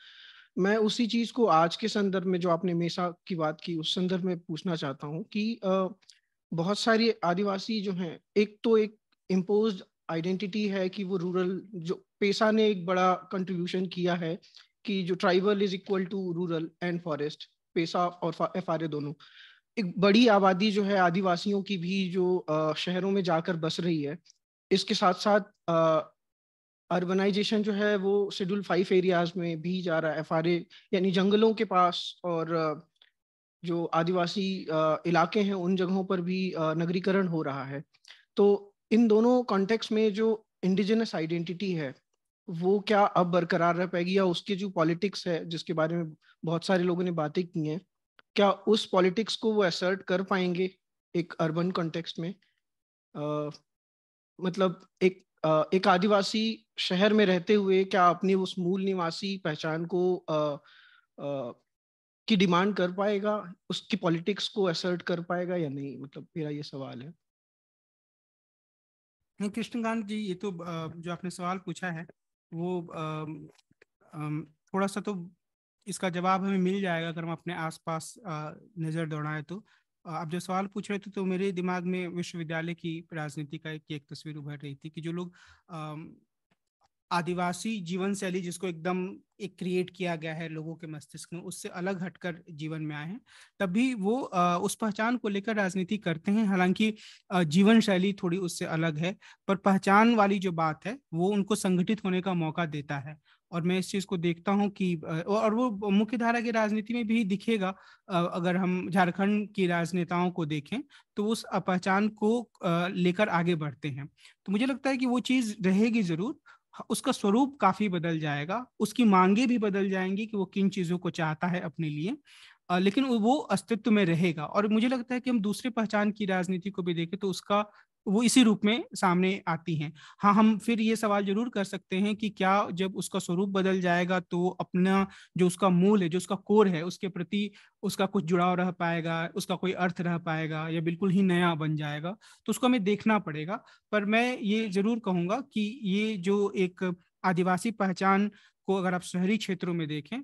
मैं उसी चीज को आज के संदर्भ में जो आपने मेसा की बात की उस संदर्भ में पूछना चाहता हूँ कि बहुत सारे आदिवासी जो हैं एक तो एक इम्पोज आइडेंटिटी है कि वो रूरल जो पेशा ने एक बड़ा कंट्रीब्यूशन किया है कि जो tribal is equal to rural and forest पेशा और एफ आर दोनों एक बड़ी आबादी जो है आदिवासियों की भी जो शहरों में जाकर बस रही है इसके साथ साथ अर्बनाइजेशन जो है वो शेड्यूल फाइव एरियाज में भी जा रहा है एफ यानी जंगलों के पास और जो आदिवासी इलाके हैं उन जगहों पर भी नगरीकरण हो रहा है तो इन दोनों कॉन्टेक्स्ट में जो इंडिजिनस आइडेंटिटी है वो क्या अब बरकरार रह पाएगी या उसके जो पॉलिटिक्स है जिसके बारे में बहुत सारे लोगों ने बातें की हैं क्या उस पॉलिटिक्स को वो असर्ट कर पाएंगे एक अर्बन कॉन्टेक्स्ट में आ, मतलब एक आ, एक आदिवासी शहर में रहते हुए क्या अपनी उस मूल निवासी पहचान को आ, आ, की डिमांड कर पाएगा उसकी पॉलिटिक्स को असर्ट कर पाएगा या नहीं मतलब मेरा ये सवाल है नहीं कृष्णकांत जी ये तो जो आपने सवाल पूछा है वो थोड़ा सा तो इसका जवाब हमें मिल जाएगा अगर हम अपने आसपास नज़र दौड़ाए तो आप जो सवाल पूछ रहे थे तो मेरे दिमाग में विश्वविद्यालय की राजनीति का एक, एक तस्वीर उभर रही थी कि जो लोग आदिवासी जीवन शैली जिसको एकदम एक क्रिएट किया गया है लोगों के मस्तिष्क में उससे अलग हटकर जीवन में आए हैं तब भी वो उस पहचान को लेकर राजनीति करते हैं हालांकि जीवन शैली थोड़ी उससे अलग है पर पहचान वाली जो बात है वो उनको संगठित होने का मौका देता है और मैं इस चीज को देखता हूँ कि और वो मुख्य धारा की राजनीति में भी दिखेगा अगर हम झारखंड की राजनेताओं को देखें तो उस पहचान को लेकर आगे बढ़ते हैं तो मुझे लगता है कि वो चीज रहेगी जरूर हाँ, उसका स्वरूप काफी बदल जाएगा उसकी मांगे भी बदल जाएंगी कि वो किन चीजों को चाहता है अपने लिए लेकिन वो अस्तित्व में रहेगा और मुझे लगता है कि हम दूसरे पहचान की राजनीति को भी देखें तो उसका वो इसी रूप में सामने आती हैं हाँ हम फिर ये सवाल जरूर कर सकते हैं कि क्या जब उसका स्वरूप बदल जाएगा तो अपना जो उसका मूल है जो उसका कोर है उसके प्रति उसका कुछ जुड़ाव रह पाएगा उसका कोई अर्थ रह पाएगा या बिल्कुल ही नया बन जाएगा तो उसको हमें देखना पड़ेगा पर मैं ये जरूर कहूँगा कि ये जो एक आदिवासी पहचान को अगर आप शहरी क्षेत्रों में देखें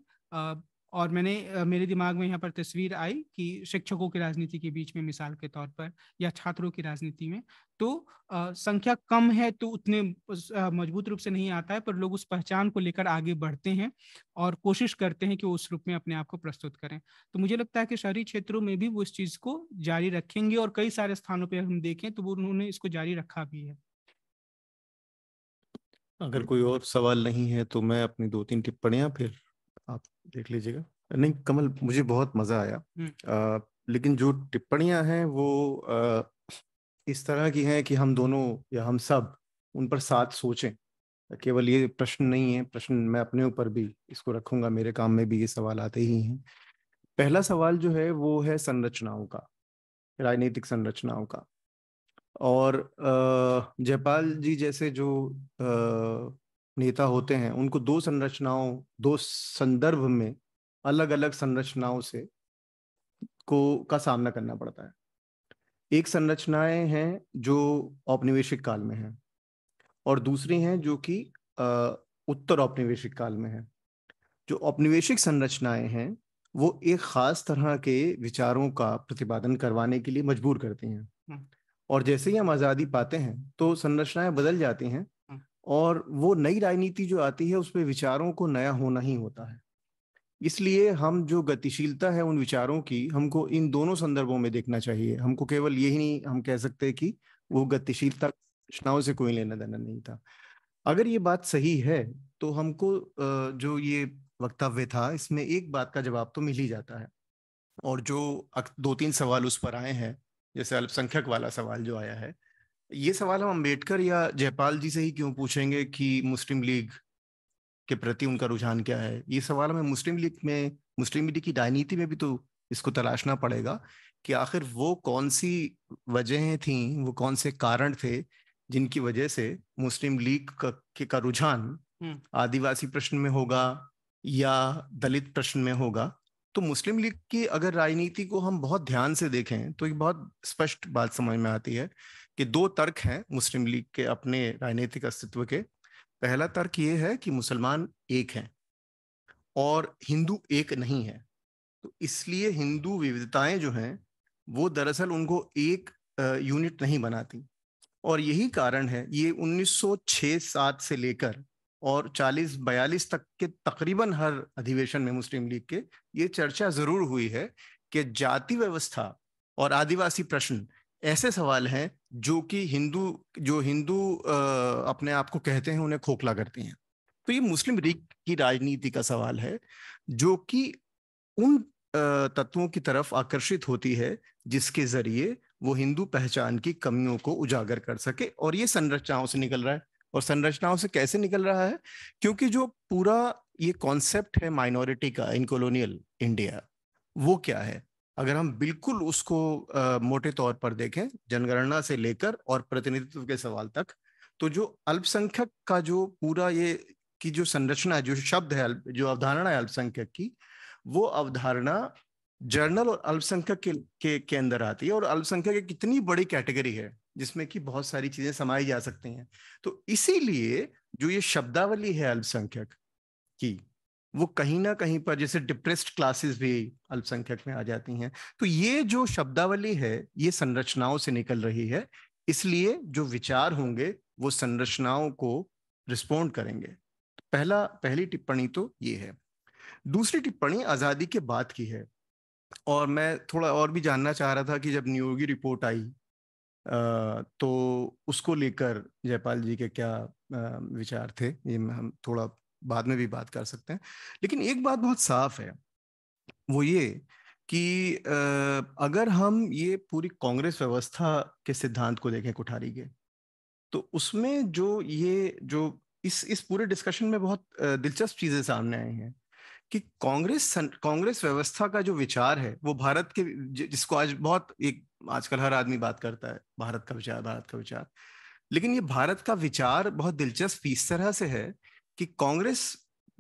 और मैंने मेरे दिमाग में यहाँ पर तस्वीर आई कि शिक्षकों की राजनीति के बीच में मिसाल के तौर पर या छात्रों की राजनीति में तो संख्या कम है तो उतने मजबूत रूप से नहीं आता है पर लोग उस पहचान को लेकर आगे बढ़ते हैं और कोशिश करते हैं कि उस रूप में अपने आप को प्रस्तुत करें तो मुझे लगता है कि शहरी क्षेत्रों में भी वो इस चीज़ को जारी रखेंगे और कई सारे स्थानों पर हम देखें तो वो उन्होंने इसको जारी रखा भी है अगर कोई और सवाल नहीं है तो मैं अपनी दो तीन टिप्पणियां फिर आप देख लीजिएगा नहीं कमल मुझे बहुत मजा आया आ, हम्म। लेकिन जो टिप्पणियां हैं वो आ, इस तरह की हैं कि हम दोनों या हम सब उन पर साथ सोचें केवल ये प्रश्न नहीं है प्रश्न मैं अपने ऊपर भी इसको रखूंगा मेरे काम में भी ये सवाल आते ही हैं पहला सवाल जो है वो है संरचनाओं का राजनीतिक संरचनाओं का और जयपाल जी जैसे जो नेता होते हैं उनको दो संरचनाओं दो संदर्भ में अलग अलग संरचनाओं से को का सामना करना पड़ता है एक संरचनाएं हैं जो औपनिवेशिक काल में हैं और दूसरी हैं जो कि उत्तर औपनिवेशिक काल में है जो औपनिवेशिक संरचनाएं हैं वो एक खास तरह के विचारों का प्रतिपादन करवाने के लिए मजबूर करती हैं हम्म। और जैसे ही हम आज़ादी पाते हैं तो संरचनाएं बदल जाती हैं और वो नई राजनीति जो आती है उसमें विचारों को नया होना ही होता है इसलिए हम जो गतिशीलता है उन विचारों की हमको इन दोनों संदर्भों में देखना चाहिए हमको केवल यही नहीं हम कह सकते कि वो गतिशीलता रचनाओं से कोई लेना देना नहीं था अगर ये बात सही है तो हमको जो ये वक्तव्य था इसमें एक बात का जवाब तो मिल ही जाता है और जो दो तीन सवाल उस पर आए हैं जैसे अल्पसंख्यक वाला सवाल जो आया है ये सवाल हम अम्बेडकर या जयपाल जी से ही क्यों पूछेंगे कि मुस्लिम लीग के प्रति उनका रुझान क्या है ये सवाल हमें मुस्लिम लीग में मुस्लिम लीग की राजनीति में भी तो इसको तलाशना पड़ेगा कि आखिर वो कौन सी वजहें थीं वो कौन से कारण थे जिनकी वजह से मुस्लिम लीग का, का रुझान हम्म। आदिवासी प्रश्न में होगा या दलित प्रश्न में होगा तो मुस्लिम लीग की अगर राजनीति को हम बहुत ध्यान से देखें तो ये बहुत स्पष्ट बात समझ में आती है कि दो तर्क हैं मुस्लिम लीग के अपने राजनीतिक अस्तित्व के पहला तर्क ये है कि मुसलमान एक हैं और हिंदू एक नहीं है तो इसलिए हिंदू विविधताएं जो हैं वो दरअसल उनको एक यूनिट नहीं बनाती और यही कारण है ये 1906-7 से लेकर और 40-42 तक के तकरीबन हर अधिवेशन में मुस्लिम लीग के ये चर्चा जरूर हुई है कि जाति व्यवस्था और आदिवासी प्रश्न ऐसे सवाल हैं जो कि हिंदू जो हिंदू अपने आप को कहते हैं उन्हें खोखला करती हैं तो ये मुस्लिम लीग की राजनीति का सवाल है जो कि उन तत्वों की तरफ आकर्षित होती है जिसके जरिए वो हिंदू पहचान की कमियों को उजागर कर सके और ये संरचनाओं से निकल रहा है और संरचनाओं से कैसे निकल रहा है क्योंकि जो पूरा ये कॉन्सेप्ट है माइनॉरिटी का इन कॉलोनियल इंडिया वो क्या है अगर हम बिल्कुल उसको आ, मोटे तौर पर देखें जनगणना से लेकर और प्रतिनिधित्व के सवाल तक तो जो अल्पसंख्यक का जो पूरा ये की जो संरचना है जो शब्द है जो अवधारणा है अल्पसंख्यक की वो अवधारणा जर्नल और अल्पसंख्यक के, के के अंदर आती है और अल्पसंख्यक एक कितनी बड़ी कैटेगरी है जिसमें कि बहुत सारी चीजें समाई जा सकती हैं तो इसीलिए जो ये शब्दावली है अल्पसंख्यक की वो कहीं ना कहीं पर जैसे डिप्रेस्ड क्लासेस भी अल्पसंख्यक में आ जाती हैं तो ये जो शब्दावली है ये संरचनाओं से निकल रही है इसलिए जो विचार होंगे वो संरचनाओं को रिस्पोंड करेंगे पहला पहली टिप्पणी तो ये है दूसरी टिप्पणी आज़ादी के बाद की है और मैं थोड़ा और भी जानना चाह रहा था कि जब नियोगी रिपोर्ट आई तो उसको लेकर जयपाल जी के क्या विचार थे ये हम थोड़ा बाद में भी बात कर सकते हैं लेकिन एक बात बहुत साफ है वो ये कि अगर हम ये पूरी कांग्रेस व्यवस्था के सिद्धांत को देखें कोठारी के तो उसमें जो ये जो इस इस पूरे डिस्कशन में बहुत दिलचस्प चीजें सामने आई हैं कि कांग्रेस कांग्रेस व्यवस्था का जो विचार है वो भारत के जिसको आज बहुत एक आजकल हर आदमी बात करता है भारत का विचार भारत का विचार लेकिन ये भारत का विचार बहुत दिलचस्प इस तरह से है कि कांग्रेस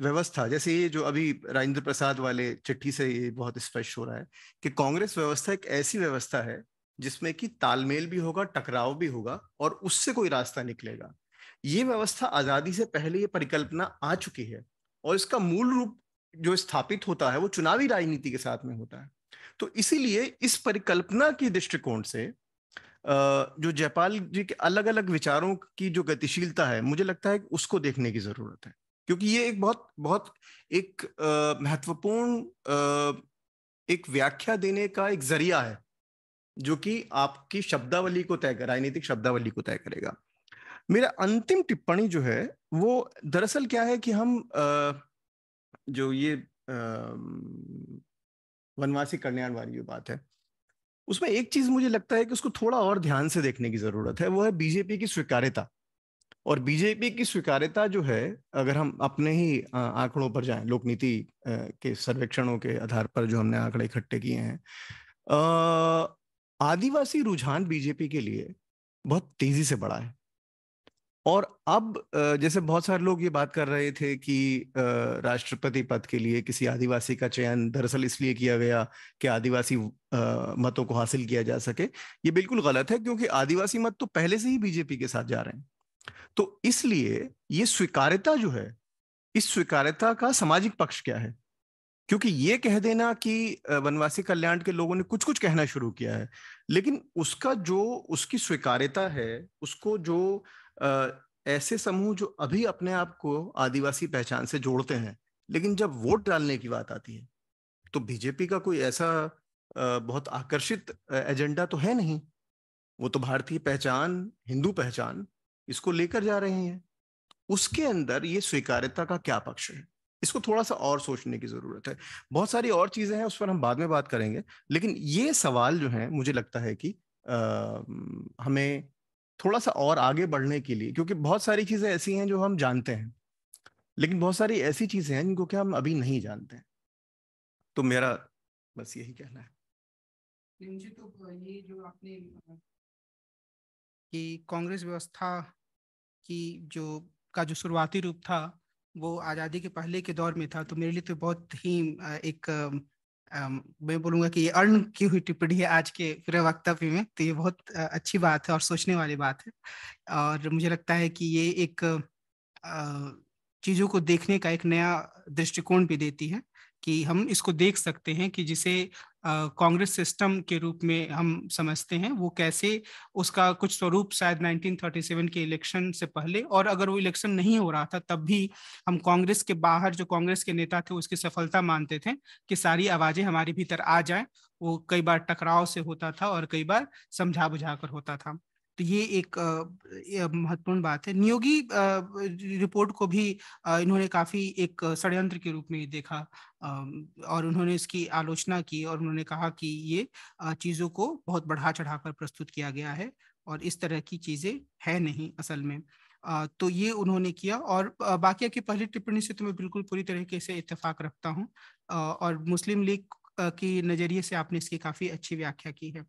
व्यवस्था जैसे ये जो अभी राजेंद्र प्रसाद वाले चिट्ठी से ये बहुत स्पष्ट हो रहा है कि कांग्रेस व्यवस्था एक ऐसी व्यवस्था है जिसमें कि तालमेल भी होगा टकराव भी होगा और उससे कोई रास्ता निकलेगा ये व्यवस्था आजादी से पहले ये परिकल्पना आ चुकी है और इसका मूल रूप जो स्थापित होता है वो चुनावी राजनीति के साथ में होता है तो इसीलिए इस परिकल्पना के दृष्टिकोण से जो जयपाल जी के अलग अलग विचारों की जो गतिशीलता है मुझे लगता है उसको देखने की जरूरत है क्योंकि ये एक बहुत बहुत एक महत्वपूर्ण एक व्याख्या देने का एक जरिया है जो कि आपकी शब्दावली को तय कर राजनीतिक शब्दावली को तय करेगा मेरा अंतिम टिप्पणी जो है वो दरअसल क्या है कि हम जो ये वनवासी कल्याण वाली जो बात है उसमें एक चीज मुझे लगता है कि उसको थोड़ा और ध्यान से देखने की जरूरत है वो है बीजेपी की स्वीकार्यता और बीजेपी की स्वीकार्यता जो है अगर हम अपने ही आंकड़ों पर जाएं लोकनीति के सर्वेक्षणों के आधार पर जो हमने आंकड़े इकट्ठे किए हैं आदिवासी रुझान बीजेपी के लिए बहुत तेजी से बढ़ा है और अब जैसे बहुत सारे लोग ये बात कर रहे थे कि राष्ट्रपति पद के लिए किसी आदिवासी का चयन दरअसल इसलिए किया गया कि आदिवासी मतों को हासिल किया जा सके ये बिल्कुल गलत है क्योंकि आदिवासी मत तो पहले से ही बीजेपी के साथ जा रहे हैं तो इसलिए ये स्वीकार्यता जो है इस स्वीकार्यता का सामाजिक पक्ष क्या है क्योंकि ये कह देना कि वनवासी कल्याण के लोगों ने कुछ कुछ कहना शुरू किया है लेकिन उसका जो उसकी स्वीकार्यता है उसको जो ऐसे समूह जो अभी अपने आप को आदिवासी पहचान से जोड़ते हैं लेकिन जब वोट डालने की बात आती है तो बीजेपी का कोई ऐसा बहुत आकर्षित एजेंडा तो है नहीं वो तो भारतीय पहचान हिंदू पहचान इसको लेकर जा रहे हैं उसके अंदर ये स्वीकार्यता का क्या पक्ष है इसको थोड़ा सा और सोचने की जरूरत है बहुत सारी और चीजें हैं उस पर हम बाद में बात करेंगे लेकिन ये सवाल जो है मुझे लगता है कि आ, हमें थोड़ा सा और आगे बढ़ने के लिए क्योंकि बहुत सारी चीजें ऐसी हैं जो हम जानते हैं लेकिन बहुत सारी ऐसी चीजें हैं जिनको क्या हम अभी नहीं जानते हैं तो मेरा बस यही कहना है तो कि कांग्रेस व्यवस्था की जो का जो शुरुआती रूप था वो आज़ादी के पहले के दौर में था तो मेरे लिए तो बहुत ही एक मैं बोलूंगा कि ये अर्न की हुई टिप्पणी है आज के पूरे वक्तव्य में तो ये बहुत अच्छी बात है और सोचने वाली बात है और मुझे लगता है कि ये एक चीज़ों को देखने का एक नया दृष्टिकोण भी देती है कि हम इसको देख सकते हैं कि जिसे कांग्रेस सिस्टम के रूप में हम समझते हैं वो कैसे उसका कुछ स्वरूप शायद 1937 के इलेक्शन से पहले और अगर वो इलेक्शन नहीं हो रहा था तब भी हम कांग्रेस के बाहर जो कांग्रेस के नेता थे उसकी सफलता मानते थे कि सारी आवाजें हमारे भीतर आ जाए वो कई बार टकराव से होता था और कई बार समझा बुझा कर होता था तो ये एक महत्वपूर्ण बात है नियोगी रिपोर्ट को भी इन्होंने काफी एक षड्यंत्र के रूप में देखा और उन्होंने इसकी आलोचना की और उन्होंने कहा कि ये चीजों को बहुत बढ़ा चढ़ाकर प्रस्तुत किया गया है और इस तरह की चीजें है नहीं असल में तो ये उन्होंने किया और बाकी आपकी पहली टिप्पणी से तो मैं बिल्कुल पूरी तरीके से इतफाक रखता हूँ और मुस्लिम लीग की नजरिए से आपने इसकी काफी अच्छी व्याख्या की है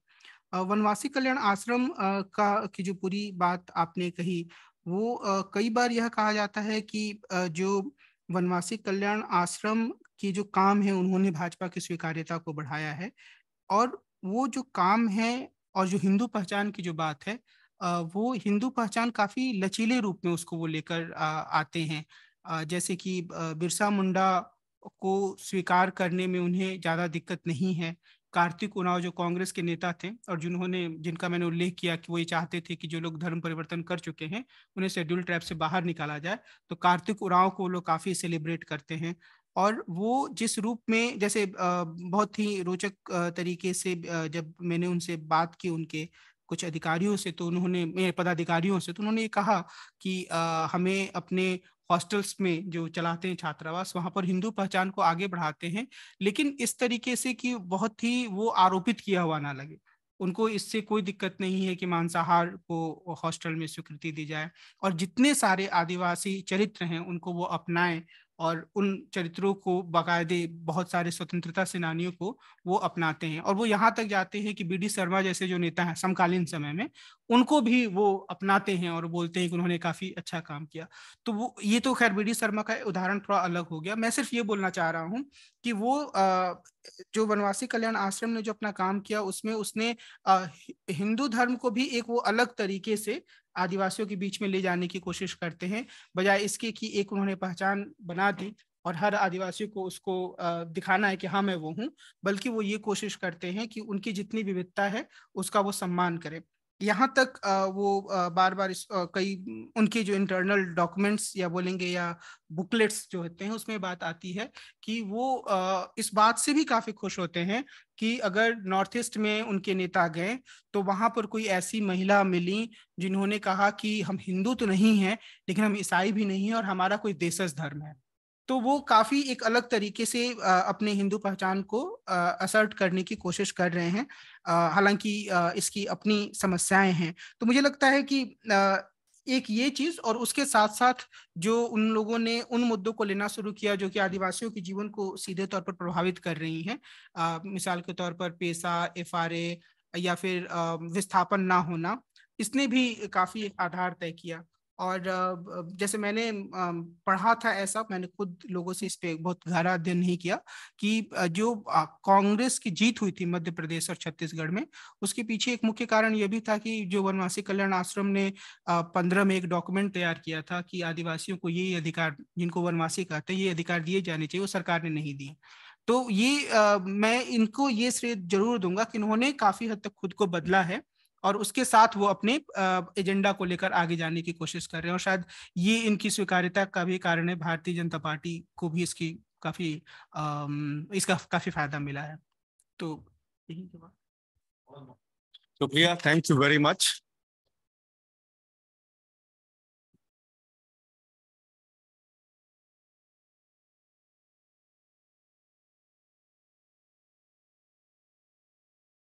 वनवासी कल्याण आश्रम का की जो पूरी बात आपने कही वो कई बार यह कहा जाता है कि जो वनवासी कल्याण आश्रम की जो काम है उन्होंने भाजपा की स्वीकार्यता को बढ़ाया है और वो जो काम है और जो हिंदू पहचान की जो बात है वो हिंदू पहचान काफी लचीले रूप में उसको वो लेकर आते हैं जैसे कि बिरसा मुंडा को स्वीकार करने में उन्हें ज्यादा दिक्कत नहीं है कार्तिक उनाव जो कांग्रेस के नेता थे और जिन्होंने जिनका मैंने उल्लेख किया कि वो ये चाहते थे कि जो लोग धर्म परिवर्तन कर चुके हैं उन्हें शेड्यूल ट्राइब से बाहर निकाला जाए तो कार्तिक उराव को लोग काफ़ी सेलिब्रेट करते हैं और वो जिस रूप में जैसे बहुत ही रोचक तरीके से जब मैंने उनसे बात की उनके कुछ अधिकारियों से तो उन्होंने पदाधिकारियों से तो उन्होंने ये कहा कि हमें अपने हॉस्टल्स में जो चलाते हैं छात्रावास वहां पर हिंदू पहचान को आगे बढ़ाते हैं लेकिन इस तरीके से कि बहुत ही वो आरोपित किया हुआ ना लगे उनको इससे कोई दिक्कत नहीं है कि मांसाहार को हॉस्टल में स्वीकृति दी जाए और जितने सारे आदिवासी चरित्र हैं उनको वो अपनाएं और उन चरित्रों को बाकायदे बहुत सारे स्वतंत्रता सेनानियों को वो अपनाते हैं और वो यहाँ तक जाते हैं कि बी डी शर्मा जैसे जो नेता हैं समकालीन समय में उनको भी वो अपनाते हैं और बोलते हैं कि उन्होंने काफी अच्छा काम किया तो वो ये तो खैर बी डी शर्मा का उदाहरण थोड़ा अलग हो गया मैं सिर्फ ये बोलना चाह रहा हूँ कि वो जो वनवासी कल्याण आश्रम ने जो अपना काम किया उसमें उसने हिंदू धर्म को भी एक वो अलग तरीके से आदिवासियों के बीच में ले जाने की कोशिश करते हैं बजाय इसके कि एक उन्होंने पहचान बना दी और हर आदिवासी को उसको दिखाना है कि हाँ मैं वो हूँ बल्कि वो ये कोशिश करते हैं कि उनकी जितनी विविधता है उसका वो सम्मान करें यहाँ तक वो बार बार इस कई उनके जो इंटरनल डॉक्यूमेंट्स या बोलेंगे या बुकलेट्स जो होते हैं उसमें बात आती है कि वो इस बात से भी काफ़ी खुश होते हैं कि अगर नॉर्थ ईस्ट में उनके नेता गए तो वहाँ पर कोई ऐसी महिला मिली जिन्होंने कहा कि हम हिंदू तो नहीं हैं लेकिन हम ईसाई भी नहीं हैं और हमारा कोई देशज धर्म है तो वो काफी एक अलग तरीके से अपने हिंदू पहचान को असर्ट करने की कोशिश कर रहे हैं हालांकि इसकी अपनी समस्याएं हैं तो मुझे लगता है कि एक ये चीज और उसके साथ साथ जो उन लोगों ने उन मुद्दों को लेना शुरू किया जो कि आदिवासियों के जीवन को सीधे तौर पर प्रभावित कर रही हैं मिसाल के तौर पर पेशा एफ या फिर विस्थापन ना होना इसने भी काफी आधार तय किया और जैसे मैंने पढ़ा था ऐसा मैंने खुद लोगों से इस पे बहुत गहरा अध्ययन नहीं किया कि जो कांग्रेस की जीत हुई थी मध्य प्रदेश और छत्तीसगढ़ में उसके पीछे एक मुख्य कारण यह भी था कि जो वनवासी कल्याण आश्रम ने पंद्रह में एक डॉक्यूमेंट तैयार किया था कि आदिवासियों को ये अधिकार जिनको वनवासी कहते हैं ये अधिकार दिए जाने चाहिए वो सरकार ने नहीं दिए तो ये आ, मैं इनको ये श्रेय जरूर दूंगा कि इन्होंने काफी हद तक खुद को बदला है और उसके साथ वो अपने एजेंडा को लेकर आगे जाने की कोशिश कर रहे हैं और शायद ये इनकी स्वीकार्यता का भी कारण है भारतीय जनता पार्टी को भी इसकी काफी इसका काफी फायदा मिला है तो यही शुक्रिया थैंक यू वेरी मच